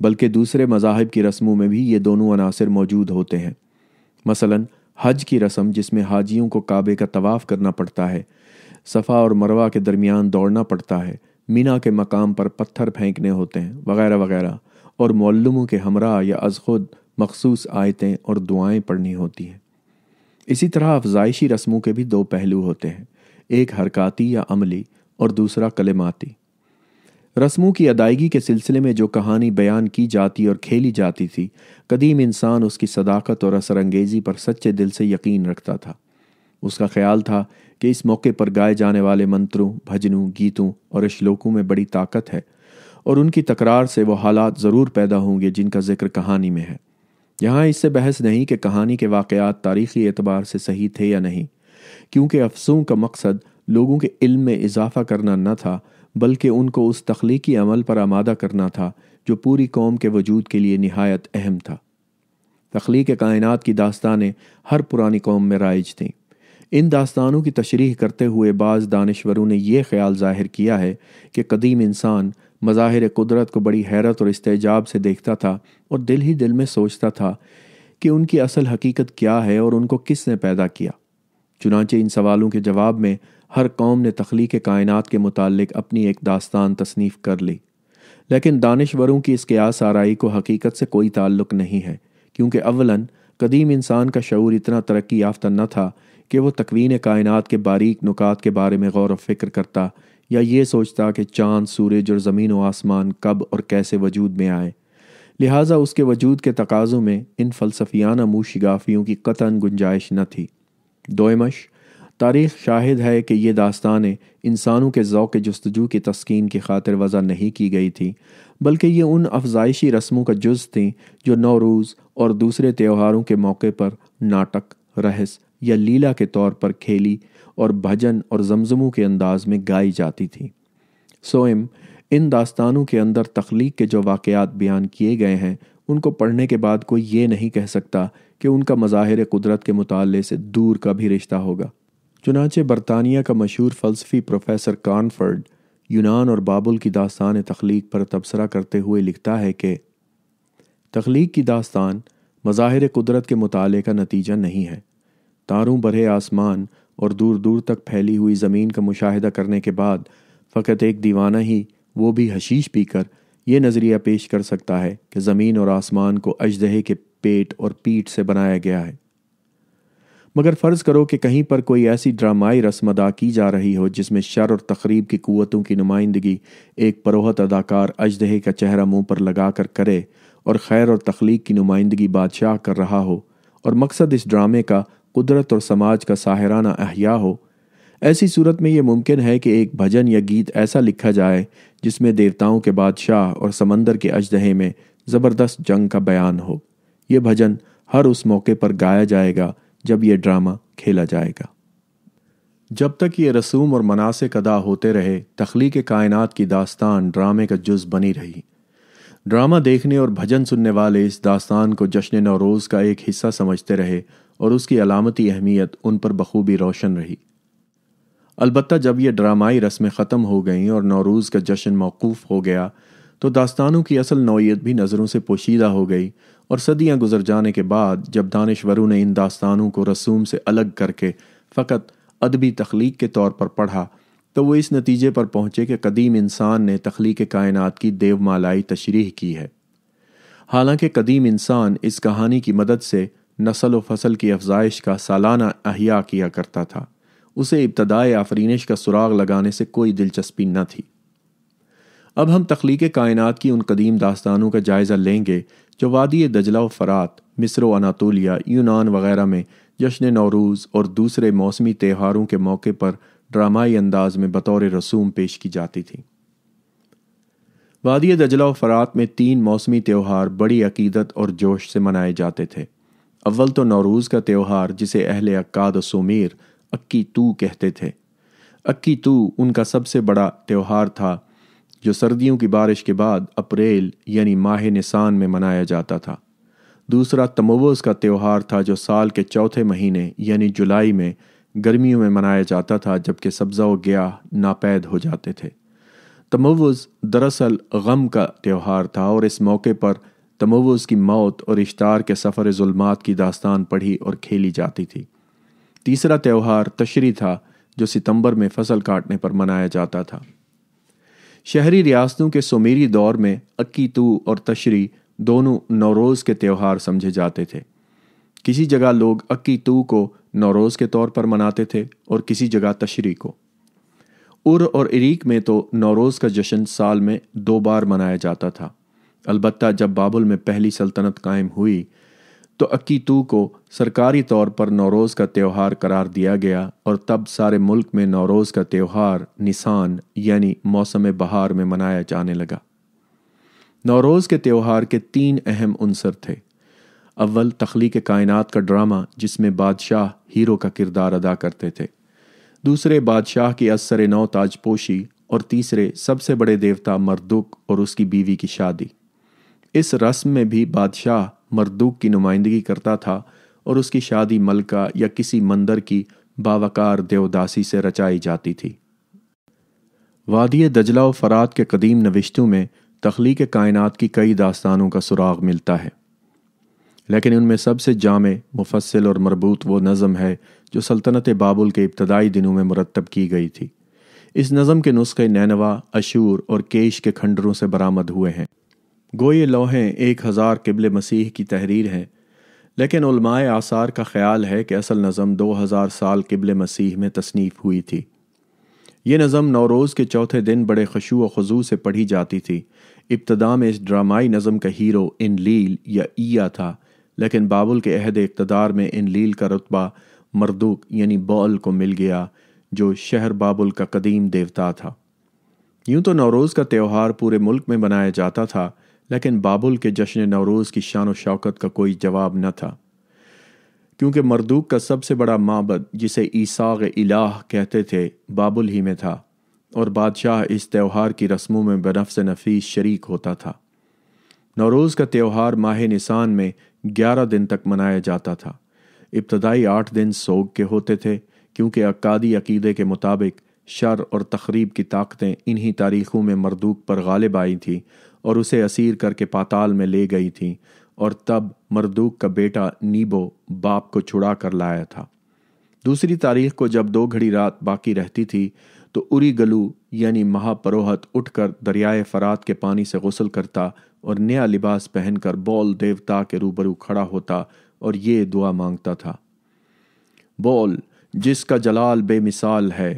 A: बल्कि दूसरे मजाहब की रस्मों में भी ये दोनों अनासर मौजूद होते हैं मसलन हज की रस्म जिसमें हाजियों को काबे का तवाफ़ करना पड़ता है सफ़ा और मरवा के दरमियान दौड़ना पड़ता है मीना के मकाम पर पत्थर फेंकने होते हैं वगैरह वगैरह और मौलमों के हमरा या अज खुद मखसूस आयतें और दुआएं पढ़नी होती हैं इसी तरह अफजाइशी रस्मों के भी दो पहलू होते हैं एक हरकती या अमली और दूसरा कलेमाती रस्मों की अदायगी के सिलसिले में जो कहानी बयान की जाती और खेली जाती थी कदीम इंसान उसकी सदाकत और असरंगेज़ी पर सच्चे दिल से यकीन रखता था उसका ख्याल था कि इस मौके पर गाए जाने वाले मंत्रों भजनों गीतों और श्लोकों में बड़ी ताकत है और उनकी तकरार से वो हालात ज़रूर पैदा होंगे जिनका जिक्र कहानी में है यहाँ इससे बहस नहीं कि कहानी के वाक़ात तारीखी एतबार से सही थे या नहीं क्योंकि अफसों का मकसद लोगों के इल्म में इजाफा करना न था बल्कि उनको उस तख्लीकी अमल पर आमादा करना था जो पूरी कौम के वजूद के लिए नहायत अहम था तख्लीक कायनात की दास्तानें हर पुरानी कौम में राइज थीं इन दास्तानों की तशरीह करते हुए बाज़ दानश्वरों ने यह ख्याल जाहिर किया है कि कदीम इंसान मज़ाहिर कुदरत को बड़ी हैरत और इस्तेजाब से देखता था और दिल ही दिल में सोचता था कि उनकी असल हकीकत क्या है और उनको किसने पैदा किया चुनाचे इन सवालों के जवाब में हर कौम ने तख्लीक कायनात के मुतालिक अपनी एक दास्तान तसनीफ़ कर ली लेकिन दानश्वरों की इस क्यास आरई को हकीकत से कोई ताल्लुक नहीं है क्योंकि अवलन कदीम इंसान का शूर इतना तरक्की याफ्ता न था कि वो तकवीन कायनात के बारीक नुकात के बारे में गौर फिक्र करता या ये सोचता कि चाँद सूरज और ज़मीन व आसमान कब और कैसे वजूद में आए लिहाजा उसके वजूद के तकाज़ों में इन फ़लसफियाना मूशगाफियों की कता गुंजाइश न थी दोमश तारीख शाहिद है कि ये दास्तानें इंसानों के ओक़ जस्तजू की तस्किन की खातिर वज़ा नहीं की गई थी बल्कि ये उन अफजाइशी रस्मों का जुज़ थी जो नौ रोज़ और दूसरे त्योहारों के मौके पर नाटक रहस्य या लीला के तौर पर खेली और भजन और जमजमों के अंदाज में गाई जाती थी सोएम इन दास्तानों के अंदर तख्लीक के जो वाकयात बयान किए गए हैं उनको पढ़ने के बाद कोई ये नहीं कह सकता कि उनका मज़ाहिर कुदरत के मुताले से दूर का भी रिश्ता होगा चुनाचे बरतानिया का मशहूर फ़लसफ़ी प्रोफेसर कानफर्ड यूनान और बाबुल की दास्तान तख्लीक पर तबसरा करते हुए लिखता है कि तख्लीक की दास्तान मज़ाहिर कुदरत के मुताले का नतीजा नहीं है तारों बरे आसमान और दूर दूर तक फैली हुई ज़मीन का मुशाहिदा करने के बाद फ़कत एक दीवाना ही वो भी हशीश पीकर ये नज़रिया पेश कर सकता है कि ज़मीन और आसमान को अजदहे के पेट और पीठ से बनाया गया है मगर फ़र्ज़ करो कि कहीं पर कोई ऐसी ड्रामाई रस्म अदा की जा रही हो जिसमें शर और तकरीब की क़वतों की नुमाइंदगी एक परोहत अदाकार अजदहे का चेहरा मुंह पर लगा कर करे और खैर और तख्लीक की नुमाइंदगी बादशाह कर रहा हो और मकसद इस ड्रामे का कुदरत और समाज का साहराना अहिया हो ऐसी सूरत में यह मुमकिन है कि एक भजन या गीत ऐसा लिखा जाए जिसमें देवताओं के बादशाह और समंदर के अजदहे में ज़बरदस्त जंग का बयान हो यह भजन हर उस मौके पर गाया जाएगा जब यह ड्रामा खेला जाएगा जब तक ये रसूम और मनासे अदा होते रहे तखलीक कायनात की दास्तान ड्रामे का जुज बनी रही ड्रामा देखने और भजन सुनने वाले इस दास्तान को जश्न नवरोज़ का एक हिस्सा समझते रहे और उसकी अलामती अहमियत उन पर बखूबी रोशन रही अलबत् जब यह ड्रामाई रस्में ख़त्म हो गईं और नौरूज़ का जश्न मौकूफ़ हो गया तो दास्तानों की असल नौीयत भी नज़रों से पोशीदा हो गई और सदियां गुजर जाने के बाद जब दानश्वरों ने इन दास्तानों को रसूम से अलग करके फ़कत अदबी तख्लीक के तौर पर पढ़ा तो वो इस नतीजे पर पहुँचे कि कदीम इंसान ने तख्लीक कायनात की देवमालाई तशरीह की है हालांकि कदीम इंसान इस कहानी की मदद से नस्ल व फसल की अफजाइश का सालाना अहिया किया करता था उसे इब्तदाए आफरीनिश का सुराग लगाने से कोई दिलचस्पी न थी अब हम तख्लीक कायनात की उन कदीम दास्तानों का जायज़ा लेंगे जो वादी दजला व फ़रात मिस्र व अनातोलिया यूनान वगैरह में जश्न नौरूज़ और दूसरे मौसमी त्योहारों के मौके पर ड्रामाई अंदाज में बतौर रसूम पेश की जाती थी वादी दजला व फ़रात में तीन मौसमी त्यौहार बड़ी अकीदत और जोश से मनाए जाते थे अव्वल तो नौरूज़ का त्यौहार जिसे अहले अक्काद और सोमेर अक्की तू कहते थे अक्की तू उनका सबसे बड़ा त्यौहार था जो सर्दियों की बारिश के बाद अप्रैल यानी माह निसान में मनाया जाता था दूसरा तमोवस का त्यौहार था जो साल के चौथे महीने यानी जुलाई में गर्मियों में मनाया जाता था जबकि सब्ज़ा व गया नापैद हो जाते थे तमवज़ दरअसल गम का त्यौहार था और इस मौके पर तमोवस की मौत और इश्तार के सफ़र जुल्मात की दास्तान पढ़ी और खेली जाती थी तीसरा त्यौहार तशरी था जो सितंबर में फसल काटने पर मनाया जाता था शहरी रियासतों के सुमेरी दौर में अकीतू और तशरी दोनों नौरोज़ के त्यौहार समझे जाते थे किसी जगह लोग अक्की तू को नौरोज़ के तौर पर मनाते थे और किसी जगह तशरी को उर और इरीक में तो नौरोज़ का जश्न साल में दो बार मनाया जाता था अलबत् जब बाबुल में पहली सल्तनत कायम हुई तो अक्कीतू को सरकारी तौर पर नौरोज़ का त्यौहार करार दिया गया और तब सारे मुल्क में नौरोज़ का त्यौहार निशान यानी मौसम बहार में मनाया जाने लगा नौरोज़ के त्यौहार के तीन अहम अनसर थे अव्वल तखलीक कायनात का ड्रामा जिसमें बादशाह हीरो का किरदार अदा करते थे दूसरे बादशाह की असर नौ ताजपोशी और तीसरे सबसे बड़े देवता मरदुक और उसकी बीवी की शादी इस रस्म में भी बादशाह मरदूक की नुमाइंदगी करता था और उसकी शादी मलका या किसी मंदिर की बावकार देवदासी से रचाई जाती थी वादिय दजला व फरात के कदीम नविश्तों में तख्लीक कायनात की कई दास्तानों का सुराग मिलता है लेकिन उनमें सबसे जाम मुफसल और मरबूत वो नज़म है जो सल्तनत बाबुल के इब्तदाई दिनों में मुरतब की गई थी इस नज़म के नुस्खे नैनवा अशूर और केश के खंडरों से बरामद हुए हैं गो ये एक हज़ार किबल मसीह की तहरीर हैं लेकिन उलमाए आसार का ख्याल है कि असल नज़म दो हज़ार साल किबल मसीह में तसनीफ़ हुई थी ये नज़म नौरोज़ के चौथे दिन बड़े खुशु व खजू से पढ़ी जाती थी इब्तदा में इस ड्रामाई नज़म का हीरो इन लील या ईया था लेकिन बाबुल के अहद इकतदार में इन लील का रुतबा मरदूक यानी बौल को मिल गया जो शहर बाबुल का कदीम देवता था यूं तो नौरोज़ का त्यौहार पूरे मुल्क में मनाया जाता था लेकिन बाबुल के जश्न नवरोज़ की शान शौकत का कोई जवाब न था क्योंकि मरदूक का सबसे बड़ा माबद जिसे ईसाग इलाह कहते थे बाबुल ही में था और बादशाह इस त्यौहार की रस्मों में से नफीस शरीक होता था नवरोज़ का त्यौहार माह निशान में ग्यारह दिन तक मनाया जाता था इब्तदाई आठ दिन सोग के होते थे क्योंकि अक्कादी अकीदे के मुताबिक शर और तकरीब की ताकतें इन्हीं तारीखों में मरदूक पर गालिब आई थी और उसे असीर करके पाताल में ले गई थी और तब मरदूक का बेटा नीबो बाप को छुड़ा कर लाया था दूसरी तारीख को जब दो घड़ी रात बाकी रहती थी तो उरी गलू यानी महापरोहत उठकर दरियाए फरात के पानी से गसल करता और नया लिबास पहनकर बॉल देवता के रूबरू खड़ा होता और ये दुआ मांगता था बॉल जिसका जलाल बेमिसाल है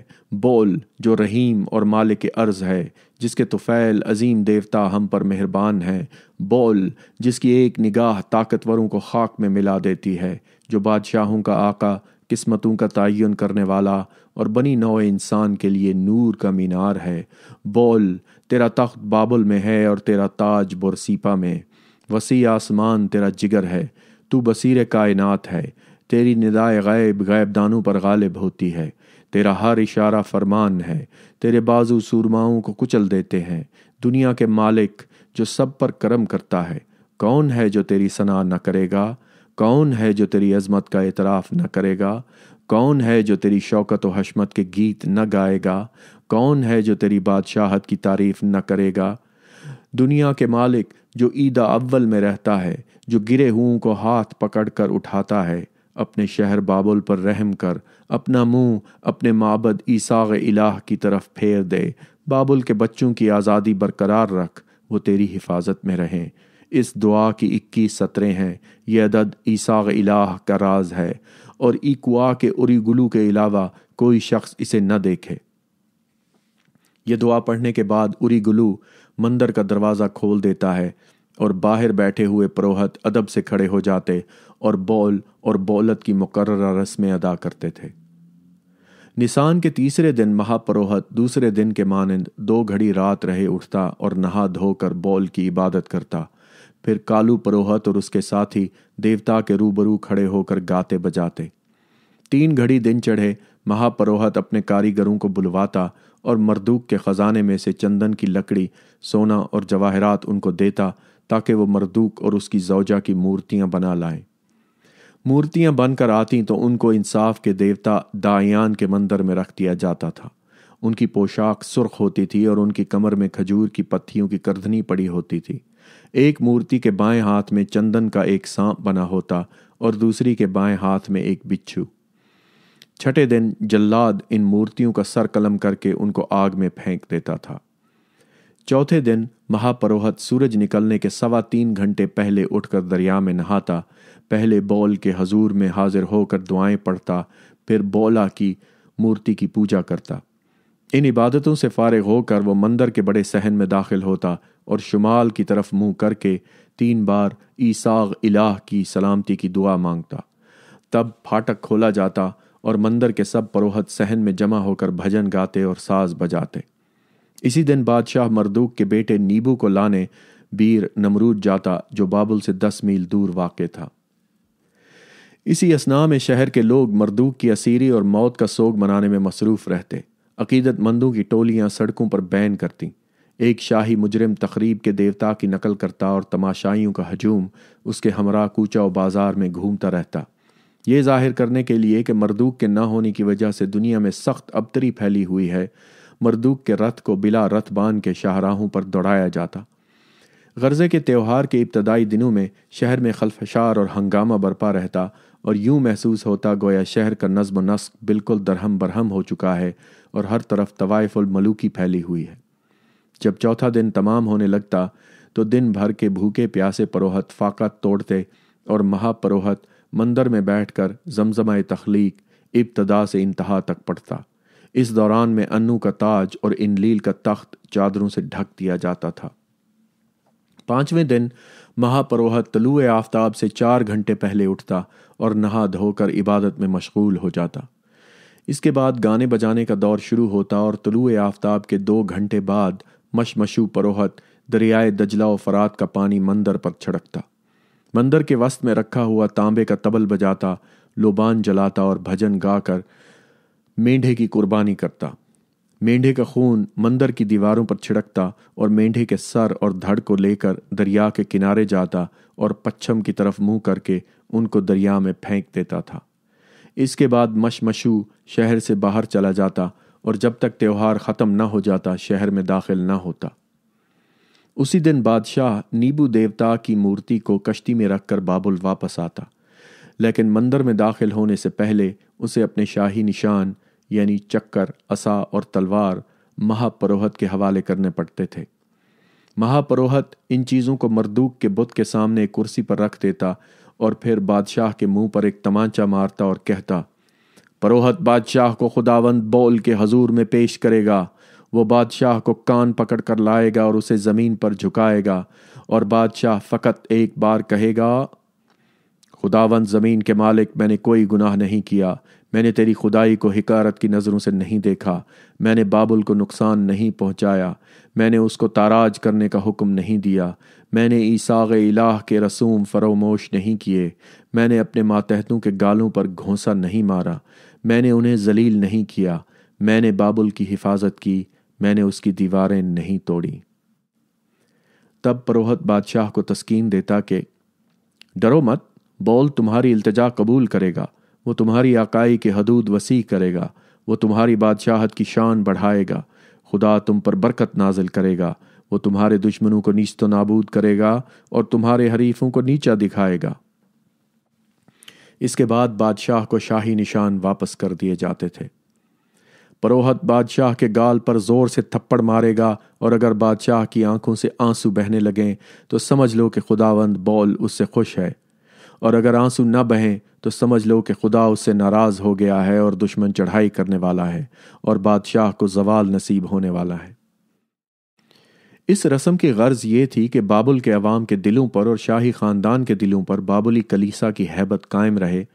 A: बोल जो रहीम और मालिक अर्ज है जिसके तुफ़ैल तो अजीम देवता हम पर मेहरबान हैं बोल जिसकी एक निगाह ताकतवरों को खाक में मिला देती है जो बादशाहों का आका किस्मतों का तयन करने वाला और बनी नौ इंसान के लिए नूर का मीनार है बोल तेरा तख्त बाबुल में है और तेरा ताज बुरसीपा में वसी आसमान तेरा जिगर है तू बसीर कायनात है तेरी निदाय गैब गैबदानों पर गालिब होती है तेरा हर इशारा फरमान है तेरे बाजू सूरमाओं को कुचल देते हैं दुनिया के मालिक जो सब पर करम करता है कौन है जो तेरी सना न करेगा कौन है जो तेरी अजमत का इतराफ़ न करेगा कौन है जो तेरी शौकत व हशमत के गीत न गाएगा कौन है जो तेरी बादशाहत की तारीफ़ न करेगा दुनिया के मालिक जो ईदा अव्वल में रहता है जो गिरे हुओं को हाथ पकड़ कर उठाता है अपने शहर बाबुल पर रहम कर अपना मुंह अपने माबद ईसाग इलाह की तरफ फेर दे बाबुल के बच्चों की आज़ादी बरकरार रख वो तेरी हिफाजत में रहें इस दुआ की इक्कीस सतरें हैं यह अदद ईसाग इलाह का राज है और इकुआ के उरी गुलू के अलावा कोई शख्स इसे न देखे यह दुआ पढ़ने के बाद उरी गुलू मंदिर का दरवाज़ा खोल देता है और बाहर बैठे हुए पुरोहत अदब से खड़े हो जाते और बॉल और बौलत की मुकर रस्में अदा करते थे निशान के तीसरे दिन महापरोहत दूसरे दिन के मानंद दो घड़ी रात रहे उठता और नहा धोकर बॉल की इबादत करता फिर कालू परोहत और उसके साथी देवता के रूबरू खड़े होकर गाते बजाते तीन घड़ी दिन चढ़े महापरोहत अपने कारीगरों को बुलवाता और मरदूक के ख़जाने में से चंदन की लकड़ी सोना और जवाहरात उनको देता ताकि वो मरदूक और उसकी जौजा की मूर्तियां बना लाएं मूर्तियां बनकर आती तो उनको इंसाफ के देवता दायान के मंदिर में रख दिया जाता था उनकी पोशाक सुर्ख होती थी और उनकी कमर में खजूर की पत्थियों की करधनी पड़ी होती थी एक मूर्ति के बाएं हाथ में चंदन का एक सांप बना होता और दूसरी के बाएं हाथ में एक बिच्छू छठे दिन जल्लाद इन मूर्तियों का सर कलम करके उनको आग में फेंक देता था चौथे दिन महापरोहत सूरज निकलने के सवा तीन घंटे पहले उठकर दरिया में नहाता पहले बौल के हजूर में हाजिर होकर दुआएं पढ़ता फिर बौला की मूर्ति की पूजा करता इन इबादतों से फारग होकर वो मंदिर के बड़े सहन में दाखिल होता और शुमाल की तरफ मुंह करके तीन बार ईसाग इलाह की सलामती की दुआ मांगता तब फाटक खोला जाता और मंदिर के सब परोहत सहन में जमा होकर भजन गाते और साज बजाते इसी दिन बादशाह मरदूक के बेटे नीबू को लाने बीर नमरूद जाता जो बाबुल से दस मील दूर वाक़ था इसी असना में शहर के लोग मरदूक की असीरी और मौत का सोग मनाने में मसरूफ रहते अकीदतमंदों की टोलियां सड़कों पर बैन करती एक शाही मुजरिम तकरीब के देवता की नकल करता और तमाशाइयों का हजूम उसके हमरा कूचा और बाजार में घूमता रहता ये जाहिर करने के लिए कि मरदूक के ना होने की वजह से दुनिया में सख्त अबतरी फैली हुई है मरदूक के रथ को बिला रथ बांध के शाहराहों पर दौड़ाया जाता गर्ज़े के त्यौहार के इब्तदाई दिनों में शहर में खलफशार और हंगामा बरपा रहता और यूं महसूस होता गोया शहर का नज्म नस्क बिल्कुल दरहम बरहम हो चुका है और हर तरफ तवायफुल मलूकी फैली हुई है जब चौथा दिन तमाम होने लगता तो दिन भर के भूखे प्यासे परोहत फाकत तोड़ते और महापरोहत मंदिर में बैठकर जमजमाए तख्लीक इब्तदा से इंतहा तक पड़ता इस दौरान में अन्नू का ताज और इनलील का तख्त चादरों से ढक दिया जाता था पांचवें दिन महापरोहत तलुए आफताब से चार घंटे पहले उठता और नहा धोकर इबादत में मशगूल हो जाता इसके बाद गाने बजाने का दौर शुरू होता और तलुए आफ्ताब के दो घंटे बाद मशमशू परोहत दरियाए दजला और फरात का पानी मंदिर पर छड़कता मंदिर के वस्त में रखा हुआ तांबे का तबल बजाता लोबान जलाता और भजन गाकर मेंढे की कुर्बानी करता मेंढे का खून मंदिर की दीवारों पर छिड़कता और मेंढे के सर और धड़ को लेकर दरिया के किनारे जाता और पश्चिम की तरफ मुंह करके उनको दरिया में फेंक देता था इसके बाद मशमशू शहर से बाहर चला जाता और जब तक त्यौहार ख़त्म न हो जाता शहर में दाखिल न होता उसी दिन बादशाह नीबू देवता की मूर्ति को कश्ती में रखकर बाबुल वापस आता लेकिन मंदिर में दाखिल होने से पहले उसे अपने शाही निशान यानी चक्कर असा और तलवार महापरोहत के हवाले करने पड़ते थे महापरोहत इन चीज़ों को मरदूक के बुत के सामने कुर्सी पर रख देता और फिर बादशाह के मुंह पर एक तमाचा मारता और कहता परोहत बादशाह को खुदावंद बोल के हजूर में पेश करेगा वो बादशाह को कान पकड़ कर लाएगा और उसे ज़मीन पर झुकाएगा और बादशाह फ़कत एक बार कहेगा खुदावंद ज़मीन के मालिक मैंने कोई गुनाह नहीं किया मैंने तेरी खुदाई को हिकारत की नज़रों से नहीं देखा मैंने बाबुल को नुकसान नहीं पहुंचाया मैंने उसको ताराज करने का हुक्म नहीं दिया मैंने ईसाग इलाह के रसूम फरोमोश नहीं किए मैंने अपने मातहतों के गालों पर घोंसा नहीं मारा मैंने उन्हें जलील नहीं किया मैंने बाबुल की हिफाजत की मैंने उसकी दीवारें नहीं तोड़ी तब परोहत बादशाह को तस्कीन देता कि डरो मत बोल तुम्हारी इल्तजा कबूल करेगा वो तुम्हारी आकाई के हदूद वसी करेगा वो तुम्हारी बादशाहत की शान बढ़ाएगा खुदा तुम पर बरकत नाजिल करेगा वो तुम्हारे दुश्मनों को नीचत नाबूद करेगा और तुम्हारे हरीफों को नीचा दिखाएगा इसके बाद बादशाह को शाही निशान वापस कर दिए जाते थे परोहत बादशाह के गाल पर जोर से थप्पड़ मारेगा और अगर बादशाह की आंखों से आंसू बहने लगें तो समझ लो कि खुदावंद बौल उससे खुश है और अगर आंसू न बहें तो समझ लो कि खुदा उससे नाराज़ हो गया है और दुश्मन चढ़ाई करने वाला है और बादशाह को जवाल नसीब होने वाला है इस रस्म की गर्ज ये थी कि बाबुल के अवाम के दिलों पर और शाही ख़ानदान के दिलों पर बाबुली कलीसा की हैबत कायम रहे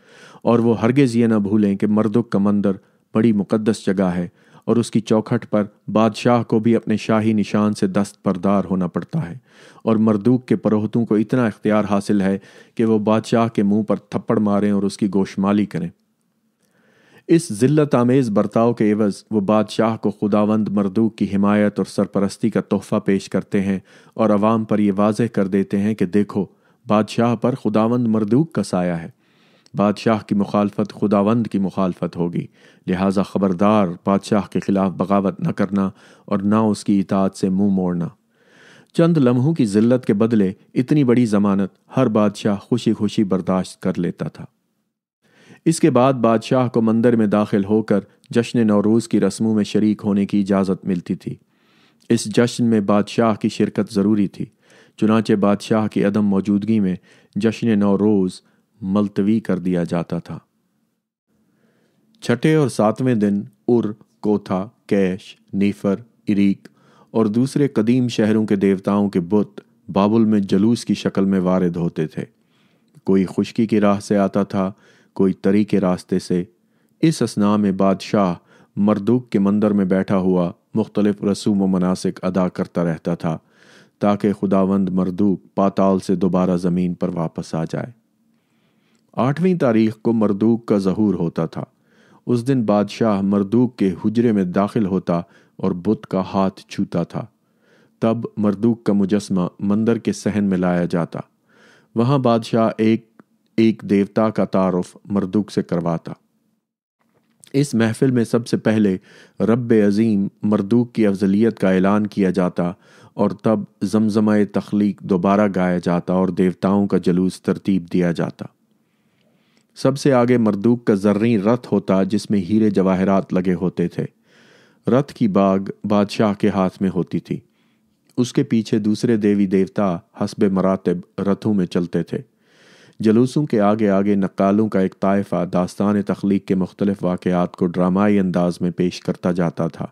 A: और वो हरगेज ये ना भूलें कि मर्दुक का मंदिर बड़ी मुकदस जगह है और उसकी चौखट पर बादशाह को भी अपने शाही निशान से दस्तबरदार होना पड़ता है और मरदूक के परोहतों को इतना इख्तियार हासिल है कि वो बादशाह के मुंह पर थप्पड़ मारें और उसकी गोशमाली करें इस जिल्लत आमेज़ बर्ताव के एवज़ वो बादशाह को खुदावंद मरदूक की हिमायत और सरपरस्ती का तोहफ़ा पेश करते हैं और आवाम पर यह वाजह कर देते हैं कि देखो बादशाह पर खुदावंद मरदूक का साया है बादशाह की मुखालफत खुदावंद की मुखालफत होगी लिहाजा ख़बरदार बादशाह के ख़िलाफ़ बगावत न करना और ना उसकी इताद से मुंह मोड़ना चंद लम्हों की जिल्लत के बदले इतनी बड़ी ज़मानत हर बादशाह खुशी खुशी बर्दाश्त कर लेता था इसके बाद बादशाह को मंदिर में दाखिल होकर जश्न नौरूज़ की रस्मों में शरीक होने की इजाज़त मिलती थी इस जश्न में बादशाह की शिरकत ज़रूरी थी चुनाचे बादशाह की अदम मौजूदगी में जश्न नौरोज़ मलतवी कर दिया जाता था छठे और सातवें दिन उर कोथा कैश नीफर इरीक और दूसरे कदीम शहरों के देवताओं के बुत बाबुल में जलूस की शक्ल में वारद होते थे कोई खुशकी की राह से आता था कोई तरी के रास्ते से इस असना में बादशाह मरदूक के मंदिर में बैठा हुआ मुख्तलिफ रसूम व मनासिक अदा करता रहता था ताकि खुदावंद मरदूक पाताल से दोबारा ज़मीन पर वापस आ जाए आठवीं तारीख को मरदूक का जहूर होता था उस दिन बादशाह मरदूक के हुजरे में दाखिल होता और बुत का हाथ छूता था तब मरदूक का मुजस्मा मंदिर के सहन में लाया जाता वहाँ बादशाह एक एक देवता का तारफ मरदूक से करवाता इस महफिल में सबसे पहले रब अज़ीम मरदूक की अफजलियत का ऐलान किया जाता और तब जमजमाए तख्लीक दोबारा गाया जाता और देवताओं का जलूस तरतीब दिया जाता सबसे आगे मरदूक का जर्री रथ होता जिसमें हीरे जवाहरात लगे होते थे रथ की बाग बादशाह के हाथ में होती थी उसके पीछे दूसरे देवी देवता हसब मरातब रथों में चलते थे जलूसों के आगे आगे नक्कालों का एक तायफा दास्तान तख्लीक के मुख्तलिफ वाक़ात को ड्रामाई अंदाज में पेश करता जाता था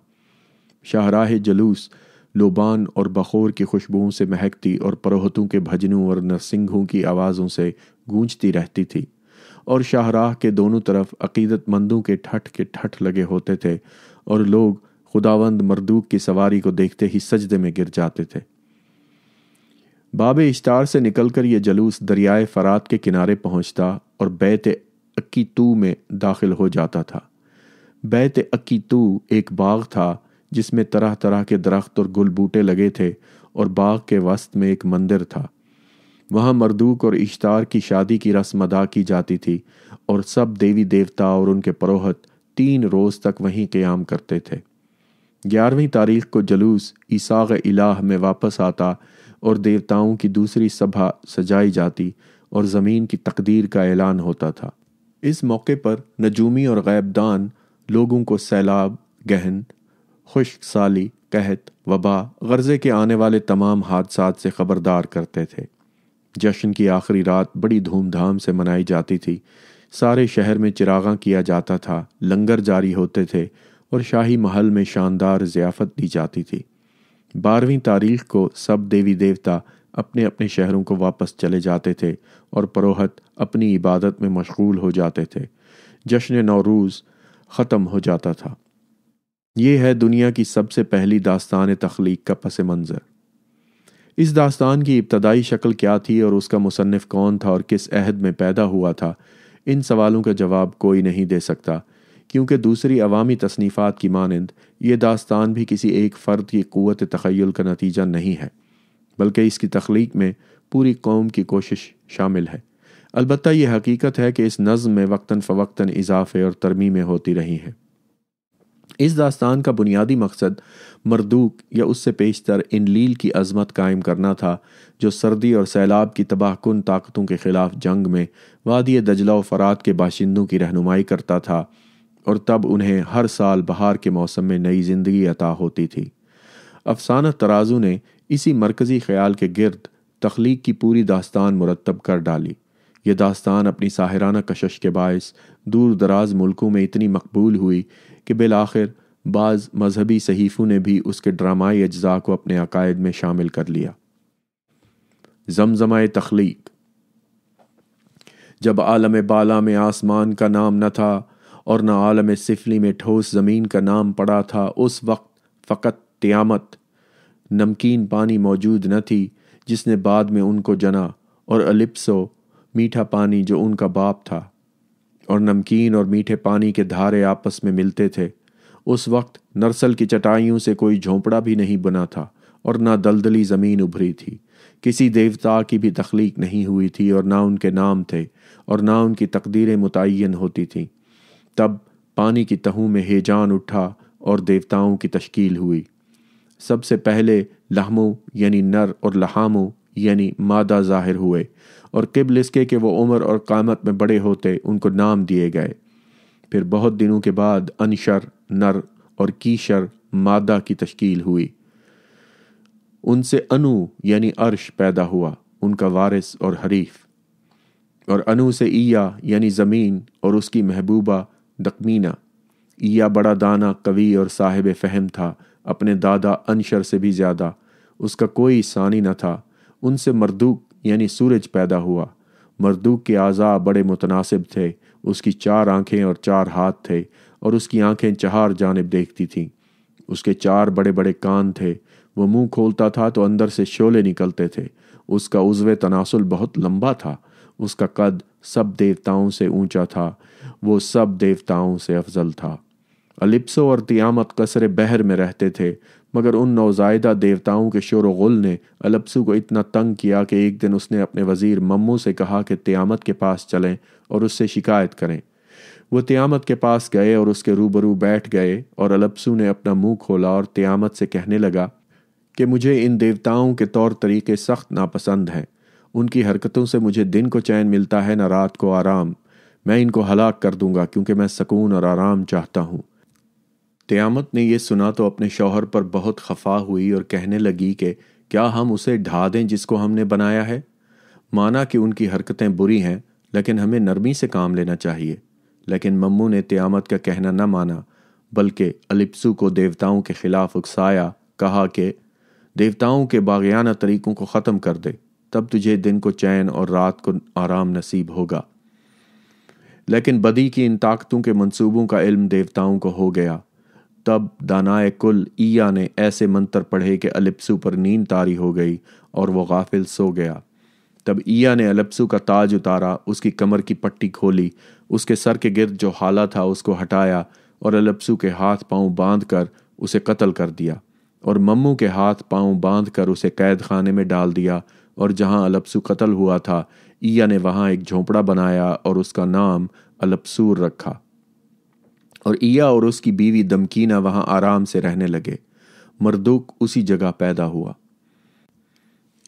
A: शाहराह जलूस लोबान और बखोर की खुशबुओं से महकती और परोहतों के भजनों और नरसिंघों की आवाज़ों से गूंजती रहती थी और शाहराह के दोनों तरफ अकीदतमंदों के ठठ के ठठ लगे होते थे और लोग खुदावंद मरदूक की सवारी को देखते ही सजदे में गिर जाते थे बाब इश्तार से निकलकर यह जलूस दरियाए फरात के किनारे पहुंचता और बैत अकीतू में दाखिल हो जाता था बैत अकीतू एक बाग था जिसमें तरह तरह के दरख्त और गुल बूटे लगे थे और बाग के वस्त में एक मंदिर था वहाँ मरदूक और इश्तार की शादी की रस्म अदा की जाती थी और सब देवी देवता और उनके परोहत तीन रोज़ तक वहीं क्याम करते थे ग्यारहवीं तारीख को जलूस ईसाग इलाह में वापस आता और देवताओं की दूसरी सभा सजाई जाती और ज़मीन की तकदीर का ऐलान होता था इस मौके पर नजूमी और गैबदान लोगों को सैलाब गहन खुश्क साली कहत वबा गर्ज़े के आने वाले तमाम हादसा से ख़बरदार करते थे जश्न की आखिरी रात बड़ी धूमधाम से मनाई जाती थी सारे शहर में चिरागा किया जाता था लंगर जारी होते थे और शाही महल में शानदार ज़ियाफ़त दी जाती थी बारहवीं तारीख को सब देवी देवता अपने अपने शहरों को वापस चले जाते थे और परोहत अपनी इबादत में मशगूल हो जाते थे जश्न नौरूज़ ख़त्म हो जाता था ये है दुनिया की सबसे पहली दास्तान तख्लीक का पस मंज़र इस दास्तान की इब्तदाई शक्ल क्या थी और उसका मुसनफ़ कौन था और किस अहद में पैदा हुआ था इन सवालों का जवाब कोई नहीं दे सकता क्योंकि दूसरी अवामी तसनीफ़ात की मानंद ये दास्तान भी किसी एक फ़र्द की क़वत तखयल का नतीजा नहीं है बल्कि इसकी तख्लीक में पूरी कौम की कोशिश शामिल है अलबत् यह हकीकत है कि इस नज़म में वक्ता फ़वक्ता इजाफ़े और तरमीमें होती रही हैं इस दास्तान का बुनियादी मकसद मरदूक या उससे पेशतर लील की अजमत कायम करना था जो सर्दी और सैलाब की तबाहकुन ताकतों के ख़िलाफ़ जंग में वादी दजला फ़रात के बाशिंदों की रहनुमाई करता था और तब उन्हें हर साल बहार के मौसम में नई ज़िंदगी अता होती थी अफसाना तराजू ने इसी मरकज़ी ख्याल के गर्द तख्लीक की पूरी दास्तान मुरतब कर डाली यह दास्तान अपनी साहराना कशश के बायस दूर दराज मुल्कों में इतनी मकबूल हुई कि बिल आखिर बाज़ मजहबी सहीफ़ों ने भी उसके ड्रामाई अज्जा को अपने अकायद में शामिल कर लिया जमज़माए तख्लीक जब आलम बाला में आसमान का नाम न था और न आलम सिफली में ठोस ज़मीन का नाम पड़ा था उस वक्त फ़कत त्यामत नमकीन पानी मौजूद न थी जिसने बाद में उनको जना और अलिप्सो मीठा पानी जो उनका बाप था और नमकीन और मीठे पानी के धारे आपस में मिलते थे उस वक्त नरसल की चटाइयों से कोई झोंपड़ा भी नहीं बना था और ना दलदली ज़मीन उभरी थी किसी देवता की भी तख्लीक नहीं हुई थी और ना उनके नाम थे और ना उनकी तकदीरें मुतन होती थीं तब पानी की तहू में हेजान उठा और देवताओं की तश्कील हुई सबसे पहले लहमों यानी नर और लहामों यानी मादा जाहिर हुए और किबल इसके कि वो उम्र और कामत में बड़े होते उनको नाम दिए गए फिर बहुत दिनों के बाद अनशर नर और कीशर मादा की तश्कील हुई उनसे अनु यानी अर्श पैदा हुआ उनका वारिस और हरीफ और अनु से ईया यानी ज़मीन और उसकी महबूबा दकमीना ईया बड़ा दाना कवि और साहिब फहम था अपने दादा अनशर से भी ज़्यादा उसका कोई सानी न था उनसे मरदूक यानी सूरज पैदा हुआ मरदूक के आज़ा बड़े मुतनासिब थे उसकी चार आंखें और चार हाथ थे और उसकी आंखें चार जानब देखती थीं उसके चार बड़े बड़े कान थे वो मुंह खोलता था तो अंदर से शोले निकलते थे उसका उजव तनासुल बहुत लंबा था उसका कद सब देवताओं से ऊंचा था वो सब देवताओं से अफजल था अलिप्सो और तियामत कसरे बहर में रहते थे मगर उन नौजायदा देवताओं के शोर गुल ने अलपसू को इतना तंग किया कि एक दिन उसने अपने वज़ीर मम्मू से कहा कि त्यामत के पास चलें और उससे शिकायत करें वो त्यामत के पास गए और उसके रूबरू बैठ गए और अलपसू ने अपना मुंह खोला और त्यामत से कहने लगा कि मुझे इन देवताओं के तौर तरीके सख्त नापसंद हैं उनकी हरकतों से मुझे दिन को चैन मिलता है न रात को आराम मैं इनको हलाक कर दूंगा क्योंकि मैं सकून और आराम चाहता हूँ क़यामत ने यह सुना तो अपने शौहर पर बहुत खफा हुई और कहने लगी कि क्या हम उसे ढा दें जिसको हमने बनाया है माना कि उनकी हरकतें बुरी हैं लेकिन हमें नरमी से काम लेना चाहिए लेकिन मम्मू ने त्यामत का कहना न माना बल्कि अलिप्सू को देवताओं के खिलाफ उकसाया कहा कि देवताओं के बागियाना तरीक़ों को ख़त्म कर दे तब तुझे दिन को चैन और रात को आराम नसीब होगा लेकिन बदी की इन ताकतों के मंसूबों का इल्म देवताओं को हो गया तब दानाए कुल ईया ने ऐसे मंत्र पढ़े कि अलिप्सू पर नींद तारी हो गई और वह गाफिल सो गया तब ईया ने अलिप्सू का ताज उतारा उसकी कमर की पट्टी खोली उसके सर के गिरद जो हाला था उसको हटाया और अलिप्सू के हाथ पांव बांध कर उसे कत्ल कर दिया और मम्मू के हाथ पांव बांध कर उसे कैद खाने में डाल दिया और जहां अलपसू कत्ल हुआ था ईया ने वहां एक झोंपड़ा बनाया और उसका नाम अलपसूर रखा और ईया और उसकी बीवी दमकीना वहां आराम से रहने लगे मरदूक उसी जगह पैदा हुआ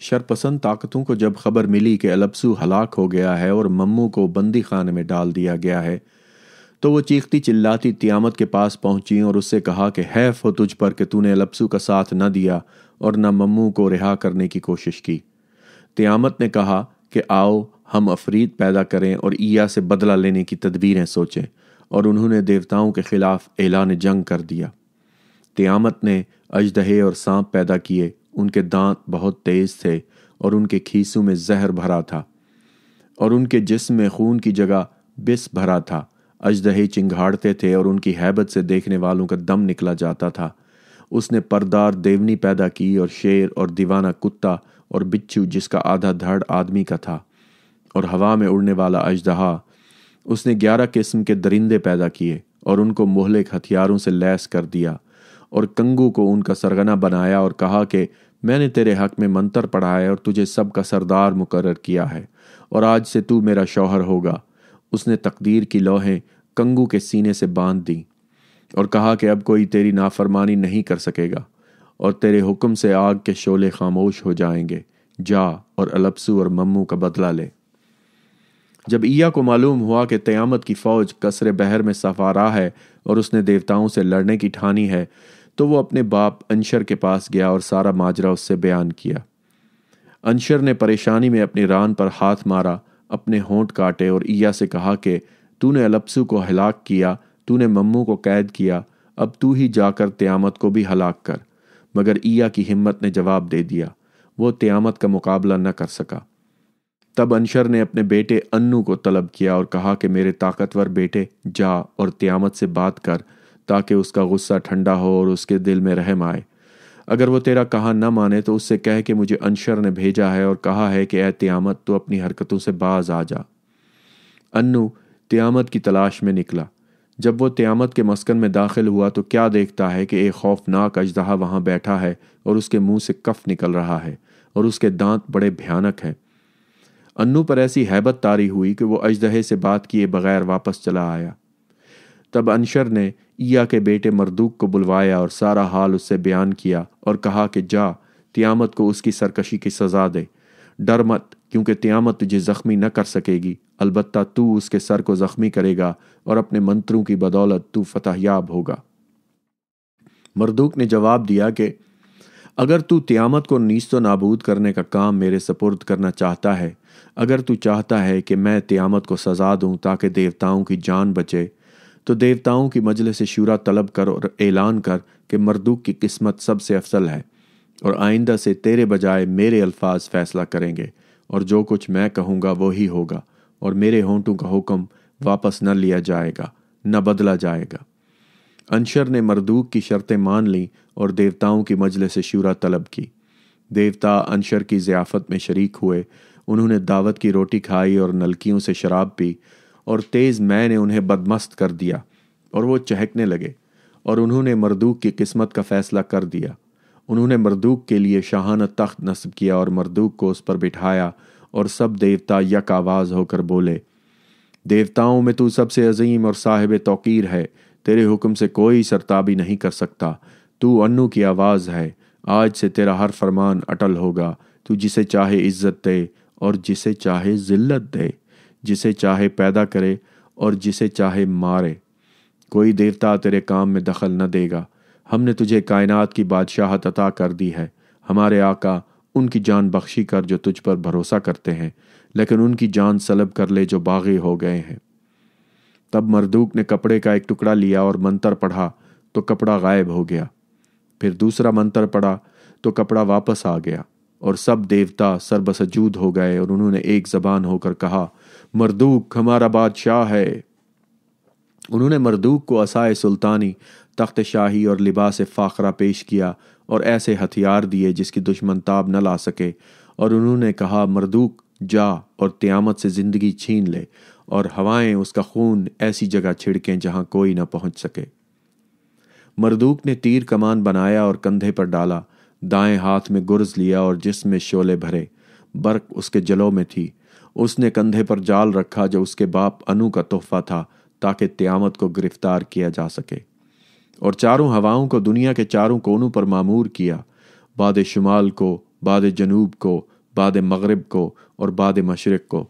A: शरपसंद ताकतों को जब खबर मिली कि अलबसू हलाक हो गया है और मम्मू को बंदी खाने में डाल दिया गया है तो वो चीखती चिल्लाती तियामत के पास पहुंची और उससे कहा कि हैफ हो तुझ पर कि तूने अलबसू का साथ न दिया और न मम्मू को रिहा करने की कोशिश की तियामत ने कहा कि आओ हम अफरीद पैदा करें और ईया से बदला लेने की तदबीरें सोचें और उन्होंने देवताओं के खिलाफ ऐलान जंग कर दिया त्यामत ने अजदहे और सांप पैदा किए उनके दांत बहुत तेज़ थे और उनके खीसू में जहर भरा था और उनके जिस्म में खून की जगह बिस भरा था अजदहे चिंघाड़ते थे और उनकी हैबत से देखने वालों का दम निकला जाता था उसने परदार देवनी पैदा की और शेर और दीवाना कुत्ता और बिच्छू जिसका आधा धड़ आदमी का था और हवा में उड़ने वाला अजदहा उसने ग्यारह किस्म के दरिंदे पैदा किए और उनको मोहलिक हथियारों से लैस कर दिया और कंगू को उनका सरगना बनाया और कहा कि मैंने तेरे हक में मंत्र पढ़ाया और तुझे सब का सरदार मुकर किया है और आज से तू मेरा शौहर होगा उसने तकदीर की लोहें कंगू के सीने से बांध दी और कहा कि अब कोई तेरी नाफरमानी नहीं कर सकेगा और तेरे हुक्म से आग के शोले खामोश हो जाएंगे जा और अलपसू और मम्मू का बदला ले जब ईया को मालूम हुआ कि तयामत की फ़ौज कसरे बहर में सफारा है और उसने देवताओं से लड़ने की ठानी है तो वो अपने बाप अनशर के पास गया और सारा माजरा उससे बयान किया अनशर ने परेशानी में अपनी रान पर हाथ मारा अपने होंठ काटे और ईया से कहा कि तूने अलप्सू को हलाक किया तूने मम्मू को कैद किया अब तू ही जाकर त्यामत को भी हलाक कर मगर ईया की हिम्मत ने जवाब दे दिया वो त्यामत का मुकाबला न कर सका तब अनशर ने अपने बेटे अन्नू को तलब किया और कहा कि मेरे ताकतवर बेटे जा और त्यामत से बात कर ताकि उसका गुस्सा ठंडा हो और उसके दिल में रहम आए अगर वो तेरा कहा न माने तो उससे कह के मुझे अनशर ने भेजा है और कहा है कि ए त्यामत तो अपनी हरकतों से बाज आ जा अन्नू त्यामत की तलाश में निकला जब वो त्यामत के मस्कन में दाखिल हुआ तो क्या देखता है कि एक खौफनाक अजदहा वहाँ बैठा है और उसके मुंह से कफ निकल रहा है और उसके दांत बड़े भयानक हैं अन्नू पर ऐसी हैबत तारी हुई कि वो अजदहे से बात किए बगैर वापस चला आया तब अनशर ने ईया के बेटे मरदूक को बुलवाया और सारा हाल उससे बयान किया और कहा कि जा त्यामत को उसकी सरकशी की सज़ा दे डर मत क्योंकि त्यामत तुझे ज़ख्मी न कर सकेगी अलबत् तू उसके सर को ज़ख्मी करेगा और अपने मंत्रों की बदौलत तू फतहयाब होगा मरदूक ने जवाब दिया कि अगर तू त्यामत को नीस्त नाबूद करने का काम मेरे सपुर्द करना चाहता है अगर तू चाहता है कि मैं त्यामत को सज़ा दूं ताकि देवताओं की जान बचे तो देवताओं की मजल से शूरा तलब कर और ऐलान कर कि मरदूक की किस्मत सबसे अफसल है और आइंदा से तेरे बजाय मेरे अल्फाज फैसला करेंगे और जो कुछ मैं कहूँगा वो ही होगा और मेरे होंटों का हुक्म वापस न लिया जाएगा न बदला जाएगा अनशर ने मरदूक की शर्तें मान लीं और देवताओं की मजल से शूरा तलब की देवता अनशर की ज़ियाफ़त में शरीक हुए उन्होंने दावत की रोटी खाई और नलकियों से शराब पी और तेज़ मैं ने उन्हें बदमस्त कर दिया और वो चहकने लगे और उन्होंने मरदूक की किस्मत का फैसला कर दिया उन्होंने मरदूक के लिए शाहाना तख्त नस्ब किया और मरदूक को उस पर बिठाया और सब देवता यक आवाज़ होकर बोले देवताओं में तू सबसे अजीम और साहिब तोकीर है तेरे हुक्म से कोई सरताबी नहीं कर सकता तू अन्नू की आवाज़ है आज से तेरा हर फरमान अटल होगा तू जिसे चाहे इज्जत दे और जिसे चाहे जिल्लत दे जिसे चाहे पैदा करे और जिसे चाहे मारे कोई देवता तेरे काम में दखल न देगा हमने तुझे कायनात की बादशाहत अता कर दी है हमारे आका उनकी जान बख्शी कर जो तुझ पर भरोसा करते हैं लेकिन उनकी जान सलब कर ले जो बागी हो गए हैं तब मरदूक ने कपड़े का एक टुकड़ा लिया और मंत्र पढ़ा तो कपड़ा गायब हो गया फिर दूसरा मंत्र पढ़ा तो कपड़ा वापस आ गया और सब देवता सर्बसजूद हो गए और उन्होंने एक जबान होकर कहा मरदूक हमारा बादशाह है उन्होंने मरदूक को असाय सुल्तानी तख्त शाही और लिबास फ़ाखरा पेश किया और ऐसे हथियार दिए जिसकी दुश्मन ताब न ला सके और उन्होंने कहा मरदूक जा और त्यामत से ज़िंदगी छीन ले और हवाएं उसका खून ऐसी जगह छिड़कें जहां कोई न पहुंच सके मरदूक ने तीर कमान बनाया और कंधे पर डाला दाएं हाथ में गुर्ज लिया और जिसमें शोले भरे बर्क उसके जलों में थी उसने कंधे पर जाल रखा जो उसके बाप अनु का तोहफा था ताकि त्यामत को गिरफ्तार किया जा सके और चारों हवाओं को दुनिया के चारों कोनों पर मामूर किया बाद शुमाल को बाद जनूब को बाद मगरब को और बाद मशरक़ को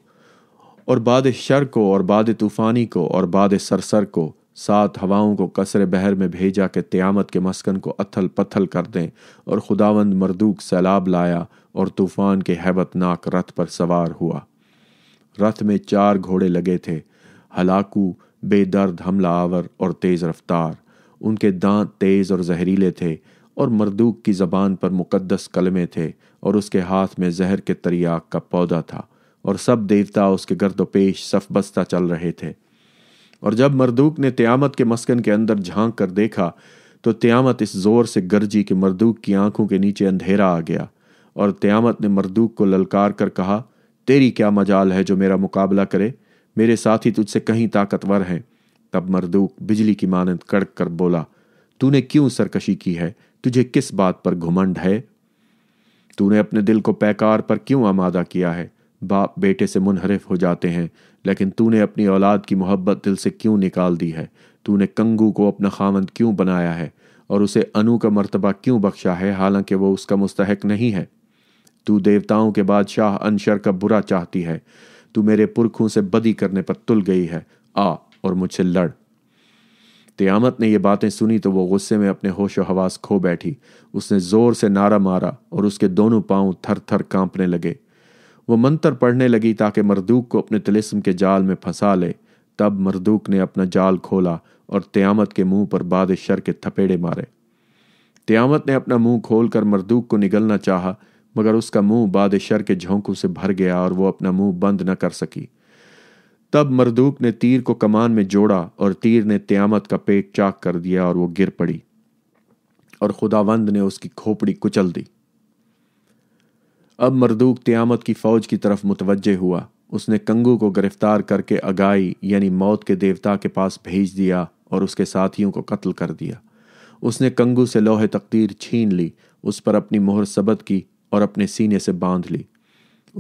A: और बाद शर को और बाद तूफ़ानी को और बाद सरसर को सात हवाओं को कसरे बहर में भेजा के त्यामत के मस्कन को अथल पथल कर दें और खुदावंद मरदूक सैलाब लाया और तूफ़ान के हैबतनाक रथ पर सवार हुआ रथ में चार घोड़े लगे थे हलाकू बेदर्द हमला आवर और तेज़ रफ्तार उनके दांत तेज़ और जहरीले थे और मरदूक की ज़बान पर मुकद्दस कलमे थे और उसके हाथ में जहर के तरियाक का पौधा था और सब देवता उसके गर्दोपेश सफबस्ता चल रहे थे और जब मरदूक ने त्यामत के मस्कन के अंदर झांक कर देखा तो त्यामत इस जोर से गरजी कि मरदूक की आंखों के नीचे अंधेरा आ गया और त्यामत ने मरदूक को ललकार कर कहा तेरी क्या मजाल है जो मेरा मुकाबला करे मेरे ही तुझसे कहीं ताकतवर हैं तब मरदूक बिजली की मानंद कड़क कर बोला तूने क्यों सरकशी की है तुझे किस बात पर घुमंड है तूने अपने दिल को पैकार पर क्यों आमादा किया है बाप बेटे से मुनहरिफ हो जाते हैं लेकिन तूने अपनी औलाद की मोहब्बत दिल से क्यों निकाल दी है तूने कंगू को अपना खामंद क्यों बनाया है और उसे अनु का मर्तबा क्यों बख्शा है हालांकि वो उसका मुस्तहक नहीं है तू देवताओं के बादशाह अनशर का बुरा चाहती है तू मेरे पुरखों से बदी करने पर तुल गई है आ और मुझसे लड़ तयामत ने ये बातें सुनी तो वो गुस्से में अपने होश हवास खो बैठी उसने ज़ोर से नारा मारा और उसके दोनों पांव थर थर कांपने लगे वो मंत्र पढ़ने लगी ताकि मरदूक को अपने तिलिस्म के जाल में फंसा ले तब मरदूक ने अपना जाल खोला और त्यामत के मुंह पर बादशर के थपेड़े मारे त्यामत ने अपना मुंह खोलकर मरदूक को निगलना चाहा मगर उसका मुंह बादशर के झोंकों से भर गया और वो अपना मुंह बंद न कर सकी तब मरदूक ने तीर को कमान में जोड़ा और तीर ने त्यामत का पेट चाक कर दिया और वो गिर पड़ी और खुदावंद ने उसकी खोपड़ी कुचल दी अब मरदूक त्यामत की फौज की तरफ मुतवजह हुआ उसने कंगू को गिरफ्तार करके अगाई यानी मौत के देवता के पास भेज दिया और उसके साथियों को कत्ल कर दिया उसने कंगू से लोहे तकदीर छीन ली उस पर अपनी मोहर सबत की और अपने सीने से बांध ली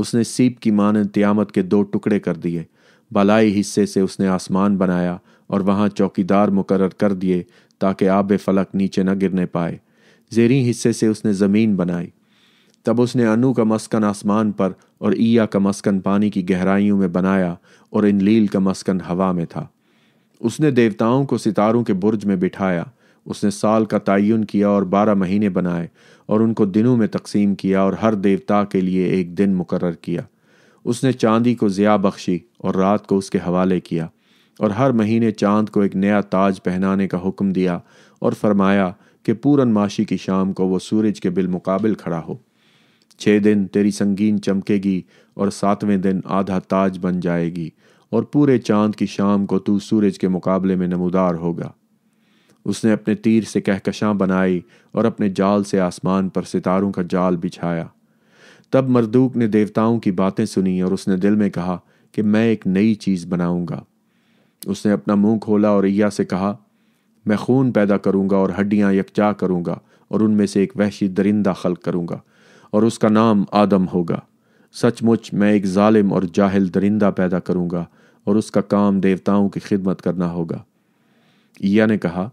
A: उसने सीप की मानन त्यामत के दो टुकड़े कर दिए बलाई हिस्से से उसने आसमान बनाया और वहाँ चौकीदार मुकर कर दिए ताकि आब फलक नीचे न गिरने पाए जेरी हिस्से से उसने ज़मीन बनाई तब उसने अनु का मस्कन आसमान पर और ईया का मस्कन पानी की गहराइयों में बनाया और इनलील का मस्कन हवा में था उसने देवताओं को सितारों के बुर्ज में बिठाया उसने साल का तयन किया और बारह महीने बनाए और उनको दिनों में तकसीम किया और हर देवता के लिए एक दिन मुकर किया उसने चांदी को ज़िया बख्शी और रात को उसके हवाले किया और हर महीने चांद को एक नया ताज पहनाने का हुक्म दिया और फरमाया कि पूरन माशी की शाम को वो सूरज के बिलमुकाबिल खड़ा हो छः दिन तेरी संगीन चमकेगी और सातवें दिन आधा ताज बन जाएगी और पूरे चांद की शाम को तू सूरज के मुकाबले में नमोदार होगा उसने अपने तीर से कहकशां बनाई और अपने जाल से आसमान पर सितारों का जाल बिछाया तब मरदूक ने देवताओं की बातें सुनी और उसने दिल में कहा कि मैं एक नई चीज़ बनाऊंगा उसने अपना मुंह खोला और ईया से कहा मैं खून पैदा करूंगा और हड्डियां यकजा करूंगा और उनमें से एक वहशी दरिंदा खल करूंगा और उसका नाम आदम होगा सचमुच मैं एक जालिम और जाहिल दरिंदा पैदा करूंगा और उसका काम देवताओं की खिदमत करना होगा ईया ने कहा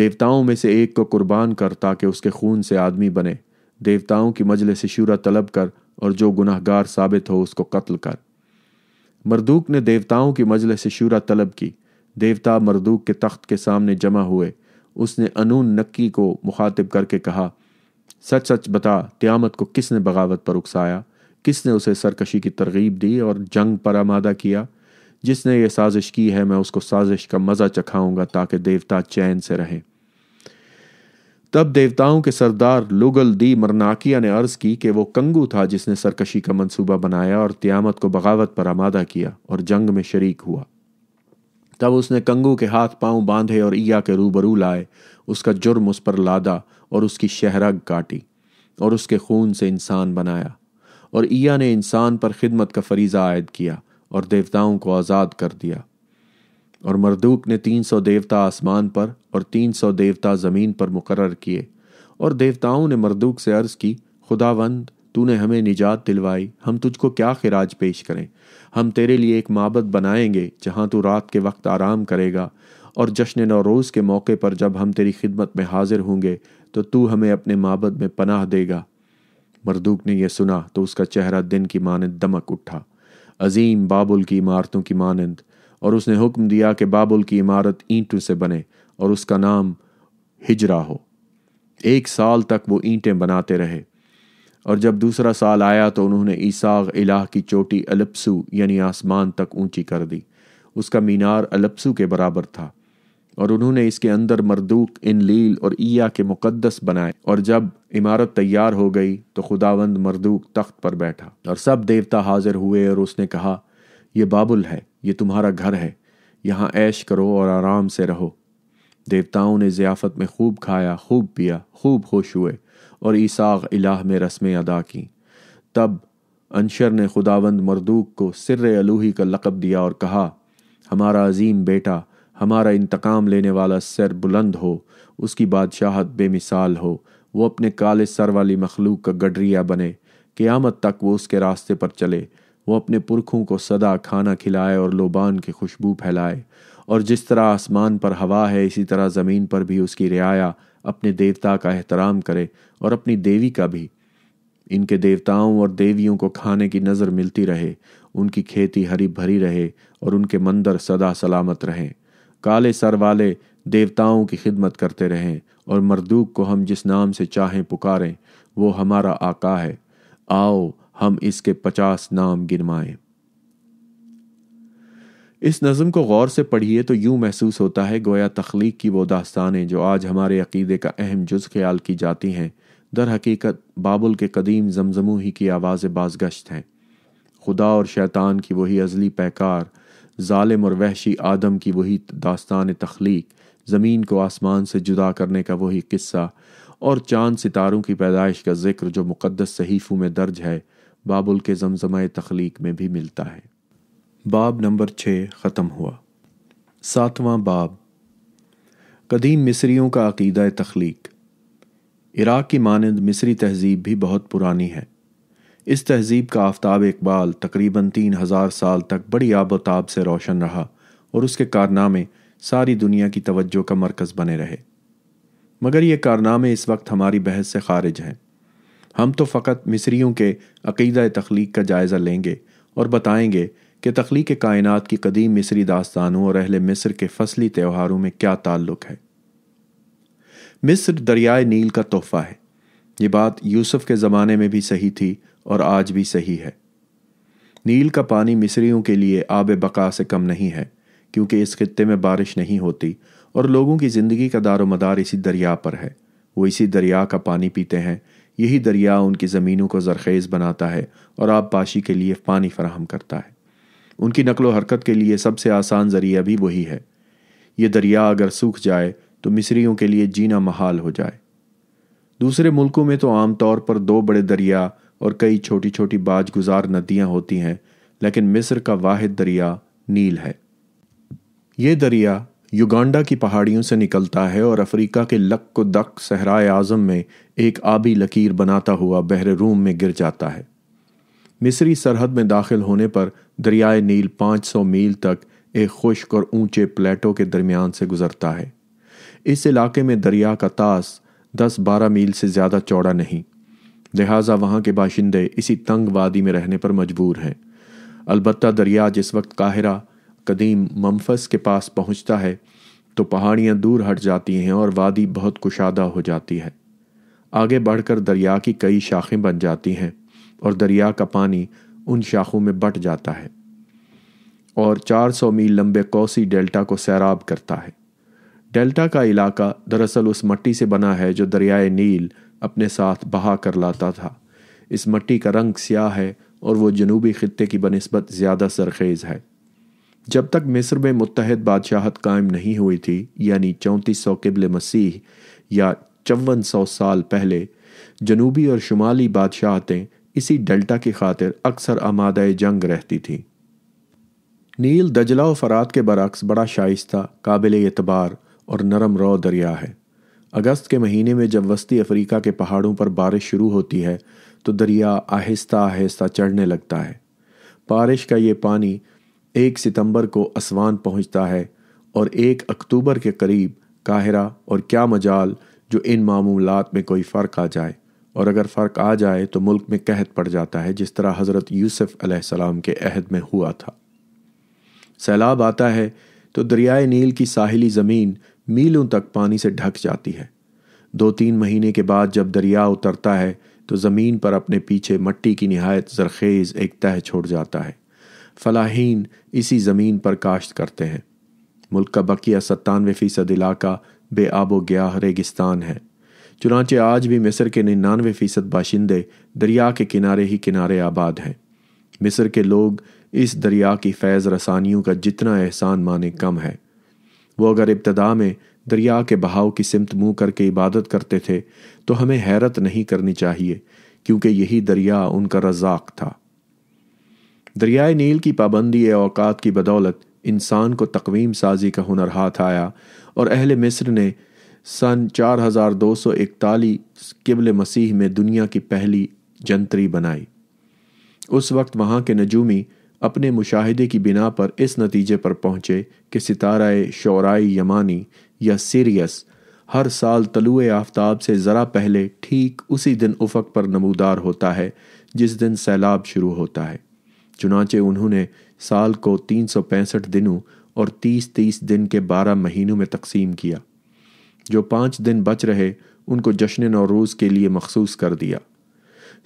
A: देवताओं में से एक को कुर्बान कर ताकि उसके खून से आदमी बने देवताओं की मजल से शूरा तलब कर और जो गुनाहगार साबित हो उसको कत्ल कर मरदूक ने देवताओं की मजल से शूरा तलब की देवता मरदूक के तख्त के सामने जमा हुए उसने अनून नक्की को मुखातिब करके कहा सच सच बता त्यामत को किसने बगावत पर उकसाया किसने उसे सरकशी की तरगीब दी और जंग पर आमादा किया जिसने ये साजिश की है मैं उसको साजिश का मज़ा चखाऊंगा ताकि देवता चैन से रहें तब देवताओं के सरदार लुगल दी मरनाकिया ने अर्ज की कि वो कंगू था जिसने सरकशी का मंसूबा बनाया और त्यामत को बगावत पर आमादा किया और जंग में शरीक हुआ तब उसने कंगू के हाथ पांव बांधे और ईया के रूबरू लाए उसका जुर्म उस पर लादा और उसकी शहरग काटी और उसके खून से इंसान बनाया और ईया ने इंसान पर खिदमत का फरीज़ा आयद किया और देवताओं को आज़ाद कर दिया और मरदूक ने तीन सौ देवता आसमान पर और तीन सौ देवता ज़मीन पर मुकर किए और देवताओं ने मरदूक से अर्ज़ की खुदावंद तूने हमें निजात दिलवाई हम तुझको क्या खिराज पेश करें हम तेरे लिए एक माबद बनाएंगे जहां तू रात के वक्त आराम करेगा और जश्न नौरोज़ के मौके पर जब हम तेरी खिदमत में हाजिर होंगे तो तू हमें अपने माबद में पनाह देगा मरदूक ने यह सुना तो उसका चेहरा दिन की मानंद दमक उठा अजीम बाबुल की इमारतों की मानंद और उसने हुक्म दिया कि बाबुल की इमारत ईंटों से बने और उसका नाम हिजरा हो एक साल तक वो ईंटें बनाते रहे और जब दूसरा साल आया तो उन्होंने ईसाग इलाह की चोटी अलप्सू यानी आसमान तक ऊंची कर दी उसका मीनार अलप्सू के बराबर था और उन्होंने इसके अंदर मरदूक इन लील और ईया के मुकद्दस बनाए और जब इमारत तैयार हो गई तो खुदावंद मरदूक तख्त पर बैठा और सब देवता हाजिर हुए और उसने कहा यह बाबुल है ये तुम्हारा घर है यहाँ ऐश करो और आराम से रहो देवताओं ने ज़ियाफ़त में खूब खाया खूब पिया खूब खुश हुए और ईसाग इलाह में रस्में अदा की तब अनशर ने खुदावंद मरदूक को सिर अलूही का लक़ब दिया और कहा हमारा अजीम बेटा हमारा इंतकाम लेने वाला सर बुलंद हो उसकी बादशाहत बेमिसाल हो वो अपने काले सर वाली मखलूक का गडरिया बने क़यामत तक वो उसके रास्ते पर चले वो अपने पुरखों को सदा खाना खिलाए और लोबान की खुशबू फैलाए और जिस तरह आसमान पर हवा है इसी तरह ज़मीन पर भी उसकी रियाया अपने देवता का एहतराम करे और अपनी देवी का भी इनके देवताओं और देवियों को खाने की नज़र मिलती रहे उनकी खेती हरी भरी रहे और उनके मंदिर सदा सलामत रहें काले सर वाले देवताओं की खिदमत करते रहें और मरदूक को हम जिस नाम से चाहें पुकारें वो हमारा आका है आओ हम इसके पचास नाम गिनवाएं इस नज़म को गौर से पढ़िए तो यूं महसूस होता है गोया तख्लीक की वो दास्तानें जो आज हमारे अकीदे का अहम जुज ख्याल की जाती हैं दर हकीकत बाबुल के कदीम जमजमू ही की आवाज़ बाजगश्त हैं खुदा और शैतान की वही अजली पैकार ालिम और वहशी आदम की वही दास्तान तख्लीक ज़मीन को आसमान से जुदा करने का वही किस्सा और चांद सितारों की पैदाइश का जिक्र जो मुक़दस सहीफ़ों में दर्ज है बाबुल के जमजमा तख्लीक में भी मिलता है बाब नंबर छः ख़त्म हुआ सातवां बाब कदीम मिस्रियों का अकीदा तख्लीक इराक की मानंद मिस्री तहजीब भी बहुत पुरानी है इस तहजीब का आफ्ताब इकबाल तकरीबन तीन हज़ार साल तक बड़ी आबोताब से रोशन रहा और उसके कारनामे सारी दुनिया की तवज्जो का मरकज़ बने रहे मगर ये कारनामे इस वक्त हमारी बहस से खारिज हैं हम तो फ़कत मिस्रियों के अकीदा तख्लीक का जायज़ा लेंगे और बताएंगे कि तख्लीक कायनात की कदीम मिस्री दास्तानों और अहल मिस्र के फसली त्यौहारों में क्या ताल्लुक़ है मिस्र दरियाए नील का तोहफा है ये बात यूसुफ के ज़माने में भी सही थी और आज भी सही है नील का पानी मिस्रियों के लिए आब बका से कम नहीं है क्योंकि इस खत्ते में बारिश नहीं होती और लोगों की ज़िंदगी का दारो मदार इसी दरिया पर है वो इसी दरिया का पानी पीते हैं यही दरिया उनकी ज़मीनों को जरखेज़ बनाता है और आबपाशी के लिए पानी फराहम करता है उनकी नकलो हरकत के लिए सबसे आसान ज़रिया भी वही है ये दरिया अगर सूख जाए तो मिस्रियों के लिए जीना महाल हो जाए दूसरे मुल्कों में तो आमतौर पर दो बड़े दरिया और कई छोटी छोटी बाज गुजार होती हैं लेकिन मिस्र का वाहिद दरिया नील है ये दरिया युगांडा की पहाड़ियों से निकलता है और अफ्रीका के लक को दक सहराए आज़म में एक आबी लकीर बनाता हुआ बहरे रूम में गिर जाता है मिस्री सरहद में दाखिल होने पर दरियाए नील 500 मील तक एक खुश्क और ऊंचे प्लेटो के दरमियान से गुजरता है इस इलाके में दरिया का तास दस बारह मील से ज़्यादा चौड़ा नहीं लिहाजा वहाँ के बाशिंदे इसी तंग वादी में रहने पर मजबूर हैं अलबत् दरिया जिस वक्त काहिरा कदीम मम्फस के पास पहुँचता है तो पहाड़ियाँ दूर हट जाती हैं और वादी बहुत कुशादा हो जाती है आगे बढ़कर दरिया की कई शाखें बन जाती हैं और दरिया का पानी उन शाखों में बट जाता है और 400 मील लंबे कोसी डेल्टा को सैराब करता है डेल्टा का इलाका दरअसल उस मट्टी से बना है जो दरियाए नील अपने साथ बहा कर लाता था इस मट्टी का रंग स्याह है और वो जनूबी खत्े की बनस्बत ज़्यादा सरखेज़ है जब तक मिस्र में मुतहद बादशाहत कायम नहीं हुई थी यानी चौंतीस सौ कबल मसीह या चौवन सौ साल पहले जनूबी और शुमाली बादशाहतें इसी डेल्टा की खातिर अक्सर आमाद जंग रहती थीं नील दजला व फरात के बरक्स बड़ा शाइस्ता काबिल एतबार और नरम रौ दरिया है अगस्त के महीने में जब वस्ती अफ्रीका के पहाड़ों पर बारिश शुरू होती है तो दरिया आहिस्ता आहिस्ता चढ़ने लगता है बारिश का ये पानी एक सितंबर को असवान पहुंचता है और एक अक्टूबर के करीब काहिरा और क्या मजाल जो इन मामूलत में कोई फ़र्क आ जाए और अगर फ़र्क आ जाए तो मुल्क में कहत पड़ जाता है जिस तरह हज़रत यूसुफ़ अलैहिस्सलाम के अहद में हुआ था सैलाब आता है तो दरियाए नील की साहिली ज़मीन मीलों तक पानी से ढक जाती है दो तीन महीने के बाद जब दरिया उतरता है तो ज़मीन पर अपने पीछे मट्टी की नहायत जरखेज़ एक तह छोड़ जाता है फलाहीन इसी ज़मीन पर काश्त करते हैं मुल्क का बकिया सत्तानवे फ़ीसद इलाका आबो गया रेगिस्तान है चुनाचे आज भी मिस्र के निन्यानवे फ़ीसद बाशिंदे दरिया के किनारे ही किनारे आबाद हैं मिस्र के लोग इस दरिया की फैज़ रसानियों का जितना एहसान माने कम है वो अगर इब्तदा में दरिया के बहाव की सिमत मुंह करके इबादत करते थे तो हमें हैरत नहीं करनी चाहिए क्योंकि यही दरिया उनका रजाक था दरियाए नील की पाबंदी अवकात की बदौलत इंसान को तकवीम साजी का हुनर हाथ आया और अहल मिस्र ने सन चार हजार दो सौ इकतालीस किबल मसीह में दुनिया की पहली जंतरी बनाई उस वक्त वहाँ के नजूमी अपने मुशाहदे की बिना पर इस नतीजे पर पहुँचे कि सितारा शौराई यमानी या सीरियस हर साल तलुए आफ्ताब से ज़रा पहले ठीक उसी दिन उफक पर नमूदार होता है जिस दिन सैलाब शुरू होता है चुनाचे उन्होंने साल को तीन सौ पैंसठ दिनों और तीस तीस दिन के बारह महीनों में तकसीम किया जो पाँच दिन बच रहे उनको जश्न रोज़ के लिए मखसूस कर दिया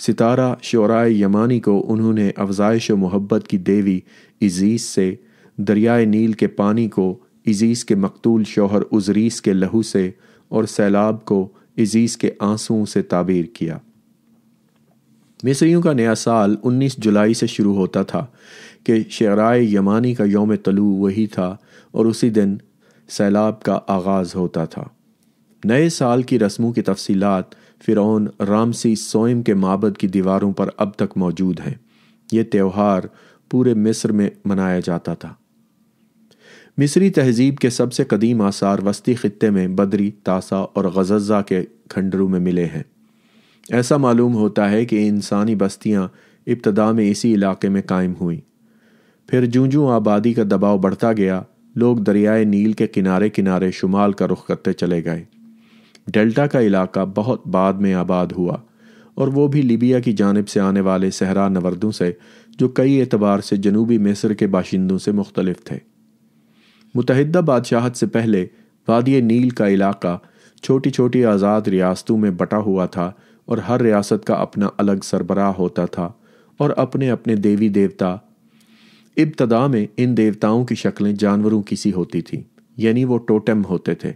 A: सितारा शराय यमानी को उन्होंने अफजाइश मोहब्बत की देवी इजीस से दरियाए नील के पानी को इजीस के मकतूल शोहर उजरीस के लहू से और सैलाब को इजीस के आंसुओं से ताबीर किया मिस्रियों का नया साल 19 जुलाई से शुरू होता था कि शराय यमानी का योम तलु वही था और उसी दिन सैलाब का आगाज़ होता था नए साल की रस्मों की तफसीलात फ़िरौन रामसी सोयम के माबद की दीवारों पर अब तक मौजूद हैं ये त्यौहार पूरे मिस्र में मनाया जाता था मिस्री तहजीब के सबसे कदीम आसार वस्ती ख़त्े में बदरी तासा और गजज़ा के खंडरों में मिले हैं ऐसा मालूम होता है कि इंसानी बस्तियां इब्तदा में इसी इलाके में कायम हुई फिर जू जूं आबादी का दबाव बढ़ता गया लोग दरियाए नील के किनारे किनारे शुमाल का रुख करते चले गए डेल्टा का इलाका बहुत बाद में आबाद हुआ और वो भी लीबिया की जानब से आने वाले सहरा नवर्दों से जो कई एतबार से जनूबी मिस्र के बाशिंदों से मुख्तलिफ थे मुतहदा बादशाहत से पहले वादिय नील का इलाका छोटी छोटी आज़ाद रियासतों में बटा हुआ था और हर रियासत का अपना अलग सरबराह होता था और अपने अपने देवी देवता इब्तदा में इन देवताओं की शक्लें जानवरों की सी होती थीं यानी वो टोटम होते थे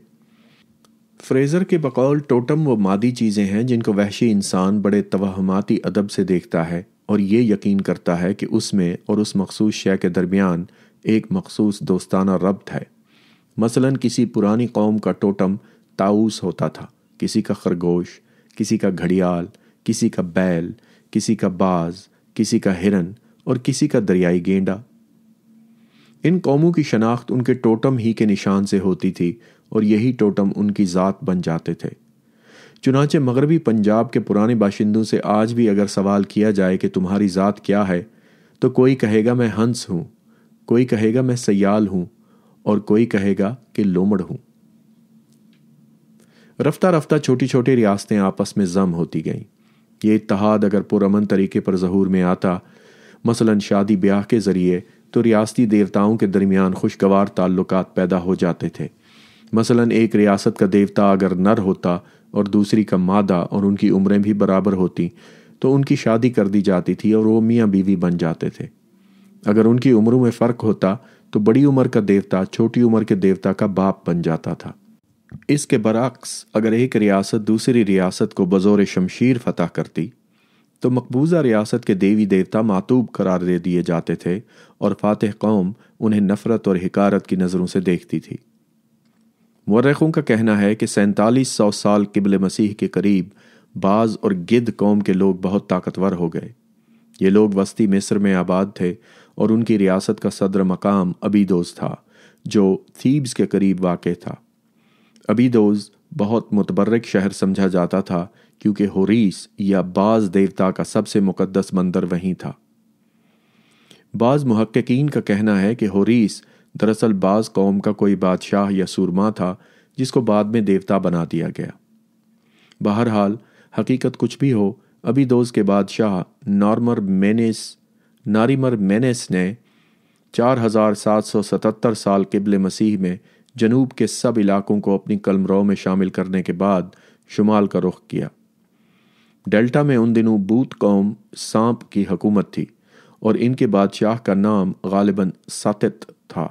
A: फ्रेज़र के बकौल टोटम वो मादी चीज़ें हैं जिनको वहशी इंसान बड़े तोहमाती अदब से देखता है और ये यकीन करता है कि उसमें और उस मखसूस शय के दरमियान एक मखसूस दोस्ताना रब्त है मसलन किसी पुरानी कौम का टोटम ताऊस होता था किसी का खरगोश किसी का घड़ियाल किसी का बैल किसी का बाज किसी का हिरन और किसी का दरियाई गेंडा इन कौमों की शनाख्त उनके टोटम ही के निशान से होती थी और यही टोटम उनकी ज़ात बन जाते थे चुनाचे मगरबी पंजाब के पुराने बाशिंदों से आज भी अगर सवाल किया जाए कि तुम्हारी ज़ात क्या है तो कोई कहेगा मैं हंस हूँ कोई कहेगा मैं सयाल हूँ और कोई कहेगा कि लोमड़ हूँ रफ्ता रफ्ता छोटी छोटी रियासतें आपस में जम होती गईं ये इतिहाद अगर पुरमन तरीके पर जहूर में आता मसलन शादी ब्याह के ज़रिए तो रियासती देवताओं के दरमियान खुशगवार ताल्लुकात पैदा हो जाते थे मसलन एक रियासत का देवता अगर नर होता और दूसरी का मादा और उनकी उम्रें भी बराबर होती तो उनकी शादी कर दी जाती थी और वो मियाँ बीवी बन जाते थे अगर उनकी उम्रों में फ़र्क होता तो बड़ी उम्र का देवता छोटी उम्र के देवता का बाप बन जाता था इसके बरक्स अगर एक रियासत दूसरी रियासत को बज़ोर शमशीर फतह करती तो मकबूजा रियासत के देवी देवता मातूब करार दे दिए जाते थे और फातह कौम उन्हें नफ़रत और हकारत की नज़रों से देखती थी मौरखों का कहना है कि सैंतालीस सौ साल किबल मसीह के करीब बाज और गिद्ध कौम के लोग बहुत ताकतवर हो गए ये लोग वस्ती मिस्र में आबाद थे और उनकी रियासत का सदर मकाम अबीदोज था जो थीब्स के करीब वाक़ था अबीदोज बहुत मतबरक शहर समझा जाता था क्योंकि होरीस या बाज देवता का सबसे मुकदस मंदिर वहीं था बाज महक्कीन का कहना है कि होरीस दरअसल बाज कौम का कोई बादशाह या सूरमा था जिसको बाद में देवता बना दिया गया बहरहाल हकीकत कुछ भी हो अभी दोज के बादशाह नॉर्मर मेनेस नारीमर मेनेस ने 4777 साल किबल मसीह में जनूब के सब इलाकों को अपनी कलमरों में शामिल करने के बाद शुमाल का रुख किया डेल्टा में उन दिनों बूत कौम सांप की हकूमत थी और इनके बादशाह का नाम गालिबा सातित था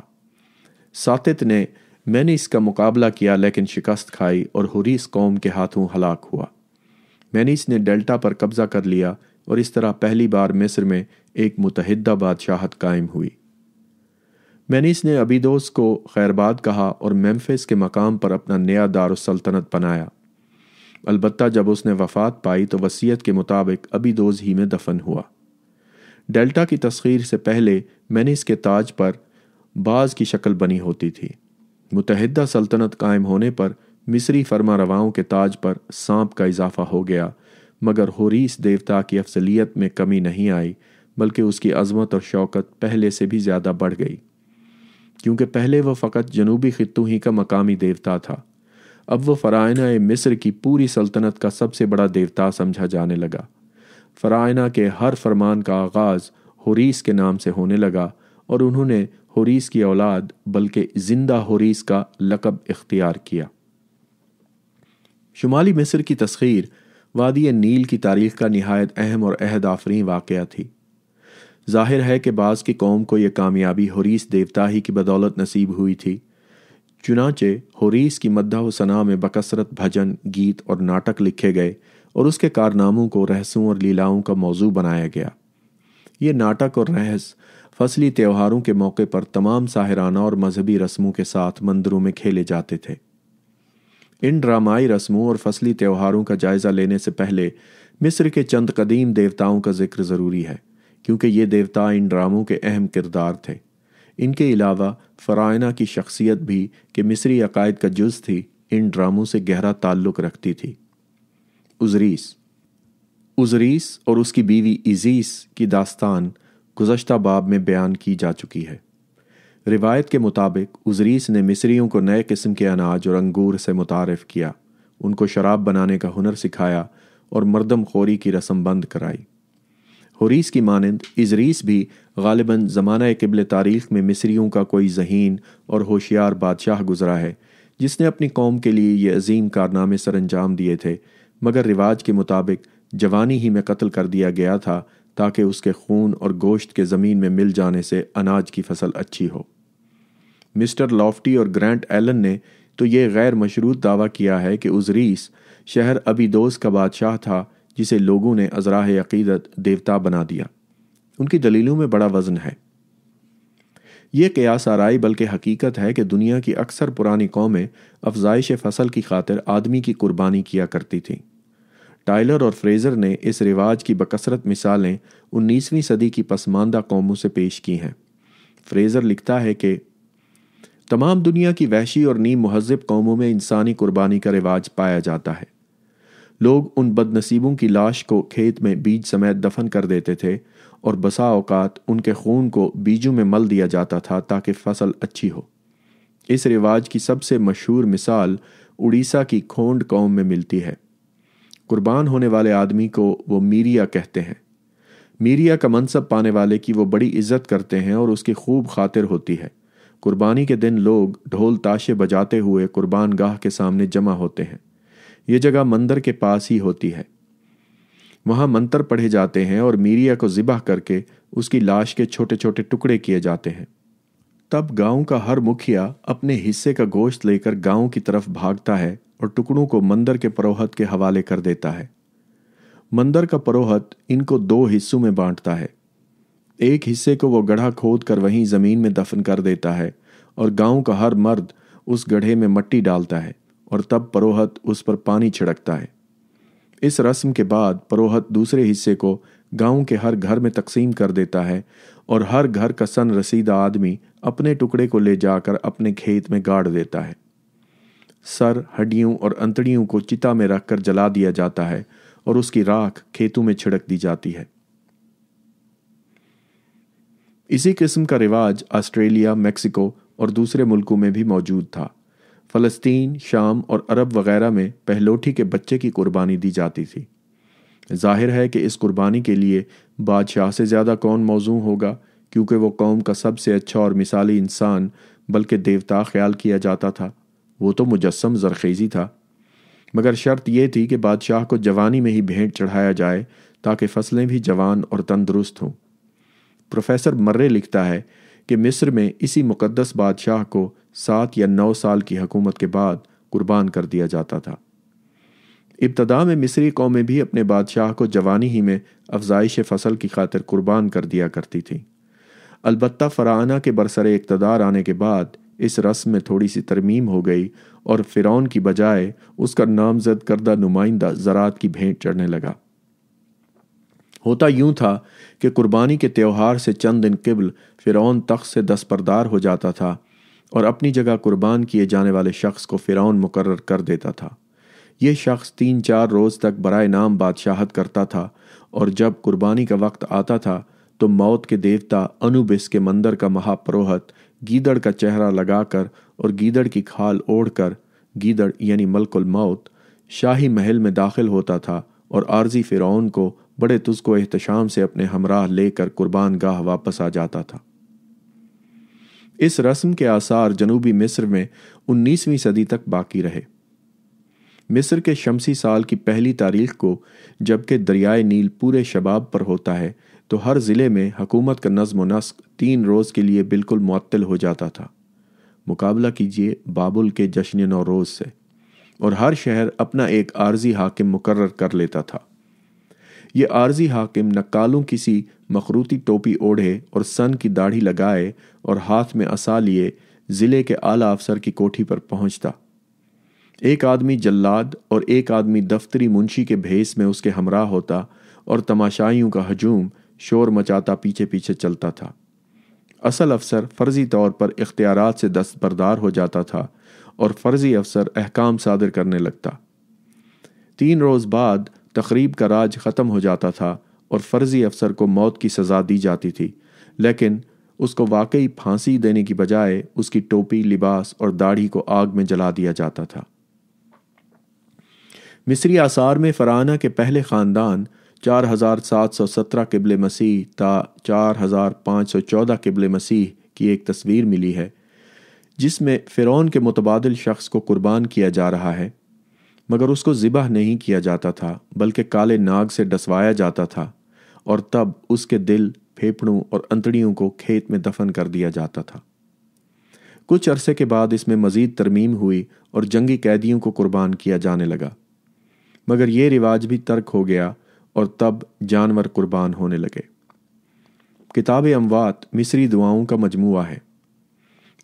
A: सातित ने मैंने इसका मुकाबला किया लेकिन शिकस्त खाई और हुरीस कौम के हाथों हलाक हुआ मैनीस ने डेल्टा पर कब्जा कर लिया और इस तरह पहली बार मिस्र में एक मुतहदा बादशाहत कायम हुई मैनीस ने अबीदोस को खैरबाद कहा और मेम्फिस के मकाम पर अपना नया दारसल्तनत बनाया अलबत् जब उसने वफात पाई तो वसीयत के मुताबिक अबीदोज ही में दफन हुआ डेल्टा की तस्खीर से पहले मैनीस के ताज पर बाज की शक्ल बनी होती थी मुतहदा सल्तनत कायम होने पर मिस्री फरमा रवाओं के ताज पर सांप का इजाफा हो गया मगर होरीस देवता की अफसलियत में कमी नहीं आई बल्कि उसकी अजमत और शौकत पहले से भी ज़्यादा बढ़ गई क्योंकि पहले वह फ़कत जनूबी खितों ही का मकामी देवता था अब वह फ़रायना मिस्र की पूरी सल्तनत का सबसे बड़ा देवता समझा जाने लगा फ़रायना के हर फरमान का आगाज़ होरीस के नाम से होने लगा और उन्होंने हरीस की औलाद बल्कि जिंदा हरीस का लकब इख्तियार किया शुमाली मिस्र की तस्खीर वादी नील की तारीख का नहायत अहम और अहद आफरी वाक़ थी जाहिर है कि बाज़ की कौम को यह कामयाबी हरीस देवता ही की बदौलत नसीब हुई थी चुनाचे हरीस की मद्दा सना में बकसरत भजन गीत और नाटक लिखे गए और उसके कारनामों को रहसों और लीलाओं का मौजू बनाया गया ये नाटक और रहस फसली त्योहारों के मौके पर तमाम साहिराना और मजहबी रस्मों के साथ मंदिरों में खेले जाते थे इन ड्रामाई रस्मों और फसली त्योहारों का जायजा लेने से पहले मिस्र के चंद कदीम देवताओं का जिक्र ज़रूरी है क्योंकि ये देवता इन ड्रामों के अहम किरदार थे इनके अलावा फ़रायना की शख्सियत भी कि मिस्री अकायद का जुज़ थी इन ड्रामों से गहरा ताल्लुक़ रखती थी उजरीस उजरीस और उसकी बीवी इजीस की दास्तान गुजशत बाब में बयान की जा चुकी है रिवायत के मुताबिक उजरीस ने मिस्रियों को नए किस्म के अनाज और अंगूर से मुतारफ़ किया उनको शराब बनाने का हुनर सिखाया और मरदम खोरी की रस्म बंद कराई हरीस की मानंद इजरीस भी गालिबा ज़माना कबल तारीख में मिस्रियों का कोई जहीन और होशियार बादशाह गुजरा है जिसने अपनी कौम के लिए ये अजीम कारनामे सर अंजाम दिए थे मगर रिवाज के मुताबिक जवानी ही में कत्ल कर दिया गया था ताकि उसके खून और गोश्त के ज़मीन में मिल जाने से अनाज की फसल अच्छी हो मिस्टर लॉफ्टी और ग्रैंट एलन ने तो ये गैर मशरूत दावा किया है कि उजरीस शहर अबीदोस का बादशाह था जिसे लोगों ने अजराह अकीदत देवता बना दिया उनकी दलीलों में बड़ा वजन है यह क्या आरई बल्कि हकीकत है कि दुनिया की अक्सर पुरानी कौमें अफजाइश फसल की खातिर आदमी की कुर्बानी किया करती थीं टाइलर और फ्रेजर ने इस रिवाज की बकसरत मिसालें उन्नीसवीं सदी की पसमानदा कौमों से पेश की हैं फ्रेजर लिखता है कि तमाम दुनिया की वैशी और नीम महजब कौमों में इंसानी कुर्बानी का रिवाज पाया जाता है लोग उन बदनसीबों की लाश को खेत में बीज समेत दफन कर देते थे और बसा अवकात उनके खून को बीजों में मल दिया जाता था ताकि फसल अच्छी हो इस रिवाज की सबसे मशहूर मिसाल उड़ीसा की खोंड कौम में मिलती है कुर्बान होने वाले आदमी को वो मीरिया कहते हैं मीरिया का मनसब पाने वाले की वो बड़ी इज्जत करते हैं और उसकी खूब खातिर होती है कुर्बानी के दिन लोग ढोल ताशे बजाते हुए कुर्बान गाह के सामने जमा होते हैं ये जगह मंदिर के पास ही होती है वहां मंत्र पढ़े जाते हैं और मीरिया को जिबाह करके उसकी लाश के छोटे छोटे टुकड़े किए जाते हैं तब गांव का हर मुखिया अपने हिस्से का गोश्त लेकर गांव की तरफ भागता है और टुकड़ों को मंदर के परोहत के हवाले कर देता है मंदर का परोहत इनको दो हिस्सों में बांटता है एक हिस्से को वो गढ़ा खोद कर वहीं जमीन में दफन कर देता है और गांव का हर मर्द उस गढ़े में मट्टी डालता है और तब परोहत उस पर पानी छिड़कता है इस रस्म के बाद परोहत दूसरे हिस्से को गांव के हर घर में तकसीम कर देता है और हर घर का सन रसीदा आदमी अपने टुकड़े को ले जाकर अपने खेत में गाड़ देता है सर हड्डियों और अंतड़ियों को चिता में रखकर जला दिया जाता है और उसकी राख खेतों में छिड़क दी जाती है इसी किस्म का रिवाज ऑस्ट्रेलिया मेक्सिको और दूसरे मुल्कों में भी मौजूद था फ़लस्तीन शाम और अरब वगैरह में पहलोठी के बच्चे की कुर्बानी दी जाती थी जाहिर है कि इस कुर्बानी के लिए बादशाह से ज़्यादा कौन मौजू होगा क्योंकि वो कौम का सबसे अच्छा और मिसाली इंसान बल्कि देवता ख्याल किया जाता था वो तो मुजस्म जरखेज़ी था मगर शर्त यह थी कि बादशाह को जवानी में ही भेंट चढ़ाया जाए ताकि फसलें भी जवान और तंदुरुस्त हों प्रोफेसर मर्रे लिखता है कि मिस्र में इसी मुकद्दस बादशाह को सात या नौ साल की हकूमत के बाद कुर्बान कर दिया जाता था इब्तदा में मिस्री कौमें भी अपने बादशाह को जवानी ही में अफजाइश फसल की खातिर कुर्बान कर दिया करती थी अलबत् फ़राना के बरसर इकतदार आने के बाद इस रस्म में थोड़ी सी तरमीम हो गई और फ़िरौन की बजाय उसका नामजद करदा नुमाइंदा ज़रात की भेंट चढ़ने लगा होता यूं था कि कुर्बानी के त्यौहार से चंद दिन किबल फ़िरौन तख्त से दस्परदार हो जाता था और अपनी जगह कुर्बान किए जाने वाले शख्स को फ़िरौन मुकर कर देता था यह शख्स तीन चार रोज़ तक बरए नाम बादशाहत करता था और जब कुर्बानी का वक्त आता था तो मौत के देवता अनुबिस के मंदिर का महापुरोहित गीदड़ का चेहरा लगाकर और गीदड़ की खाल ओढ़कर गीदड़ यानी मलकुल मौत शाही महल में दाखिल होता था और आर्जी फ़िरौन को बड़े तुस्को एहतशाम से अपने हमराह लेकर कुर्बान गाह वापस आ जाता था इस रस्म के आसार जनूबी मिस्र में 19वीं सदी तक बाकी रहे मिस्र के शमसी साल की पहली तारीख को जबकि दरियाए नील पूरे शबाब पर होता है तो हर ज़िले में हकूमत का नज्म नस्क तीन रोज़ के लिए बिल्कुल मअतल हो जाता था मुकाबला कीजिए बाबुल के जश्न रोज़ से और हर शहर अपना एक आर्जी हाकिम मुकर्र कर लेता था ये आर्जी हाकिम नक्कालों की सी मखरूती टोपी ओढ़े और सन की दाढ़ी लगाए और हाथ में असा लिए ज़िले के आला अफसर की कोठी पर पहुंचता एक आदमी जल्लाद और एक आदमी दफ्तरी मुंशी के भेस में उसके हमराह होता और तमाशाइयों का हजूम शोर मचाता पीछे पीछे चलता था असल अफसर फर्जी तौर पर इख्तियार से दस्तबरदार हो जाता था और फर्जी अफसर अहकाम सादर करने लगता तीन रोज़ बाद तकरीब का राज ख़त्म हो जाता था और फर्जी अफसर को मौत की सज़ा दी जाती थी लेकिन उसको वाकई फांसी देने की बजाय उसकी टोपी लिबास और दाढ़ी को आग में जला दिया जाता था मिस्री आसार में फराना के पहले ख़ानदान चार हज़ार सात सौ सत्रह किबल मसीह ता चार हज़ार पाँच सौ चौदह किबल मसीह की एक तस्वीर मिली है जिसमें फ़िरौन के मुतबादल शख्स को कुर्बान किया जा रहा है मगर उसको ज़िबह नहीं किया जाता था बल्कि काले नाग से डसवाया जाता था और तब उसके दिल फेफड़ों और अंतड़ियों को खेत में दफन कर दिया जाता था कुछ अरसे के बाद इसमें मज़ीद तरमीम हुई और जंगी कैदियों को कुर्बान किया जाने लगा मगर यह रिवाज भी तर्क हो गया और तब जानवर कुर्बान होने लगे किताब अमवात मिस्री दुआओं का मजमू है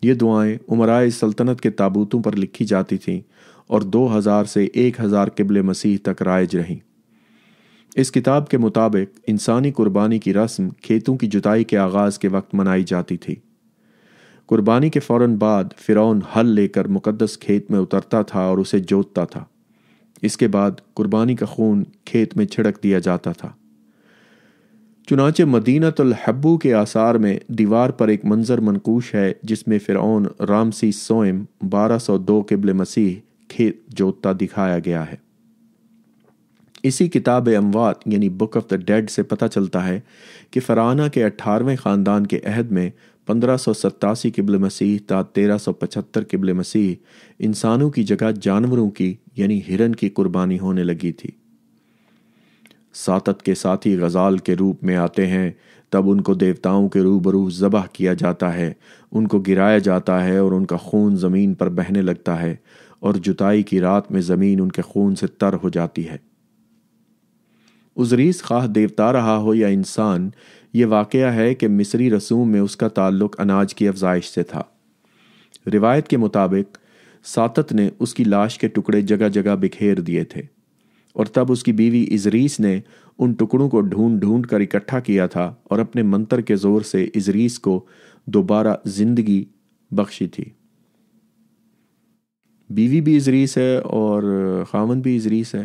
A: ये दुआएं उमराए सल्तनत के ताबूतों पर लिखी जाती थीं और 2000 से 1000 किबल मसीह तक राइज रहीं इस किताब के मुताबिक इंसानी कुर्बानी की रस्म खेतों की जुताई के आगाज़ के वक्त मनाई जाती थी कुर्बानी के फौरन बाद फ़िरौन हल लेकर मुकद्दस खेत में उतरता था और उसे जोतता था इसके बाद कुर्बानी का खून खेत में छिड़क दिया जाता था चुनाचे हब्बू के आसार में दीवार पर एक मंजर मनकूश है जिसमें फ़िरौन रामसी सोयम 1202 किबल मसीह खेत जोतता दिखाया गया है इसी किताब अमवात यानी बुक ऑफ द डेड से पता चलता है कि फराना के अट्ठारहवें ख़ानदान के अहद में पंद्रह सौ किबल मसीह ता तेरह सौ पचहत्तर किबल मसीह इंसानों की जगह जानवरों की यानी हिरन की कुर्बानी होने लगी थी सातत के साथ ही गज़ाल के रूप में आते हैं तब उनको देवताओं के रूबरू ज़बह किया जाता है उनको गिराया जाता है और उनका खून ज़मीन पर बहने लगता है और जुताई की रात में ज़मीन उनके खून से तर हो जाती है उजरीस खाह देवता रहा हो या इंसान ये वाक़ है कि मिसरी रसूम में उसका ताल्लुक अनाज की अफजाइश से था रिवायत के मुताबिक सातत ने उसकी लाश के टुकड़े जगह जगह बिखेर दिए थे और तब उसकी बीवी इजरीस ने उन टुकड़ों को ढूंढ ढूंढ कर इकट्ठा किया था और अपने मंत्र के ज़ोर से इजरीस को दोबारा जिंदगी बख्शी थी बीवी भी इजरीस है और खामन भी इजरीस है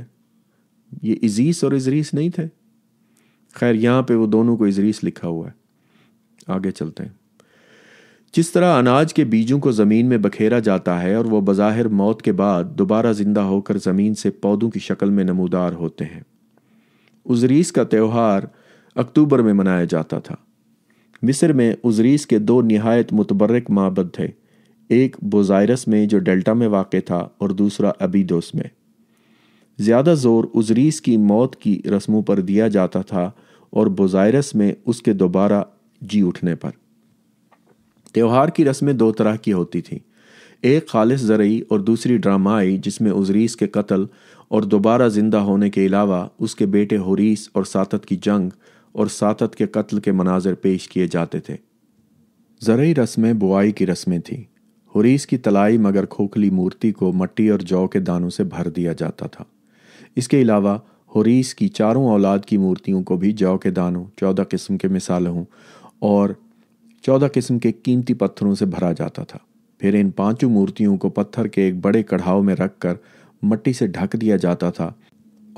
A: ये इजीस और इजरीस नहीं थे खैर यहाँ पे वो दोनों को इजरीस लिखा हुआ है आगे चलते हैं जिस तरह अनाज के बीजों को ज़मीन में बखेरा जाता है और वह बज़ाहिर मौत के बाद दोबारा ज़िंदा होकर ज़मीन से पौधों की शक्ल में नमूदार होते हैं उजरीस का त्यौहार अक्टूबर में मनाया जाता था मिस्र में उजरीस के दो नहायत मुतबरक माबद थे एक बोजायरस में जो डेल्टा में वाक़ था और दूसरा अबीदोस में ज़्यादा जोर उजरीस की मौत की रस्मों पर दिया जाता था और बोजायरस में उसके दोबारा जी उठने पर त्यौहार की रस्में दो तरह की होती थीं एक खालिश ज़रूरी और दूसरी ड्रामाई जिसमें उजरीस के कत्ल और दोबारा ज़िंदा होने के अलावा उसके बेटे हरीस और सातत की जंग और सातत के कत्ल के मनाजर पेश किए जाते थे जरिए रस्में बुआई की रस्में थीं हरीस की तलाई मगर खोखली मूर्ति को मट्टी और जौ के दानों से भर दिया जाता था इसके अलावा हरीस की चारों औलाद की मूर्तियों को भी जौ के दानों चौदह किस्म के मिसालों और चौदह किस्म के कीमती पत्थरों से भरा जाता था फिर इन पांचों मूर्तियों को पत्थर के एक बड़े कढ़ाव में रखकर मट्टी से ढक दिया जाता था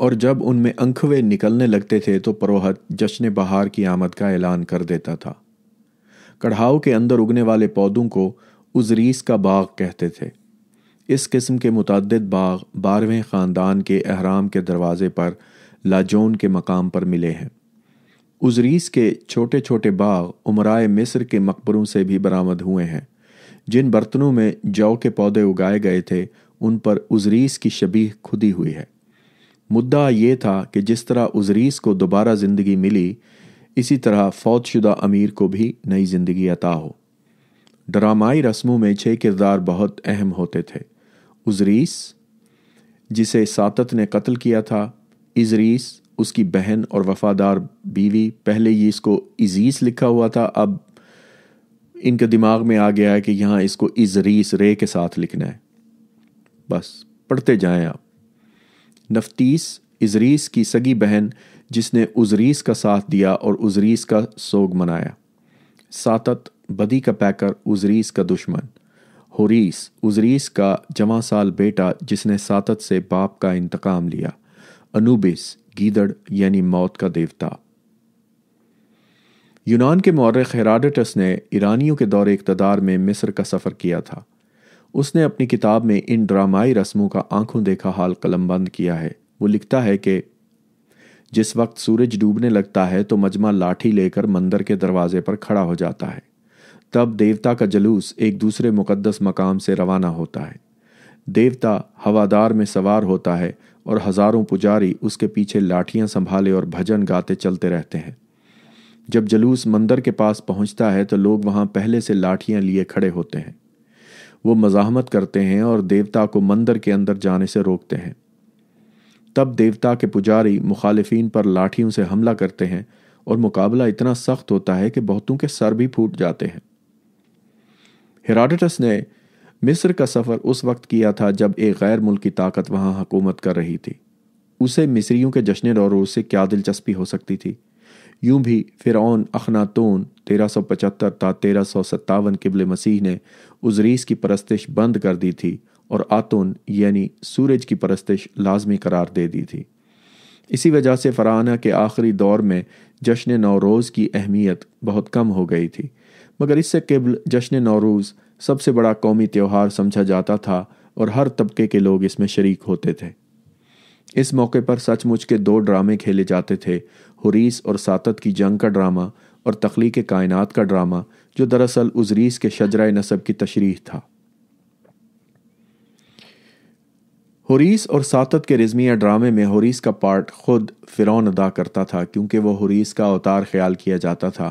A: और जब उनमें अंखवे निकलने लगते थे तो परोहत जश्न बहार की आमद का ऐलान कर देता था कढ़ाव के अंदर उगने वाले पौधों को उजरीस का बाग कहते थे इस किस्म के मुतद बाग बारहवें ख़ानदान के अहराम के दरवाज़े पर लाजोन के मकाम पर मिले हैं उजरीस के छोटे छोटे बाग उमराए मिस्र के मकबरों से भी बरामद हुए हैं जिन बर्तनों में जौ के पौधे उगाए गए थे उन पर उजरीस की शबीह खुदी हुई है मुद्दा ये था कि जिस तरह उजरीस को दोबारा ज़िंदगी मिली इसी तरह फौतशुदा अमीर को भी नई ज़िंदगी अता हो ड्रामाई रस्मों में छः किरदार बहुत अहम होते थे उजरीस जिसे सातत ने कत्ल किया था इजरीस उसकी बहन और वफादार बीवी पहले ये इसको इजीस लिखा हुआ था अब इनके दिमाग में आ गया है कि यहाँ इसको इजरीस रे के साथ लिखना है बस पढ़ते जाएं आप नफ्तीस इजरीस की सगी बहन जिसने उजरीस का साथ दिया और उजरीस का सोग मनाया सातत बदी का पैकर उजरीस का दुश्मन हुरीस उजरीस का जमा साल बेटा जिसने सातत से बाप का इंतकाम लिया अनूबिस गीदड़ यानी मौत का देवता यूनान के मौरख हेराडटस ने ईरानियों के दौरे इकतदार में मिस्र का सफ़र किया था उसने अपनी किताब में इन ड्रामाई रस्मों का आंखों देखा हाल कलमबंद किया है वो लिखता है कि जिस वक्त सूरज डूबने लगता है तो मजमा लाठी लेकर मंदिर के दरवाजे पर खड़ा हो जाता है तब देवता का जलूस एक दूसरे मुकद्दस मकाम से रवाना होता है देवता हवादार में सवार होता है और हजारों पुजारी उसके पीछे लाठियां संभाले और भजन गाते चलते रहते हैं जब जलूस मंदिर के पास पहुंचता है तो लोग वहां पहले से लाठियां लिए खड़े होते हैं वो मजाहमत करते हैं और देवता को मंदिर के अंदर जाने से रोकते हैं तब देवता के पुजारी मुखालिफिन पर लाठियों से हमला करते हैं और मुकाबला इतना सख्त होता है कि बहुतों के सर भी फूट जाते हैं हेराडिटस ने मिस्र का सफ़र उस वक्त किया था जब एक गैर मुल्की ताकत वहाँ हुकूमत कर रही थी उसे मिस्रियों के जश्न रोज से क्या दिलचस्पी हो सकती थी यूं भी फ़िरौन अखनातून तेरह सौ पचहत्तर ता तेरह सौ सत्तावन किबल मसीह ने उजरीस की परस्तिश बंद कर दी थी और आतून यानी सूरज की परस्तिश लाजमी करार दे दी थी इसी वजह से फराना के आखिरी दौर में जश्न नौरोज़ की अहमियत बहुत कम हो गई थी मगर इससे केवल जश्न नौरूज़ सबसे बड़ा कौमी त्यौहार समझा जाता था और हर तबके के लोग इसमें शरीक होते थे इस मौके पर सचमुच के दो ड्रामे खेले जाते थे हुरीस और सातत की जंग का ड्रामा और तखलीक कायनात का ड्रामा जो दरअसल उजरीस के शजरा नसब की तशरीह था हुरीस और सातत के रिजमिया ड्रामे में हुरीस का पार्ट खुद फिरौन अदा करता था क्योंकि वह हुरीस का अवतार ख्याल किया जाता था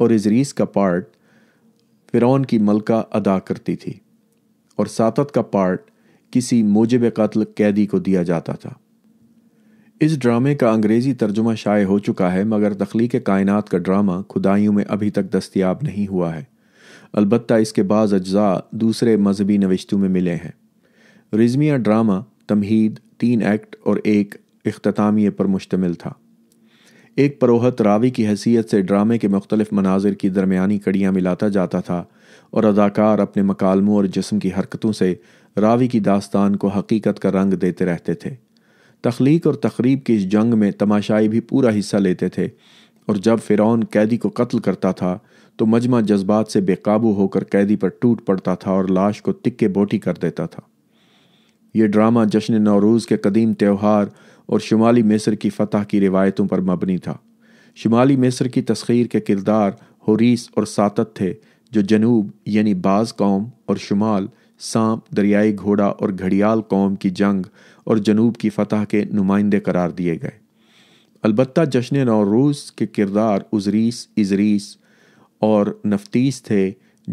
A: और इजरीस का पार्ट फिरौन की मलका अदा करती थी और सातत का पार्ट किसी मोजब कत्ल कैदी को दिया जाता था इस ड्रामे का अंग्रेज़ी तर्जुमा शाये हो चुका है मगर तख्लीक कायनात का ड्रामा खुदाइयों में अभी तक दस्तियाब नहीं हुआ है अलबत् इसके बाद अज्जा दूसरे मजहबी नविश्तों में मिले हैं रिजमिया ड्रामा तमहीद तीन एक्ट और एक अख्तामिए पर मुश्तमिल था एक परोहत रावी की हैसियत से ड्रामे के मुख्तलिफ मनाजिर की दरमियानी कड़ियाँ मिलाता जाता था और अदाकार अपने मकालमों और जिसम की हरकतों से रावी की दास्तान को हकीकत का रंग देते रहते थे तख्लीक और तकरीब की इस जंग में तमाशाई भी पूरा हिस्सा लेते थे और जब फ़िरौन कैदी को कत्ल करता था तो मजमा जज्बात से बेकाबू होकर कैदी पर टूट पड़ता था और लाश को तिक्के बोटी कर देता था यह ड्रामा जश्न नौरूज़ के कदीम त्यौहार और शुमाली मिस्र की फतह की रिवायतों पर मबनी था शुमाली मिस्र की तस्खीर के किरदार हरीस और सातत थे जो जनूब यानी बाज़ कौम और शुमाल सांप दरियाई घोड़ा और घड़ियाल कौम की जंग और जनूब की फतह के नुमाइंदे करार दिए गए अलबत् जश्न नौरूस के किरदार उजरीस इजरीस और नफतीस थे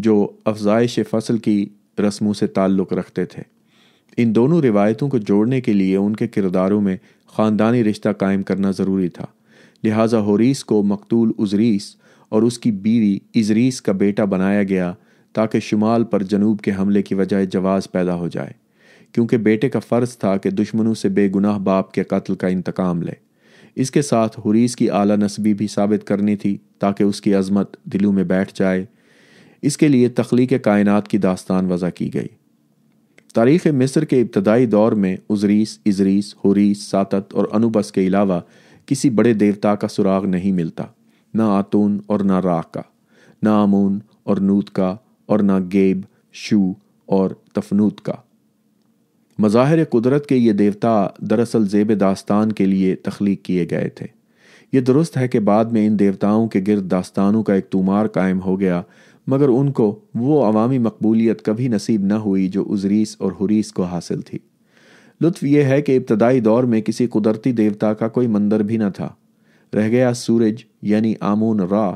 A: जो अफजाइश फसल की रस्मों से ताल्लुक़ रखते थे इन दोनों रिवायतों को जोड़ने के लिए उनके किरदारों में ख़ानदानी रिश्ता कायम करना ज़रूरी था लिहाजा होरीस को मकतूल उजरीस और उसकी बीवी इजरीस का बेटा बनाया गया ताकि शुमाल पर जनूब के हमले की वजह जवाज़ पैदा हो जाए क्योंकि बेटे का फ़र्ज़ था कि दुश्मनों से बेगुनाह बाप के कत्ल का इंतकाम ले इसके साथ हुरीस की आला नस्बी भी साबित करनी थी ताकि उसकी अजमत दिलों में बैठ जाए इसके लिए तख्लीक कायनात की दास्तान वज़ा की गई तारीख़ मिस्र के इब्तदाई दौर में उजरीस इजरीस हुरीस सातत और अनुबस के अलावा किसी बड़े देवता का सुराग नहीं मिलता ना आतून और न राख का ना आमून और नूत का और न गेब शू और तफनूत का मज़ाहिर कुदरत के ये देवता दरअसल जेब दास्तान के लिए तख्लीक किए गए थे ये दुरुस्त है कि बाद में इन देवताओं के गिरद दास्तानों का एक तुमार कायम हो गया मगर उनको वो अवामी मकबूलियत कभी नसीब न हुई जो उजरीस और हुरीस को हासिल थी लुत्फ यह है कि इब्तदाई दौर में किसी कुदरती देवता का कोई मंदिर भी न था रह गया सूरज यानी आमून रा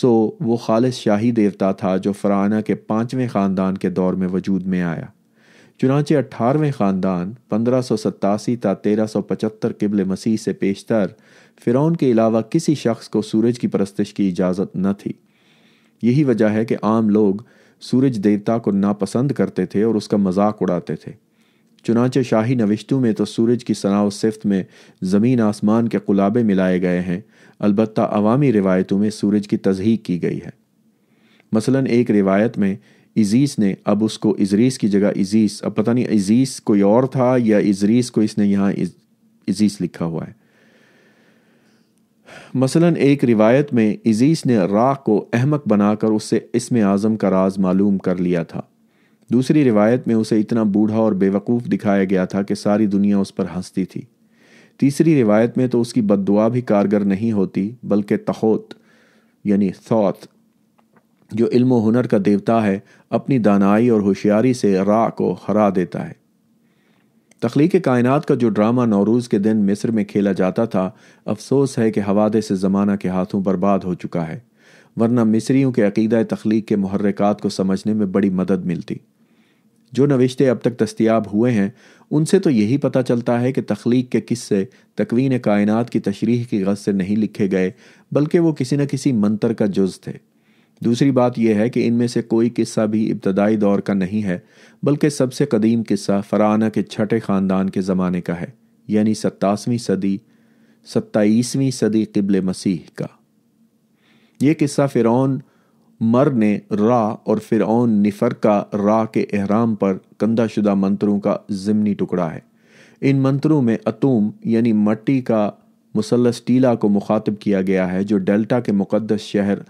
A: सो वो खालिश शाही देवता था जो फ़राना के पाँचवें ख़ानदान के दौर में वजूद में आया चुनाचे अट्ठारहवें ख़ानदान पंद्रह सौ सत्तासी ता तेरह सौ पचहत्तर किबल मसीह से पेशतर फ़िरौन के अलावा किसी शख्स को सूरज की परस्तिश की इजाज़त न थी यही वजह है कि आम लोग सूरज देवता को नापसंद करते थे और उसका मजाक उड़ाते थे चुनाचे शाही नविश्तों में तो सूरज की सना सिफ्त में ज़मीन आसमान के कुलाबे मिलाए गए हैं अलबत् अवामी रिवायतों में सूरज की तजहीक की गई है मसलन एक रिवायत में इजीस ने अब उसको इजरीस की जगह इजीस अब पता नहीं इजीस कोई और था या इजरीस को इसने यहाँ इज, इजीस लिखा हुआ है मसलन एक रिवायत में इजीस ने रा को अहमक बनाकर उससे इसम आज़म का राज मालूम कर लिया था दूसरी रिवायत में उसे इतना बूढ़ा और बेवकूफ़ दिखाया गया था कि सारी दुनिया उस पर हंसती थी तीसरी रिवायत में तो उसकी बददुआ भी कारगर नहीं होती बल्कि तहोत यानी सौत जो इल्म हुनर का देवता है अपनी दानाई और होशियारी से रा को हरा देता है तख्लीक कायनात का जो ड्रामा नौरूज़ के दिन मिस्र में खेला जाता था अफसोस है कि हवादे से ज़माना के हाथों बर्बाद हो चुका है वरना मिस्रियों के अकीद तख्लीक के महरक़ात को समझने में बड़ी मदद मिलती जो नविश्ते अब तक दस्तियाब हुए हैं उनसे तो यही पता चलता है कि तख्लीक के किस्से तकवीन कायनात की तशरीह की गज से नहीं लिखे गए बल्कि वो किसी न किसी मंतर का जुज़ थे दूसरी बात यह है कि इनमें से कोई किस्सा भी इब्तदाई दौर का नहीं है बल्कि सबसे कदीम किस्सा फ़राना के छठे ख़ानदान के ज़माने का है यानी सत्तासवीं सदी सत्ताईसवीं सदी किबल मसीह का यह किस्सा फ़िरौन मर ने रा और फ़िरौन निफर का रा के एहराम पर कंधाशुदा मंत्रों का जिमनी टुकड़ा है इन मंत्रों में अतूम यानी मट्टी का मुसलस टीला को मुखातब किया गया है जो डेल्टा के मुकदस शहर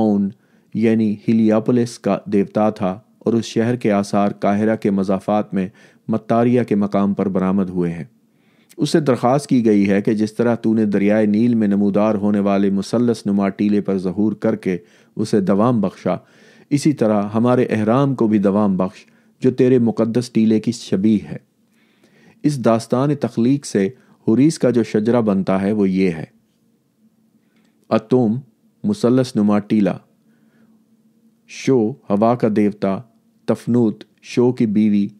A: ओन यानी हिलियापोलिस का देवता था और उस शहर के आसार काहिरा के मजाफात में मतारिया के मकाम पर बरामद हुए हैं उससे दरख्वास्त की गई है कि जिस तरह तूने दरियाए नील में नमूदार होने वाले मुसलस नुमा टीले पर जहूर करके उसे दवाम बख्शा इसी तरह हमारे अहराम को भी दवाम बख्श जो तेरे मुकदस टीले की शबी है इस दास्तान तख्लीक से हुरीस का जो शजरा बनता है वो ये है अतोम मुसलस नुमा टीला शो हवा का देवता तफनूत शो की बीवी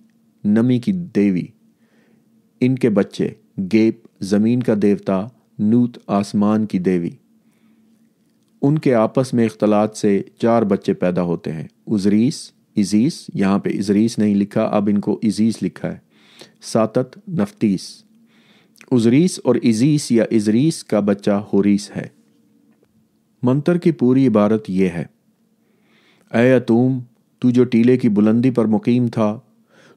A: नमी की देवी इनके बच्चे गेप ज़मीन का देवता नूत आसमान की देवी उनके आपस में इख्तलात से चार बच्चे पैदा होते हैं उजरीस इजीस यहाँ पे इजरीस नहीं लिखा अब इनको इजीस लिखा है सातत नफ्तीस उजरीस और इजीस या इजरीस का बच्चा होरीस है मंत्र की पूरी इबारत यह है अय अतूम तू जो टीले की बुलंदी पर मुकीम था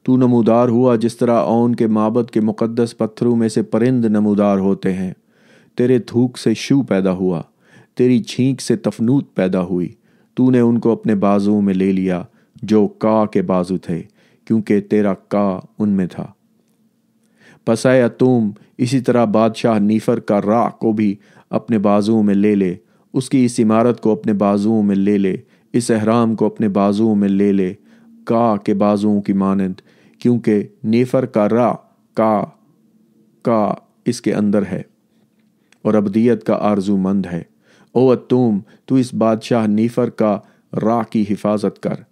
A: तू नमूदार हुआ जिस तरह ओन के माबद के मुकद्दस पत्थरों में से परिंद नमूदार होते हैं तेरे थूक से शू पैदा हुआ तेरी छींक से तफनूत पैदा हुई तूने उनको अपने बाजुओं में ले लिया जो का के बाजू थे क्योंकि तेरा का उनमें था पसाए अतूम इसी तरह बादशाह नीफर का राह को भी अपने बाजुओं में ले ले उसकी इस इमारत को अपने बाजुओं में ले ले इस अहराम को अपने बाजुओं में ले ले का के बाजुओं की मानंद क्योंकि नेफर का रा का का इसके अंदर है और अबदियत का आर्ज़ूमंद है ओ तुम तू इस बादशाह नीफर का रा की हिफाजत कर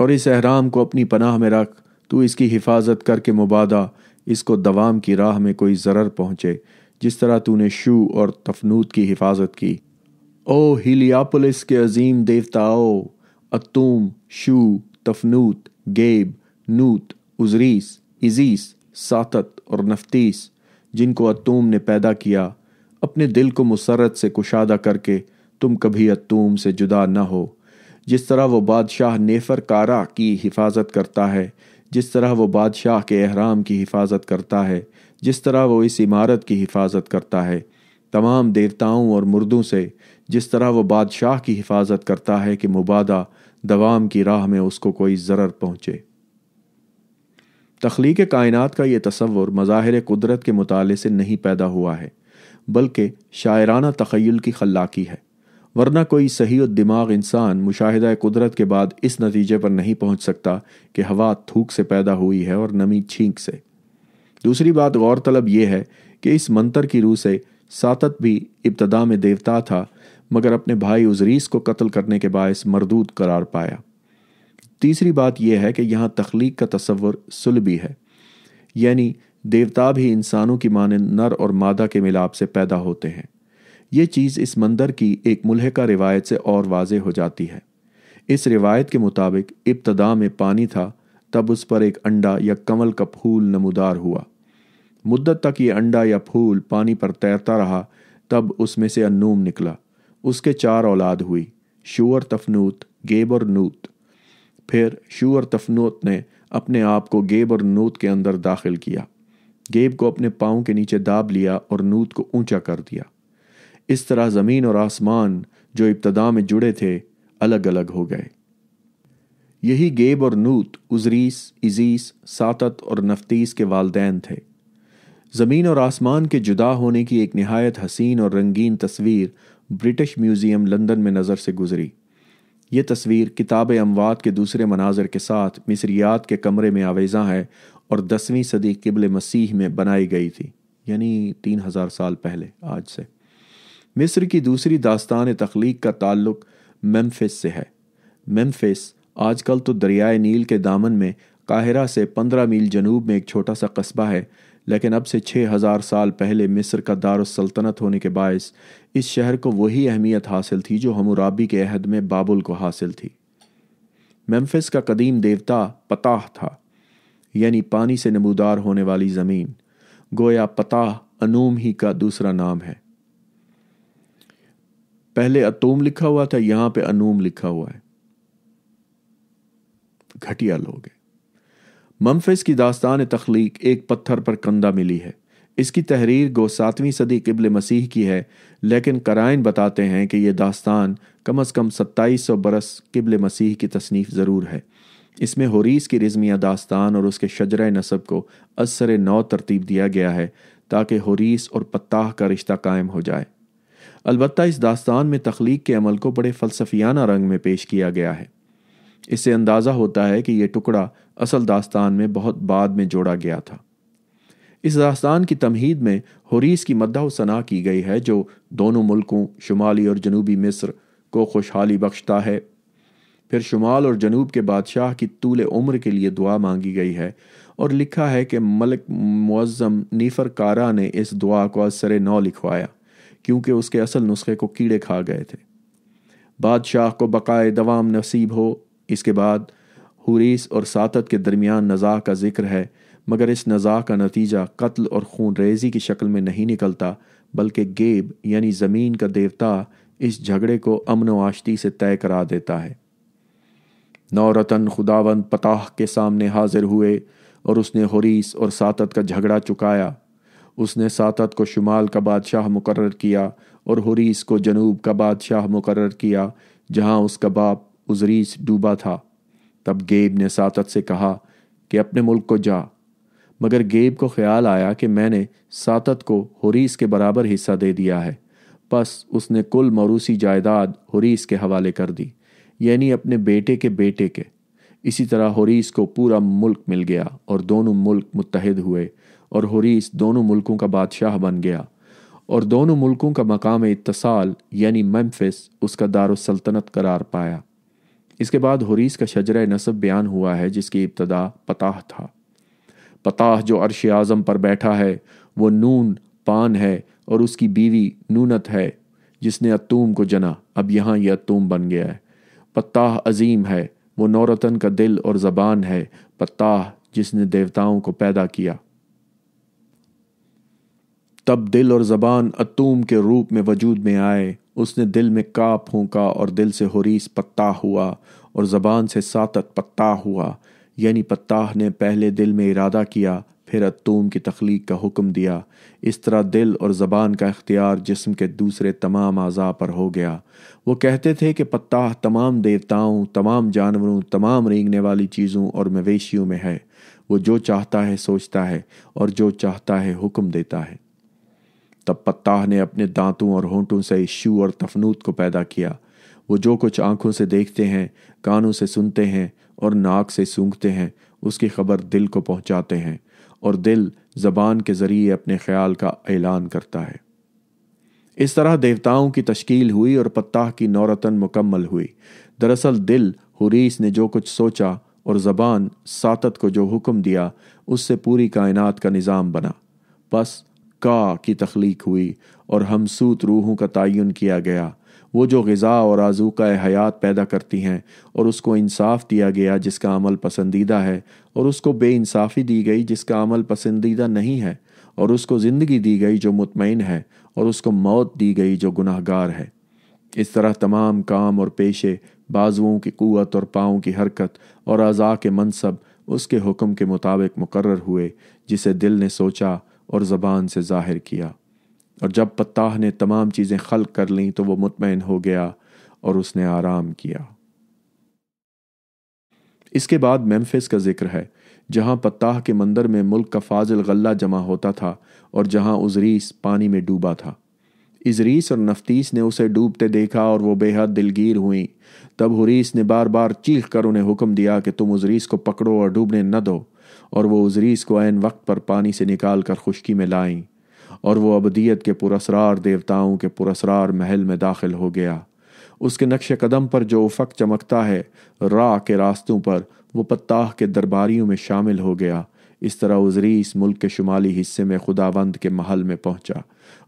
A: और इस अहराम को अपनी पनाह में रख तू इसकी हिफाजत करके मुबादा इसको दवाम की राह में कोई ज़रर पहुँचे जिस तरह तूने शू और तफनूत की हिफाजत की ओ हिलियापोलिस के अजीम देवताओ अतूम शू तफनूत गेब नूत उजरीस इजीस सातत और नफतीस जिनको अतूम ने पैदा किया अपने दिल को मुसरत से कुशादा करके तुम कभी अतूम से जुदा न हो जिस तरह वो बादशाह नेफर कारा की हिफाजत करता है जिस तरह वो बादशाह के अहराम की हिफाजत करता है जिस तरह वो इस इमारत की हिफाजत करता है तमाम देवताओं और मुर्दों से जिस तरह वो बादशाह की हिफाजत करता है कि मुबादा दवाम की राह में उसको कोई ज़रर पहुँचे तख्लीक कायनात का यह तस्वुर मज़ाहिर कुदरत के मुताले से नहीं पैदा हुआ है बल्कि शायराना तखयल की खलाकी है वरना कोई सही दिमाग इंसान मुशाहिदा कुदरत के बाद इस नतीजे पर नहीं पहुंच सकता कि हवा थूक से पैदा हुई है और नमी छींक से दूसरी बात गौरतलब यह है कि इस मंतर की रूह से सातत भी इब्तदा में देवता था मगर अपने भाई उजरीस को कत्ल करने के बायस मरदूद करार पाया तीसरी बात यह है कि यहाँ तख्लीक का तस्वर सुलभी है यानी देवता भी इंसानों की माने नर और मादा के मिलाप से पैदा होते हैं ये चीज़ इस मंदिर की एक मुलहका रिवायत से और वाज हो जाती है इस रिवायत के मुताबिक इब्तदा में पानी था तब उस पर एक अंडा या कमल का फूल नमदार हुआ मुद्दत तक ये अंडा या फूल पानी पर तैरता रहा तब उसमें से अन्नूम निकला उसके चार औलाद हुई शुअर तफनूत गेब और नूत फिर शुअर तफनूत ने अपने आप को गेब और नूत के अंदर दाखिल किया गेब को अपने पाँव के नीचे दाब लिया और नूत को ऊंचा कर दिया इस तरह ज़मीन और आसमान जो इब्तदा में जुड़े थे अलग अलग हो गए यही गेब और नूत उजरीस इजीस सातत और नफतीस के वालदेन थे ज़मीन और आसमान के जुदा होने की एक नहायत हसीन और रंगीन तस्वीर ब्रिटिश म्यूज़ियम लंदन में नज़र से गुजरी ये तस्वीर किताब अमवात के दूसरे मनाजर के साथ मिसरियात के कमरे में आवेजा है और दसवीं सदी किबल मसीह में बनाई गई थी यानी तीन हज़ार साल पहले आज से मिस्र की दूसरी दास्तान तख्लीक का ताल्लुक मेम्फिस से है मेम्फिस आजकल तो दरियाए नील के दामन में काहिरा से पंद्रह मील जनूब में एक छोटा सा कस्बा है लेकिन अब से छः हज़ार साल पहले मिस्र का दारसल्तनत होने के बायस इस शहर को वही अहमियत हासिल थी जो हमराबी के अहद में बाबुल को हासिल थी मेम्फिस का कदीम देवता पताह था यानी पानी से नमूदार होने वाली ज़मीन गोया पताह अनूम ही का दूसरा नाम है पहले अतूम लिखा हुआ था यहां पे अनूम लिखा हुआ है घटिया लोग हैं मम्फिस की दास्तान तख्लीक एक पत्थर पर कंदा मिली है इसकी तहरीर गो सातवीं सदी किबल मसीह की है लेकिन कराइन बताते हैं कि यह दास्तान कम अज़ कम सत्ताईस सौ बरस किबल मसीह की तसनीफ़ ज़रूर है इसमें होरीस की रिजमिया दास्तान और उसके शजर नसब को असर नौ तरतीब दिया गया है ताकि होरीस और पत्ताह का रिश्ता कायम हो जाए अलबत् इस दास्तान में तख्लीक के अमल को बड़े फ़लसफियाना रंग में पेश किया गया है इससे अंदाज़ा होता है कि यह टुकड़ा असल दास्तान में बहुत बाद में जोड़ा गया था इस दास्तान की तमहीद में हरीस की मद्दा सना की गई है जो दोनों मुल्कों शुमाली और जनूबी मिस्र को खुशहाली बख्शता है फिर शुमाल और जनूब के बादशाह की तूल उम्र के लिए दुआ मांगी गई है और लिखा है कि मलिक मुज़म नीफर कारा ने इस दुआ को असर नौ लिखवाया क्योंकि उसके असल नुस्खे को कीड़े खा गए थे बादशाह को बकाए दवाम नसीब हो इसके बाद हुरीस और सातत के दरमियान नज़ा का जिक्र है मगर इस नज़ा का नतीजा कत्ल और खून रेजी की शक्ल में नहीं निकलता बल्कि गेब यानी ज़मीन का देवता इस झगड़े को अमन व से तय करा देता है नौरतन खुदावन पताह के सामने हाजिर हुए और उसने हरीस और सातत का झगड़ा चुकाया उसने सातत को शुमाल का बादशाह मुकर किया और हरीस को जनूब का बादशाह मुकर किया जहाँ उसका बाप उजरीस डूबा था तब गेब ने सातत से कहा कि अपने मुल्क को जा मगर गेब को ख्याल आया कि मैंने सातत को हरीस के बराबर हिस्सा दे दिया है बस उसने कुल मरूसी जायदाद हरीस के हवाले कर दी यानी अपने बेटे के बेटे के इसी तरह हरीस को पूरा मुल्क मिल गया और दोनों मुल्क मुतहद हुए और हरीस दोनों मुल्कों का बादशाह बन गया और दोनों मुल्कों का मकाम इतसाल यानी मेम्फिस उसका दारुसल्तनत करार पाया इसके बाद हरीस का शजर नसब बयान हुआ है जिसकी इब्तदा पताह था पताह जो अरश आज़म पर बैठा है वो नून पान है और उसकी बीवी नूनत है जिसने अतूम को जना अब यहाँ यह अतूम बन गया है पताह अजीम है वो नौरतन का दिल और ज़बान है पताह जिसने देवताओं को पैदा किया तब दिल और ज़बान अतूम के रूप में वजूद में आए उसने दिल में का फूका और दिल से हरीस पत्ता हुआ और ज़बान से सातत पत्ता हुआ यानी पत्ता ने पहले दिल में इरादा किया फिर अतूम की तख्लीक का हुक्म दिया इस तरह दिल और ज़बान का इख्तियार जिस्म के दूसरे तमाम अज़ा पर हो गया वो कहते थे कि पत्ता तमाम देवताओं तमाम जानवरों तमाम रेंगने वाली चीज़ों और मवेशियों में है वो जो चाहता है सोचता है और जो चाहता है हुक्म देता है तब पत्ताह ने अपने दांतों और होंठों से शू और तफनूत को पैदा किया वो जो कुछ आंखों से देखते हैं कानों से सुनते हैं और नाक से सूंघते हैं उसकी खबर दिल को पहुंचाते हैं और दिल जबान के ज़रिए अपने ख्याल का ऐलान करता है इस तरह देवताओं की तश्कील हुई और पत्ताह की नौरतन मुकम्मल हुई दरअसल दिल हुरीस ने जो कुछ सोचा और ज़बान सातत को जो हुक्म दिया उससे पूरी कायनात का निज़ाम बना बस का की तख्लीक हुई और हमसूत रूहों का तयन किया गया वो जो गज़ा और आजू का हयात पैदा करती हैं और उसको इंसाफ दिया गया जिसका अमल पसंदीदा है और उसको बेइंसाफ़ी दी गई जिसका अमल पसंदीदा नहीं है और उसको ज़िंदगी दी गई जो मुतमिन है और उसको मौत दी गई जो गुनाहगार है इस तरह तमाम काम और पेशे बाजुओं की क़वत और पाँव की हरकत और अज़ा के मनसब उसके हुक्म के मुताबिक मुकर हुए जिसे दिल ने सोचा और ज़बान से ज़ाहिर किया और जब पत्ता ने तमाम चीज़ें खल कर लीं तो वह मुतमैन हो गया और उसने आराम किया इसके बाद मेम्फिस का जिक्र है जहां पत्ता के मंदिर में मुल्क का फाजिल गला जमा होता था और जहां उजरीस पानी में डूबा था इजरीस और नफतीस ने उसे डूबते देखा और वो बेहद दिलगिर हुई तब हरीस ने बार बार चीख कर उन्हें हुक्म दिया कि तुम उजरीस को पकड़ो और डूबने न दो और वो उजरीस को ऐन वक्त पर पानी से निकाल कर खुशकी में लाई और वो अबदियत के पुरसरार देवताओं के पुरसरार महल में दाखिल हो गया उसके नक्श कदम पर जो उफक चमकता है रा के रास्तों पर वो पत्ताह के दरबारियों में शामिल हो गया इस तरह उजरीस मुल्क के शुमाली हिस्से में खुदावंद के महल में पहुंचा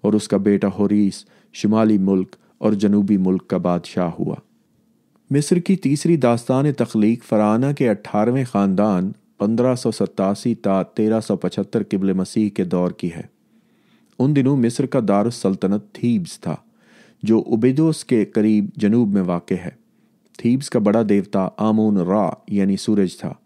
A: और उसका बेटा हरीस शुमाली मुल्क और जनूबी मुल्क का बादशाह हुआ मिस्र की तीसरी दास्तान तख्लीक फराना के अट्ठारहवें ख़ानदान पंद्रह सौ सतासी ता तेरह सौ पचहत्तर किबल मसीह के दौर की है उन दिनों मिस्र का सल्तनत थीब्स था जो उबेदोस के करीब जनूब में वाक़ है थीब्स का बड़ा देवता आमोन रा यानी सूरज था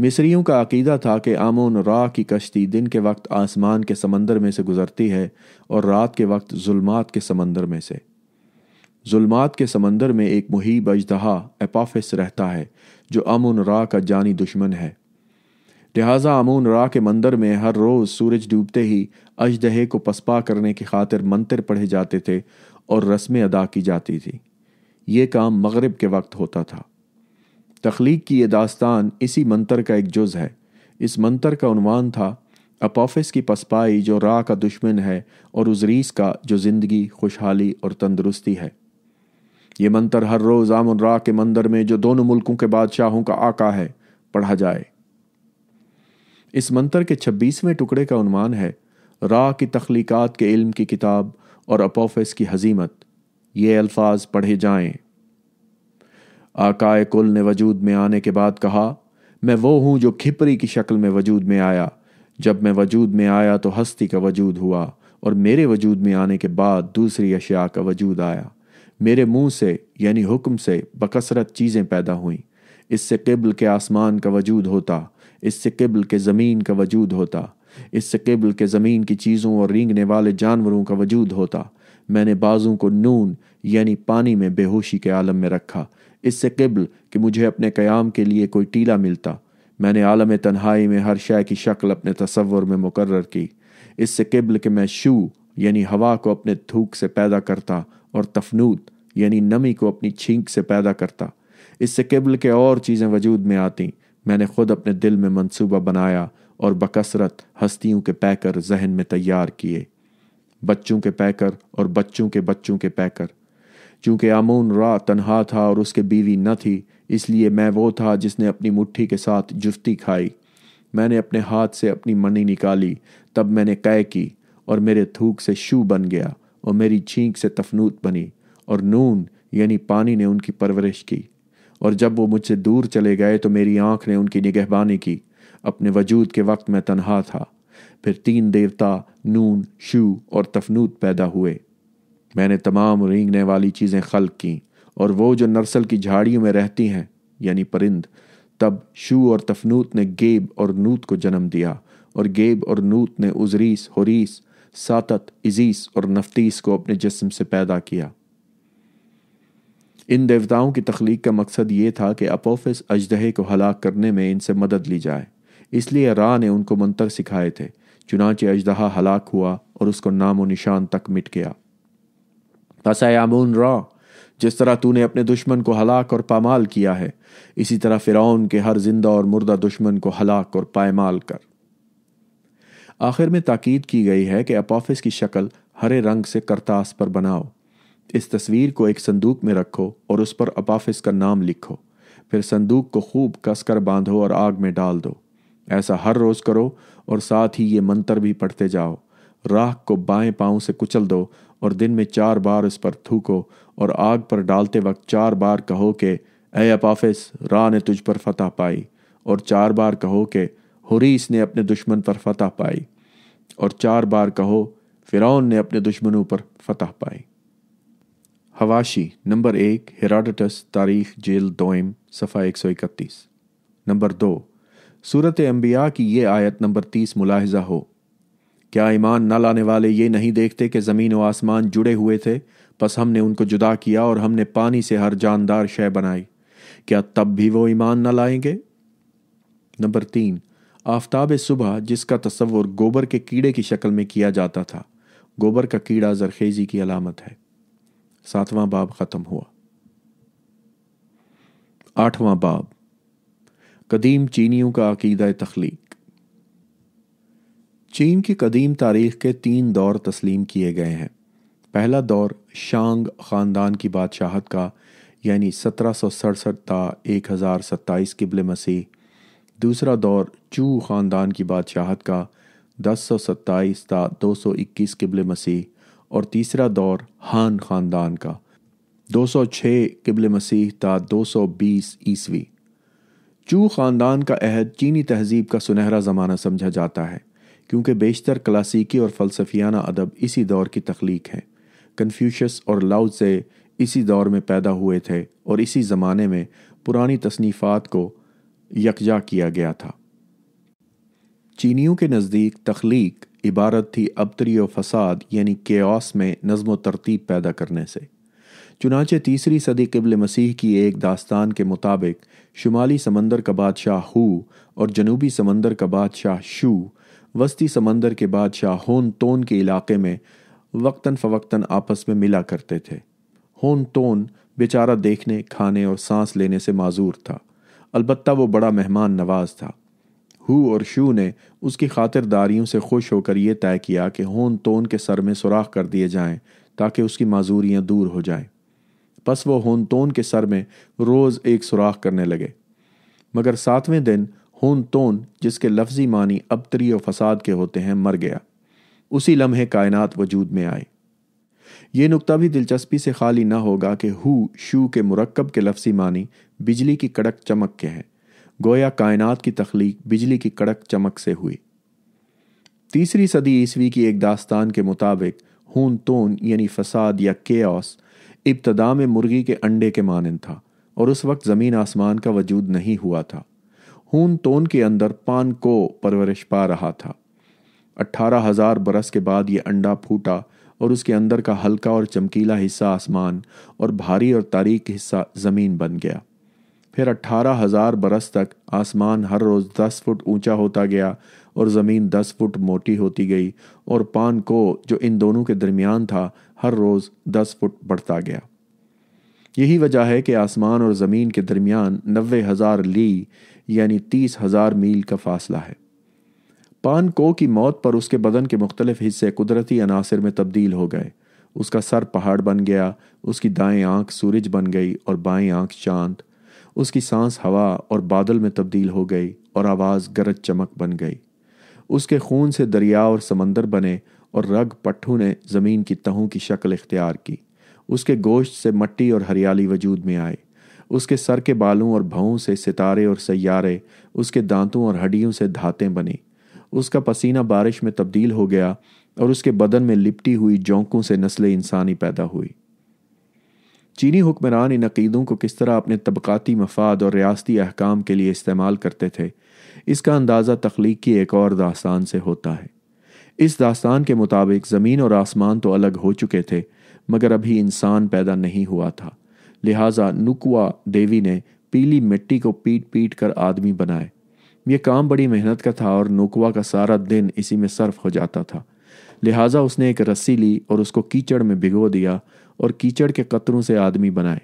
A: मिस्रियों का अकीदा था कि आमोन रा की कश्ती दिन के वक्त आसमान के समंदर में से गुजरती है और रात के वक्त जुल्मात के समंदर में से जुल्मात के समंदर में एक मुहिब अजदहा एपाफिस रहता है जो आमोन रा का जानी दुश्मन है लिहाजा अमून रा के मंदिर में हर रोज़ सूरज डूबते ही अजदहे को पसपा करने की खातिर मंत्र पढ़े जाते थे और रस्में अदा की जाती थी ये काम मगरब के वक्त होता था तख्लीक की यह दास्तान इसी मंत्र का एक जुज़ है इस मंत्र का उनवान था अपोफिस की पसपाई जो रा का दुश्मन है और उजरीस का जो ज़िंदगी खुशहाली और तंदरुस्ती है ये मंत्र हर रोज़ आमन रा के मंदिर में जो दोनों मुल्कों के बादशाहों का आका है पढ़ा जाए इस मंतर के छब्बीसवें टुकड़े का अनुमान है रा की तख्लीक़ात के इल्म की किताब और अपोफिस की हजीमत ये अल्फाज पढ़े जाएं। आकाए कुल ने वजूद में आने के बाद कहा मैं वो हूँ जो खिपरी की शक्ल में वजूद में आया जब मैं वजूद में आया तो हस्ती का वजूद हुआ और मेरे वजूद में आने के बाद दूसरी अशिया का वजूद आया मेरे मुंह से यानी हुक्म से बकसरत चीज़ें पैदा हुई इससे किबल के आसमान का वजूद होता इससे किबल के ज़मीन का वजूद होता इससे किबल के ज़मीन की चीज़ों और रेंगने वाले जानवरों का वजूद होता मैंने बाजू को नून यानी पानी में बेहोशी के आलम में रखा इससे किबल कि मुझे अपने क़याम के लिए कोई टीला मिलता मैंने आलम तन्हाई में हर शय की शक्ल अपने तस्वुर में मुकर की इससे किबल कि मैं शू यानी हवा को अपने थूक से पैदा करता और तफनूत यानी नमी को अपनी छींक से पैदा करता इससे किबल के और चीज़ें वजूद में आती मैंने खुद अपने दिल में मंसूबा बनाया और बकसरत हस्तियों के पैकर जहन में तैयार किए बच्चों के पैकर और बच्चों के बच्चों के पैकर चूंकि आमून रा तनहा था और उसके बीवी न थी इसलिए मैं वो था जिसने अपनी मुट्ठी के साथ जुफ्ती खाई मैंने अपने हाथ से अपनी मनी निकाली तब मैंने कै की और मेरे थूक से शू बन गया और मेरी छींक से तफनूत बनी और नून यानी पानी ने उनकी परवरिश की और जब वो मुझसे दूर चले गए तो मेरी आंख ने उनकी निगहबानी की अपने वजूद के वक्त मैं तनहा था फिर तीन देवता नून शू और तफनूत पैदा हुए मैंने तमाम रेंगने वाली चीज़ें खल की और वो जो नरसल की झाड़ियों में रहती हैं यानी परिंद तब शू और तफनूत ने गेब और नूत को जन्म दिया और गेब और नूत ने उजरीस होरीस सातत इजीस और नफतीस को अपने जिस्म से पैदा किया इन देवताओं की तख्लीक का मकसद ये था कि अपोफिस अजदहे को हलाक करने में इनसे मदद ली जाए इसलिए रा ने उनको मंत्र सिखाए थे चुनाचे अजदहा हलाक हुआ और उसको नामो निशान तक मिट गया फसायामून रा जिस तरह तूने अपने दुश्मन को हलाक और पामाल किया है इसी तरह फ़िरौन के हर जिंदा और मुर्दा दुश्मन को हलाक और पायमाल कर आखिर में ताकीद की गई है कि अपोफिस की शक्ल हरे रंग से करतास पर बनाओ इस तस्वीर को एक संदूक में रखो और उस पर अपाफिस का नाम लिखो फिर संदूक को खूब कसकर बांधो और आग में डाल दो ऐसा हर रोज करो और साथ ही ये मंत्र भी पढ़ते जाओ राह को बाएं पांव से कुचल दो और दिन में चार बार उस पर थूको और आग पर डालते वक्त चार बार कहो कि ए अपाफिस राह ने तुझ पर फतह पाई और चार बार कहो कि हुरीस ने अपने दुश्मन पर फतह पाई और चार बार कहो फिरौन ने अपने दुश्मनों पर फतह पाई हवाशी नंबर एक हेराडटस तारीख जेल दोम सफ़ा एक सौ इकतीस नंबर दो सूरत अम्बिया की ये आयत नंबर तीस मुलाहजा हो क्या ईमान न लाने वाले ये नहीं देखते कि ज़मीन व आसमान जुड़े हुए थे बस हमने उनको जुदा किया और हमने पानी से हर जानदार शय बनाई क्या तब भी वो ईमान न लाएंगे नंबर तीन आफ्ताब सुबह जिसका तस्वुर गोबर के कीड़े की शक्ल में किया जाता था गोबर का कीड़ा जरखेज़ी की अलामत है सातवां बाब खत्म हुआ आठवां बाब कदीम चीनियों का अकीदा तख्लीक चीन की कदीम तारीख के तीन दौर तस्लीम किए गए हैं पहला दौर शांग ख़ानदान की बादशाहत का यानी सत्रह सौ सड़सठ ता एक हज़ार सत्ताईस किबल मसीह दूसरा दौर चू ख़ानदान की बादशाहत का दस सौ सत्ताईस ता दो सौ इक्कीस किबल मसीह और तीसरा दौर हान ख़ानदान का 206 किबल मसीह सौ 220 ईस्वी चू ख़ानदान का अहद चीनी तहजीब का सुनहरा ज़माना समझा जाता है क्योंकि बेशतर क्लासिकी और फ़लसफियाना अदब इसी दौर की तख्लीक है कन्फ्यूशस और लाउजे इसी दौर में पैदा हुए थे और इसी ज़माने में पुरानी तसनीफ़ात को यकजा किया गया था चीनियों के नज़दीक तख्लीक इबारत थी अबतरी और फसाद यानी ओस में नज़म तरतीब पैदा करने से चुनाचे तीसरी सदी कबल मसीह की एक दास्तान के मुताबिक शुमाली समंदर का बादशाह हु और जनूबी समंदर का बादशाह शू वस्ती समंदर के बादशाह होन तोन के इलाके में वक्ता फवक्तन आपस में मिला करते थे होन तोन बेचारा देखने खाने और सांस लेने से माजूर था अलबत्ता वो बड़ा मेहमान नवाज था हु और शू ने उसकी खातिरदारियों से खुश होकर यह तय किया कि होन तोन के सर में सुराख कर दिए जाएं ताकि उसकी माजूरियां दूर हो जाएं। बस वो होन तोन के सर में रोज़ एक सुराख करने लगे मगर सातवें दिन होन तोन जिसके लफ्जी मानी अबतरी और फसाद के होते हैं मर गया उसी लम्हे कायनात वजूद में आए ये नुकता भी दिलचस्पी से खाली ना होगा कि हु शू के मुरक्कब के लफ्सी मानी बिजली की कड़क चमक के हैं गोया कायनात की तख्लीक बिजली की कड़क चमक से हुई तीसरी सदी ईस्वी की एक दास्तान के मुताबिक हून तोन यानी फसाद या केओस इब्तदा में मुर्गी के अंडे के मानन था और उस वक्त ज़मीन आसमान का वजूद नहीं हुआ था हून तोन के अंदर पान को परवरिश पा रहा था अट्ठारह हजार बरस के बाद यह अंडा फूटा और उसके अंदर का हल्का और चमकीला हिस्सा आसमान और भारी और तारीख हिस्सा ज़मीन बन गया फिर अट्ठारह हजार बरस तक आसमान हर रोज दस फुट ऊंचा होता गया और ज़मीन दस फुट मोटी होती गई और पान को जो इन दोनों के दरमियान था हर रोज़ दस फुट बढ़ता गया यही वजह है कि आसमान और ज़मीन के दरमियान नबे हज़ार ली यानी तीस हज़ार मील का फासला है पान को की मौत पर उसके बदन के मुख्तलिफ हिस्से कुदरती अनासर में तब्दील हो गए उसका सर पहाड़ बन गया उसकी दाएं आंख सूरज बन गई और बाएं आंख चांद उसकी सांस हवा और बादल में तब्दील हो गई और आवाज़ गरज चमक बन गई उसके खून से दरिया और समंदर बने और रग पट्ठू ने ज़मीन की तहों की शक्ल इख्तियार की उसके गोश्त से मट्टी और हरियाली वजूद में आए उसके सर के बालों और भवों से सितारे और सैारे उसके दांतों और हड्डियों से धातें बनी उसका पसीना बारिश में तब्दील हो गया और उसके बदन में लिपटी हुई जोंकों से नस्ल इंसानी पैदा हुई चीनी हुक्मरान इन अकीदों को किस तरह अपने तबकाती मफाद और रियासती अहकाम के लिए इस्तेमाल करते थे इसका अंदाज़ा तख्लीक की एक और दास्तान से होता है इस दास्तान के मुताबिक ज़मीन और आसमान तो अलग हो चुके थे मगर अभी इंसान पैदा नहीं हुआ था लिहाजा नुकुआ देवी ने पीली मिट्टी को पीट पीट कर आदमी बनाए यह काम बड़ी मेहनत का था और नुकुआ का सारा दिन इसी में सर्फ हो जाता था लिहाजा उसने एक रस्सी ली और उसको कीचड़ में भिगो दिया और कीचड़ के कतरों से आदमी बनाए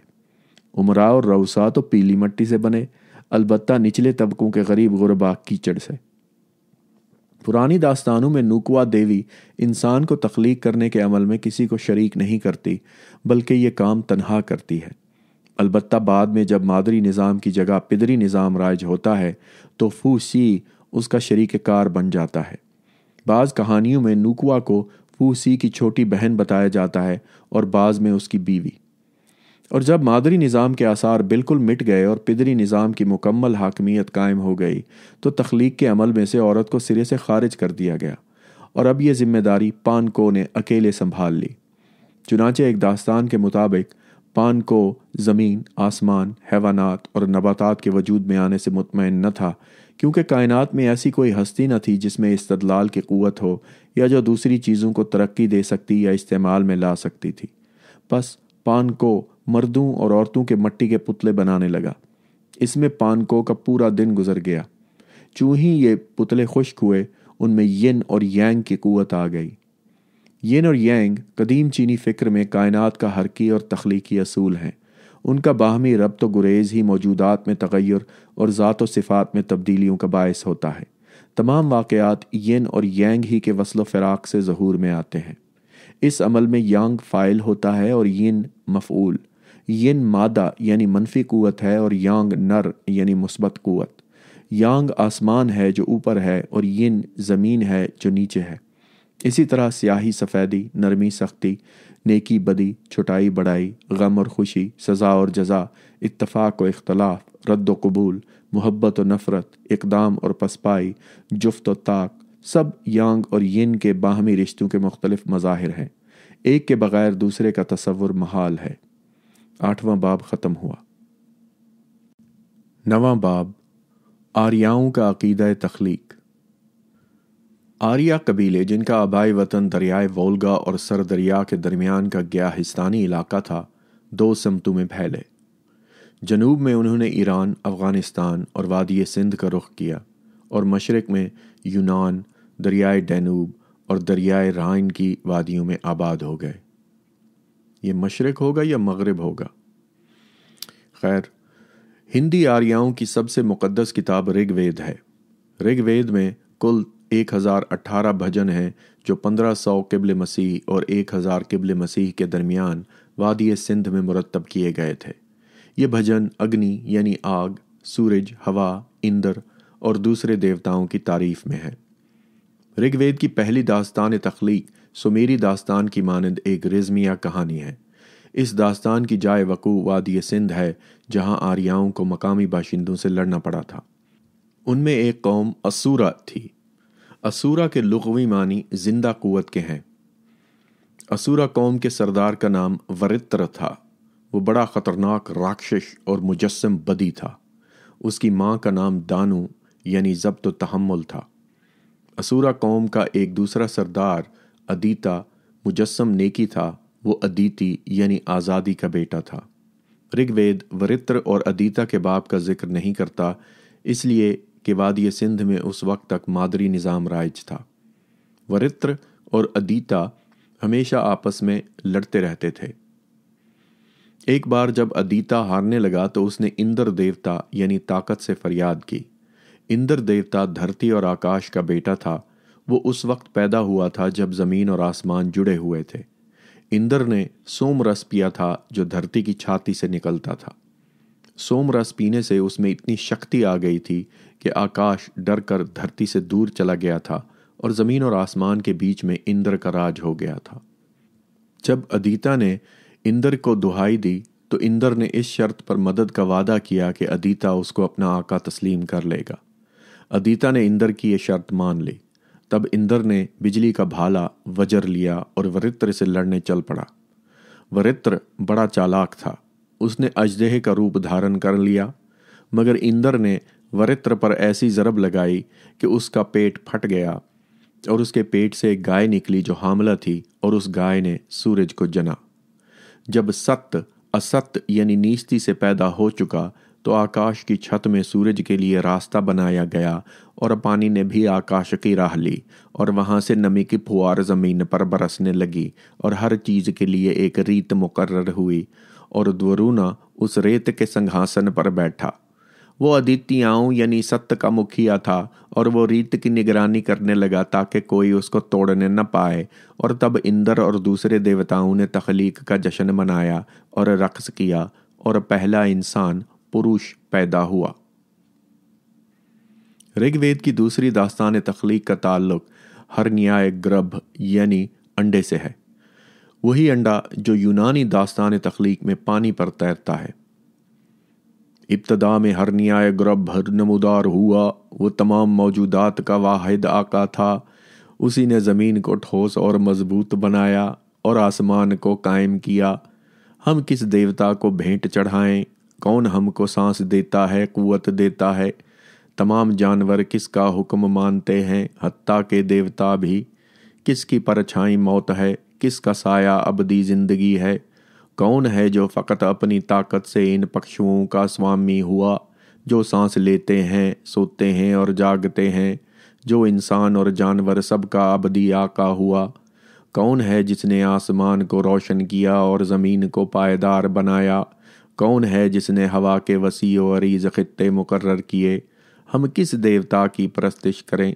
A: उमरा और रऊसा तो पीली मट्टी से बने अलबत्ता निचले तबकों के गरीब गुरबा कीचड़ से पुरानी दास्तानों में नुकवा देवी इंसान को तख्लीक करने के अमल में किसी को शरीक नहीं करती बल्कि ये काम तनहा करती है अलबत् बाद में जब मादरी निज़ाम की जगह पिदरी निज़ाम राज होता है तो फूसी उसका शरीक कार बन जाता है बाज़ कहानियों में नुकवा को फूसी की छोटी बहन बताया जाता है और बाज में उसकी बीवी और जब मादरी निज़ाम के आसार बिल्कुल मिट गए और पिदरी निज़ाम की मुकम्मल हाकमियत कायम हो गई तो तख्लीक के अमल में से औरत को सिरे से खारिज कर दिया गया और अब यह जिम्मेदारी पानको ने अकेले संभाल ली चुनाचे एक दास्तान के मुताबिक पानको ज़मीन आसमान हैवानात और नबातात के वजूद में आने से मुतमिन न था क्योंकि कायनात में ऐसी कोई हस्ती न थी जिसमें इस्तदलाल की क़वत हो या जो दूसरी चीज़ों को तरक्की दे सकती या इस्तेमाल में ला सकती थी बस पान को मर्दों और औरतों के मट्टी के पुतले बनाने लगा इसमें पानको का पूरा दिन गुजर गया चूँ ही ये पुतले खुश्क हुए उनमें यिन और यांग की कुत आ गई यिन और यांग कदीम चीनी फ़िक्र में कायनात का हरकी और तख्लीकी असूल हैं उनका बाहमी रब तो गुरेज ही मौजूदात में तगैर और ज़ात सिफ़ात में तब्दीलियों का बायस होता है तमाम वाक़ात यिन और यांग ही के वसल फ़राक से जहूर में आते हैं इस अमल में यांग फ़ाइल होता है और यिन मफूल यिन मादा यानी मनफी क़वत है और यांग नर यानी मुस्बत क़ुत यांग आसमान है जो ऊपर है और यिन ज़मीन है जो नीचे है इसी तरह स्याही सफ़ेदी नरमी सख्ती नेकी बदी छुटाई बढ़ाई गम और खुशी सज़ा और जजा इतफ़ाक़ व इख्तलाफ रद्द कबूल मोहब्बत और नफ़रत इकदाम और पसपाई जुफ्त और ताक सब यांग और यिन के बाहमी रिश्तों के मुख्तलिफ मज़ाहिर हैं एक के बग़ैर दूसरे का तस्वुर महाल है आठवां बाब ख़त्म हुआ नवा बाब आर्याओं का अकीद तख्लीक आर्या कबीले जिनका आबाई वतन दरियाए वोल्गा और सर दरिया के दरमियान का गयाहिस्तानी इलाका था दो समतों में फैले जनूब में उन्होंने ईरान अफ़गानिस्तान और वादिय सिंध का रुख किया और मशरक़ में यूनान दरियाए डैनूब और दरियाए राइन की वादियों में आबाद हो गए ये मशरक़ होगा या मगरब होगा खैर हिंदी आर्याओं की सबसे मुकदस किताब ऋग्वेद है ऋग्वेद में कुल एक हज़ार अट्ठारह भजन हैं जो पंद्रह सौ किबल मसीह और एक हज़ार किबल मसीह के दरमियान वादी सिंध में मुरतब किए गए थे ये भजन अग्नि यानी आग सूरज हवा इंद्र और दूसरे देवताओं की तारीफ में है ऋग्वेद की पहली दास्तान तख्लीक सुमेरी दास्तान की मानंद एक रिजमिया कहानी है इस दास्तान की जाय वकू वादी सिंध है जहां आर्याओं को मकामी बाशिंदों से लड़ना पड़ा था उनमें एक कौम असूरा थी असूरा के लुगवी मानी जिंदा कुत के हैं असूरा कौम के सरदार का नाम वरित्र था वो बड़ा ख़तरनाक राक्षस और मुजस्म बदी था उसकी माँ का नाम दानू यानी जब्त तो तहमुल था असूरा कौम का एक दूसरा सरदार अदीता मुजस्म नेकी था वो अदिति यानी आज़ादी का बेटा था ऋग्वेद वरित्र और अदीता के बाप का जिक्र नहीं करता इसलिए कि वादिय सिंध में उस वक्त तक मादरी निज़ाम राइज था वरित्र और अदीता हमेशा आपस में लड़ते रहते थे एक बार जब अदीता हारने लगा तो उसने इंद्र देवता यानी ताकत से फरियाद की इंद्र देवता धरती और आकाश का बेटा था वो उस वक्त पैदा हुआ था जब ज़मीन और आसमान जुड़े हुए थे इंद्र ने सोम रस पिया था जो धरती की छाती से निकलता था सोम रस पीने से उसमें इतनी शक्ति आ गई थी कि आकाश डर कर धरती से दूर चला गया था और ज़मीन और आसमान के बीच में इंद्र का राज हो गया था जब अदीता ने इंद्र को दुहाई दी तो इंद्र ने इस शर्त पर मदद का वादा किया कि अदीता उसको अपना आका तस्लीम कर लेगा अदीता ने इंद्र की यह शर्त मान ली तब इंद्र ने बिजली का भाला वजर लिया और वरित्र से लड़ने चल पड़ा वरित्र बड़ा चालाक था उसने अजदेह का रूप धारण कर लिया मगर इंद्र ने वरित्र पर ऐसी ज़रब लगाई कि उसका पेट फट गया और उसके पेट से एक गाय निकली जो हामला थी और उस गाय ने सूरज को जना जब सत्य असत्य यानी नीस्ती से पैदा हो चुका तो आकाश की छत में सूरज के लिए रास्ता बनाया गया और पानी ने भी आकाश की राह ली और वहाँ से नमी की फुहार ज़मीन पर बरसने लगी और हर चीज़ के लिए एक रीत मुकर्र हुई और द्वरुना उस रेत के संघासन पर बैठा वो अदितियाओं यानी सत्य का मुखिया था और वो रीत की निगरानी करने लगा ताकि कोई उसको तोड़ने न पाए और तब इंद्र और दूसरे देवताओं ने तख्लीक का जश्न मनाया और रक्स किया और पहला इंसान पुरुष पैदा हुआ ऋग्वेद की दूसरी दास्तान तख्लीक का ताल्लुक हरन्याय ग्रभ यानी अंडे से है वही अंडा जो यूनानी दास्तान तख्लीक में पानी पर तैरता है इब्तदा में हरनियाय ग्रभ नमोदार हुआ वो तमाम मौजूदात का वाहिद आका था उसी ने ज़मीन को ठोस और मजबूत बनाया और आसमान को कायम किया हम किस देवता को भेंट चढ़ाएं कौन हमको सांस देता है कुवत देता है तमाम जानवर किसका हुक्म मानते हैं हत्ता के देवता भी किसकी परछाई मौत है किसका साया अबदी जिंदगी है कौन है जो फ़कत अपनी ताकत से इन पक्षियों का स्वामी हुआ जो सांस लेते हैं सोते हैं और जागते हैं जो इंसान और जानवर सब का अबदी आका हुआ कौन है जिसने आसमान को रोशन किया और ज़मीन को पायदार बनाया कौन है जिसने हवा के वसी और अरीज खत्े मुकर किए हम किस देवता की प्रस्तिश करें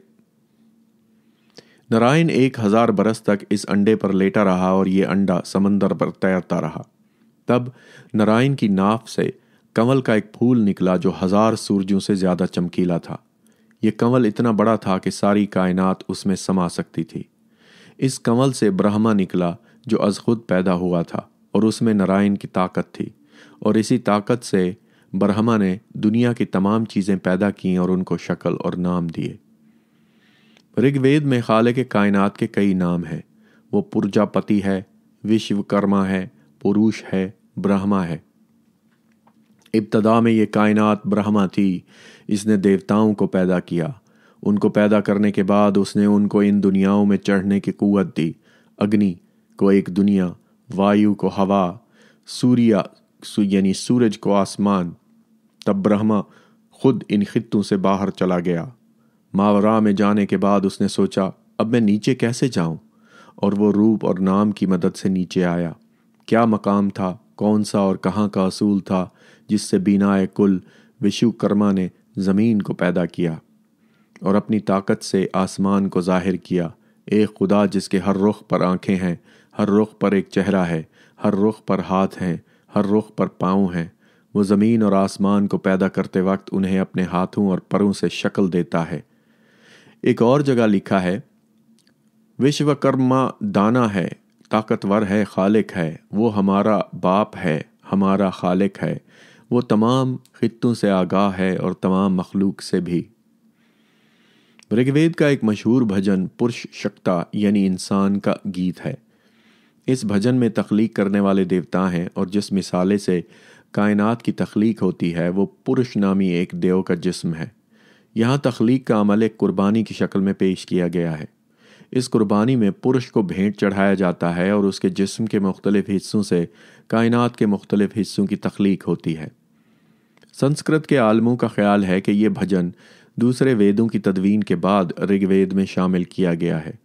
A: नारायण एक हज़ार बरस तक इस अंडे पर लेटा रहा और ये अंडा समंदर पर तैरता रहा तब नारायण की नाफ से कंवल का एक फूल निकला जो हजार सूरजों से ज्यादा चमकीला था यह कंवल इतना बड़ा था कि सारी कायनात उसमें समा सकती थी इस कंवल से ब्रह्मा निकला जो अज खुद पैदा हुआ था और उसमें नारायण की ताकत थी और इसी ताकत से ब्रह्मा ने दुनिया की तमाम चीज़ें पैदा की और उनको शक्ल और नाम दिए ऋग्वेद में खाले के कायनात के कई नाम हैं वो पुर्जापति है विश्वकर्मा है पुरुष है ब्रह्मा है इब्तदा में ये कायनात ब्रह्मा थी इसने देवताओं को पैदा किया उनको पैदा करने के बाद उसने उनको इन दुनियाओं में चढ़ने की कुवत दी अग्नि को एक दुनिया वायु को हवा सूर्य यानी सूरज को आसमान तब ब्रह्मा खुद इन खित्तों से बाहर चला गया मावरा में जाने के बाद उसने सोचा अब मैं नीचे कैसे जाऊं और वो रूप और नाम की मदद से नीचे आया क्या मकाम था कौन सा और कहाँ का असूल था जिससे बीनाए कुल विश्वकर्मा ने ज़मीन को पैदा किया और अपनी ताकत से आसमान को जाहिर किया एक खुदा जिसके हर रुख पर आंखें हैं हर रुख पर एक चेहरा है हर रुख पर हाथ हैं हर रुख पर पाँव हैं वो ज़मीन और आसमान को पैदा करते वक्त उन्हें अपने हाथों और परों से शक्ल देता है एक और जगह लिखा है विश्वकर्मा दाना है ताकतवर है खालिक है वो हमारा बाप है हमारा खालिक है वो तमाम खितों से आगाह है और तमाम मखलूक से भी ऋग्वेद का एक मशहूर भजन पुरुष शक्ता यानी इंसान का गीत है इस भजन में तख्लीक करने वाले देवता हैं और जिस मिसाले से कायनात की तख्लीक होती है वो पुरुष नामी एक देव का जिस्म है यहाँ तख्लीक का अमल एक कुर्बानी की शक्ल में पेश किया गया है इस कुर्बानी में पुरुष को भेंट चढ़ाया जाता है और उसके जिस्म के मुख्तलिफ हिस्सों से कायनात के मुख्तलिफ हिस्सों की तख्लीक होती है संस्कृत के आलमों का ख्याल है कि ये भजन दूसरे वेदों की तदवीन के बाद ऋग्वेद में शामिल किया गया है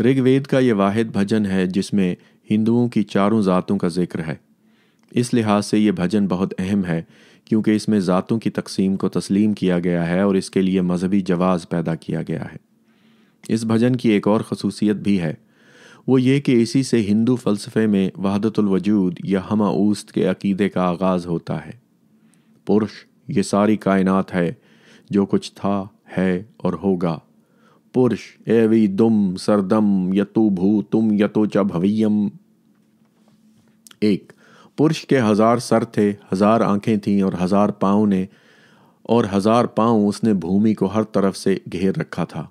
A: ऋग्वेद का ये वाहिद भजन है जिसमें हिंदुओं की चारों ज़ातों का जिक्र है इस लिहाज से ये भजन बहुत अहम है क्योंकि इसमें ज़ातों की तकसीम को तस्लीम किया गया है और इसके लिए मजहबी जवाज़ पैदा किया गया है इस भजन की एक और खसूसियत भी है वो ये कि इसी से हिंदू फलसफे में वहादतुलवजूद या हमाऊस्त के अकीदे का आगाज़ होता है पुरुष ये सारी कायनात है जो कुछ था है और होगा पुरुष एवी दुम सरदम यतु भू तुम यतो च भवियम एक पुरुष के हजार सर थे हजार आंखें थीं और हजार पाओ ने और हजार पाओ उसने भूमि को हर तरफ से घेर रखा था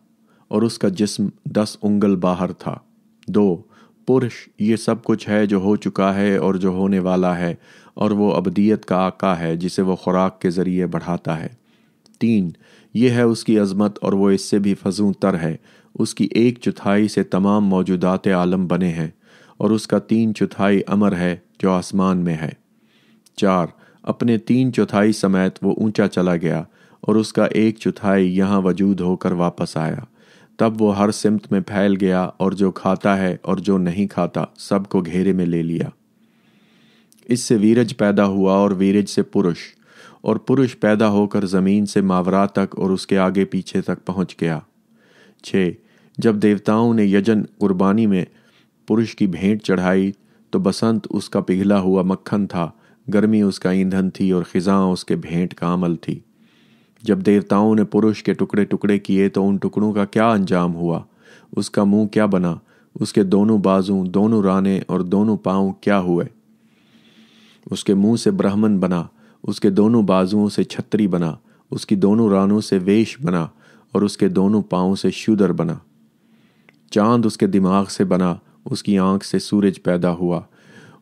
A: और उसका जिस्म दस उंगल बाहर था दो पुरुष ये सब कुछ है जो हो चुका है और जो होने वाला है और वो अबदियत का आका है जिसे वो खुराक के ज़रिए बढ़ाता है तीन ये है उसकी अजमत और वो इससे भी फजू तर है उसकी एक चौथाई से तमाम मौजूदात आलम बने हैं और उसका तीन चौथाई अमर है जो आसमान में है चार अपने तीन चौथाई समेत वो ऊंचा चला गया और उसका एक चौथाई यहाँ वजूद होकर वापस आया तब वो हर सिमत में फैल गया और जो खाता है और जो नहीं खाता सबको घेरे में ले लिया इससे वीरज पैदा हुआ और वीरज से पुरुष और पुरुष पैदा होकर जमीन से मावरा तक और उसके आगे पीछे तक पहुंच गया छे जब देवताओं ने यजन कुर्बानी में पुरुष की भेंट चढ़ाई तो बसंत उसका पिघला हुआ मक्खन था गर्मी उसका ईंधन थी और खिजां उसके भेंट का अमल थी जब देवताओं ने पुरुष के टुकड़े टुकड़े किए तो उन टुकड़ों का क्या अंजाम हुआ उसका मुंह क्या बना उसके दोनों बाजू दोनों राने और दोनों पांव क्या हुए उसके मुंह से ब्राह्मण बना उसके दोनों बाजुओं से छत्री बना उसकी दोनों रानों से वेश बना और उसके दोनों पाँव से शूदर बना चांद उसके दिमाग से बना उसकी आंख से सूरज पैदा हुआ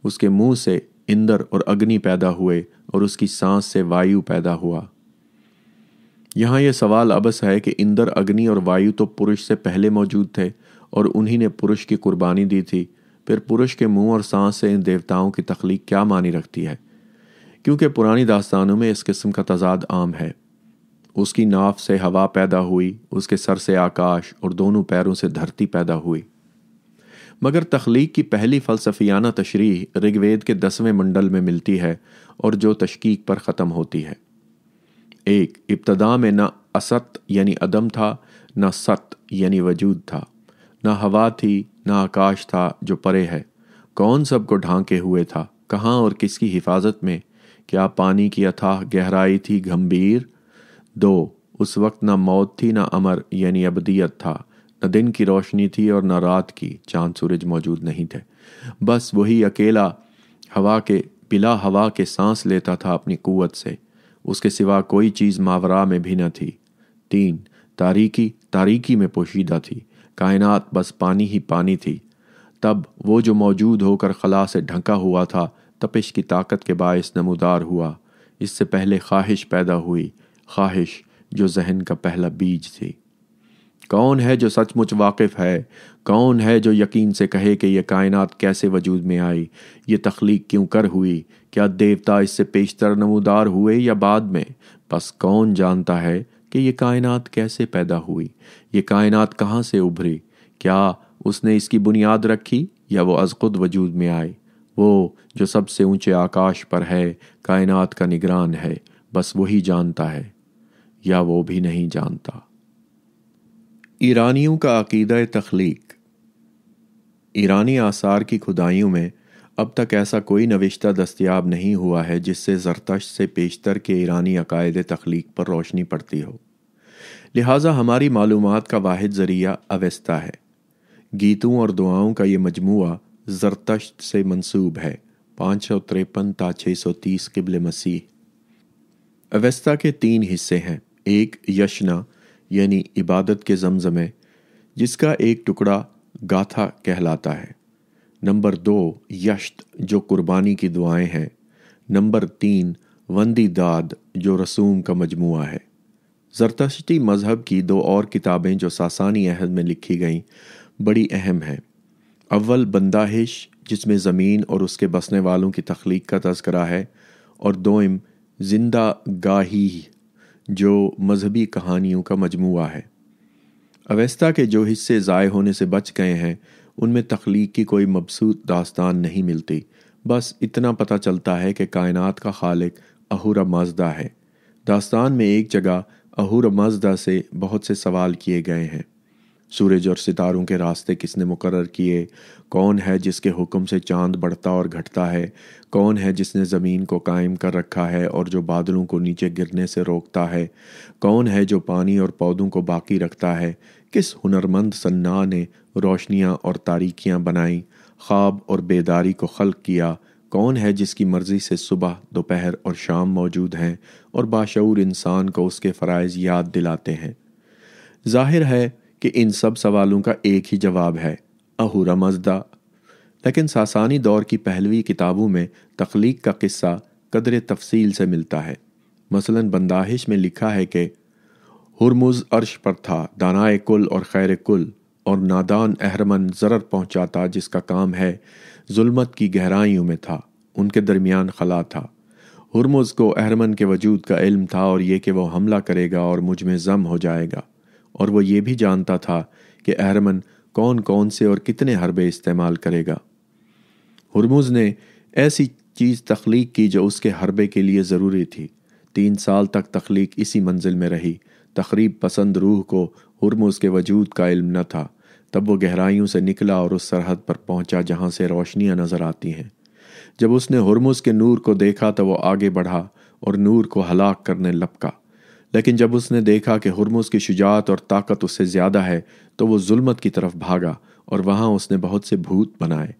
A: उसके मुंह से इंद्र और अग्नि पैदा हुए और उसकी सांस से वायु पैदा हुआ यहाँ यह सवाल अबस है कि इंद्र अग्नि और वायु तो पुरुष से पहले मौजूद थे और उन्हीं ने पुरुष की कुर्बानी दी थी फिर पुरुष के मुंह और सांस से इन देवताओं की तख्लीक क्या मानी रखती है क्योंकि पुरानी दास्तानों में इस किस्म का तजाद आम है उसकी नाफ से हवा पैदा हुई उसके सर से आकाश और दोनों पैरों से धरती पैदा हुई मगर तख्लीक की पहली फ़लसफियाना तशरीह ऋग्वेद के दसवें मंडल में मिलती है और जो तशकीक पर ख़त्म होती है एक इब्तदा में न असत यानी अदम था न सत यानी वजूद था न हवा थी न आकाश था जो परे है कौन सबको ढांके हुए था कहाँ और किसकी हिफाजत में क्या पानी की अथाह गहराई थी गंभीर दो उस वक्त न मौत थी न अमर यानी अबदियत था न दिन की रोशनी थी और न रात की चांद सूरज मौजूद नहीं थे बस वही अकेला हवा के बिला हवा के सांस लेता था अपनी कुवत से उसके सिवा कोई चीज़ मावरा में भी न थी तीन तारीकी तारीकी में पोशीदा थी कायनात बस पानी ही पानी थी तब वो जो मौजूद होकर खला से ढंका हुआ था तपिश की ताकत के बायस नमोदार हुआ इससे पहले ख्वाहिश पैदा हुई ख्वाहिश जो जहन का पहला बीज थी कौन है जो सचमुच वाकिफ़ है कौन है जो यकीन से कहे कि यह कायनात कैसे वजूद में आई ये तख्लीक क्यों कर हुई क्या देवता इससे पेशतर नमूदार हुए या बाद में बस कौन जानता है कि ये कायनात कैसे पैदा हुई ये कायनात कहाँ से उभरी क्या उसने इसकी बुनियाद रखी या वो अजखुद वजूद में आए वो जो सबसे ऊंचे आकाश पर है कायनात का निगरान है बस वही जानता है या वो भी नहीं जानता ईरानियों का अकीदा तख्लीक ईरानी आसार की खुदाइयों में अब तक ऐसा कोई नविश्ता दस्तियाब नहीं हुआ है जिससे जरतश से पेशतर के ईरानी अकायद तख्लीक पर रोशनी पड़ती हो लिहाजा हमारी मालूम का वाद ज़रिया अवेस्ता है गीतों और दुआओं का ये मजमुआ जरतश से मनसूब है पाँच सौ तिरपन ता छः सौ तीस किबल मसीह अवेस्ता के तीन हिस्से हैं एक यशना यानी इबादत के जमजमे जिसका एक टुकड़ा गाथा कहलाता है नंबर दो यश्त जो कुर्बानी की दुआएं हैं नंबर तीन वंदी दाद जो रसूम का मजमु है जरतश्ती मज़हब की दो और किताबें जो सासानी अहद में लिखी गईं बड़ी अहम हैं अव्वल बंदाहिश जिसमें ज़मीन और उसके बसने वालों की तख्लीक का तस्करा है और दोम जिंदा गाही जो मजहबी कहानियों का मजमू है अवेस्ता के जो हिस्से ज़ाय होने से बच गए हैं उनमें तख्लीक की कोई मबसूत दास्तान नहीं मिलती बस इतना पता चलता है कि कायनात का खालिक अहूर मजदा है दास्तान में एक जगह अहूर मजदा से बहुत से सवाल किए गए हैं सूरज और सितारों के रास्ते किसने मुकर किए कौन है जिसके हुक्म से चांद बढ़ता और घटता है कौन है जिसने ज़मीन को कायम कर रखा है और जो बादलों को नीचे गिरने से रोकता है कौन है जो पानी और पौधों को बाकी रखता है किस हुनरमंद सन्ना ने रोशनियाँ और तारीकियां बनाई ख्वाब और बेदारी को खल्क किया कौन है जिसकी मर्ज़ी से सुबह दोपहर और शाम मौजूद हैं और बाशूर इंसान को उसके फ़रज़ याद दिलाते हैं जाहिर है कि इन सब सवालों का एक ही जवाब है अहूरा मजदा लेकिन सासानी दौर की पहलवी किताबों में तख्लीक का किस्सा कदर तफसील से मिलता है मसलन बंदाहिश में लिखा है कि हुरमुज अर्श पर था दानाए कुल और खैर कुल और नादान अहरमन ज़रर पहुंचाता जिसका काम है जुल्मत की गहराइयों में था उनके दरमियान खला था हुरमुज को अहरमन के वजूद का इल्म था और ये कि वह हमला करेगा और मुझ में जम हो जाएगा और वह यह भी जानता था कि अहरमन कौन कौन से और कितने हरबे इस्तेमाल करेगा हुरमुज ने ऐसी चीज़ तख्लीक की जो उसके हरबे के लिए ज़रूरी थी तीन साल तक तख्लीक इसी मंजिल में रही तकरीब पसंद रूह को हुर्म उसके वजूद का इल्म न था तब वो गहराइयों से निकला और उस सरहद पर पहुंचा जहां से रोशनियां नजर आती हैं जब उसने हुरमुस के नूर को देखा तो वो आगे बढ़ा और नूर को हलाक करने लपका लेकिन जब उसने देखा कि हुरमुस की शुजात और ताकत उससे ज़्यादा है तो वो जुल्मत की तरफ भागा और वहां उसने बहुत से भूत बनाए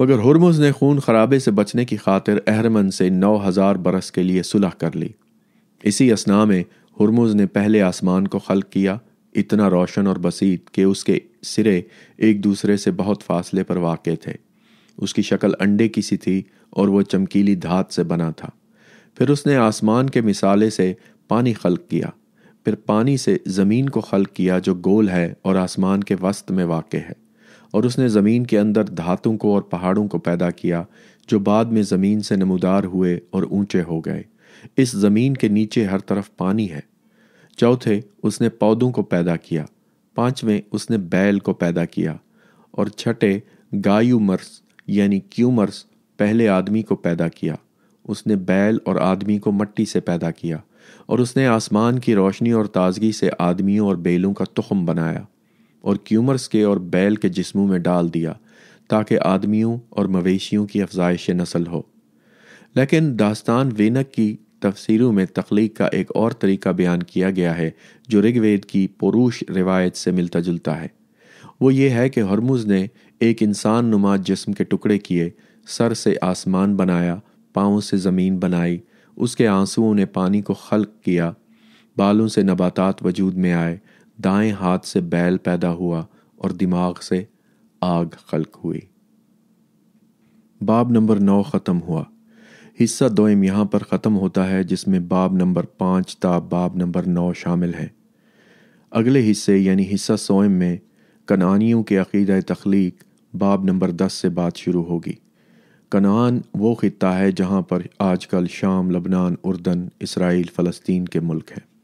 A: मगर हुरमुस ने खून खराबे से बचने की खातिर अहरमन से नौ हज़ार बरस के लिए सुलह कर ली इसी असना में हुरमुज़ ने पहले आसमान को खल किया इतना रोशन और बसीत कि उसके सिरे एक दूसरे से बहुत फासले पर वाक़ थे उसकी शक्ल अंडे की सी थी और वह चमकीली धात से बना था फिर उसने आसमान के मिसाले से पानी खल्क किया फिर पानी से ज़मीन को खल्क किया जो गोल है और आसमान के वस्त में वाक़ है और उसने ज़मीन के अंदर धातों को और पहाड़ों को पैदा किया जो बाद में ज़मीन से नमदार हुए और ऊंचे हो गए इस जमीन के नीचे हर तरफ पानी है चौथे उसने पौधों को पैदा किया पांचवें उसने बैल को पैदा किया और छठे गायूमर्स यानी क्यूमर्स पहले आदमी को पैदा किया उसने बैल और आदमी को मट्टी से पैदा किया और उसने आसमान की रोशनी और ताजगी से आदमियों और बैलों का तुखम बनाया और क्यूमर्स के और बैल के जिस्मों में डाल दिया ताकि आदमियों और मवेशियों की अफजाइश नस्ल हो लेकिन दास्तान वेनक की तफसीरों में तख्लीक का एक और तरीका बयान किया गया है जो ऋग्वेद की पुरुष रिवायत से मिलता जुलता है वो ये है कि हरमुज ने एक इंसान नुमा जिस्म के टुकड़े किए सर से आसमान बनाया पाँव से ज़मीन बनाई उसके आंसुओं ने पानी को खल्क किया बालों से नबातात वजूद में आए दाएं हाथ से बैल पैदा हुआ और दिमाग से आग खल्क हुई बाब नंबर नौ ख़त्म हुआ हिस्सा दोम यहाँ पर ख़त्म होता है जिसमें बाब नंबर पाँच ता बाब नंबर नौ शामिल हैं अगले हिस्से यानी हिस्सा सोम में कनानियों के अकीद तख्लीक बाब नंबर दस से बात शुरू होगी कनान वो ख़त्ता है जहाँ पर आजकल शाम लबनान उर्दन इसराइल फ़लस्तीन के मुल्क हैं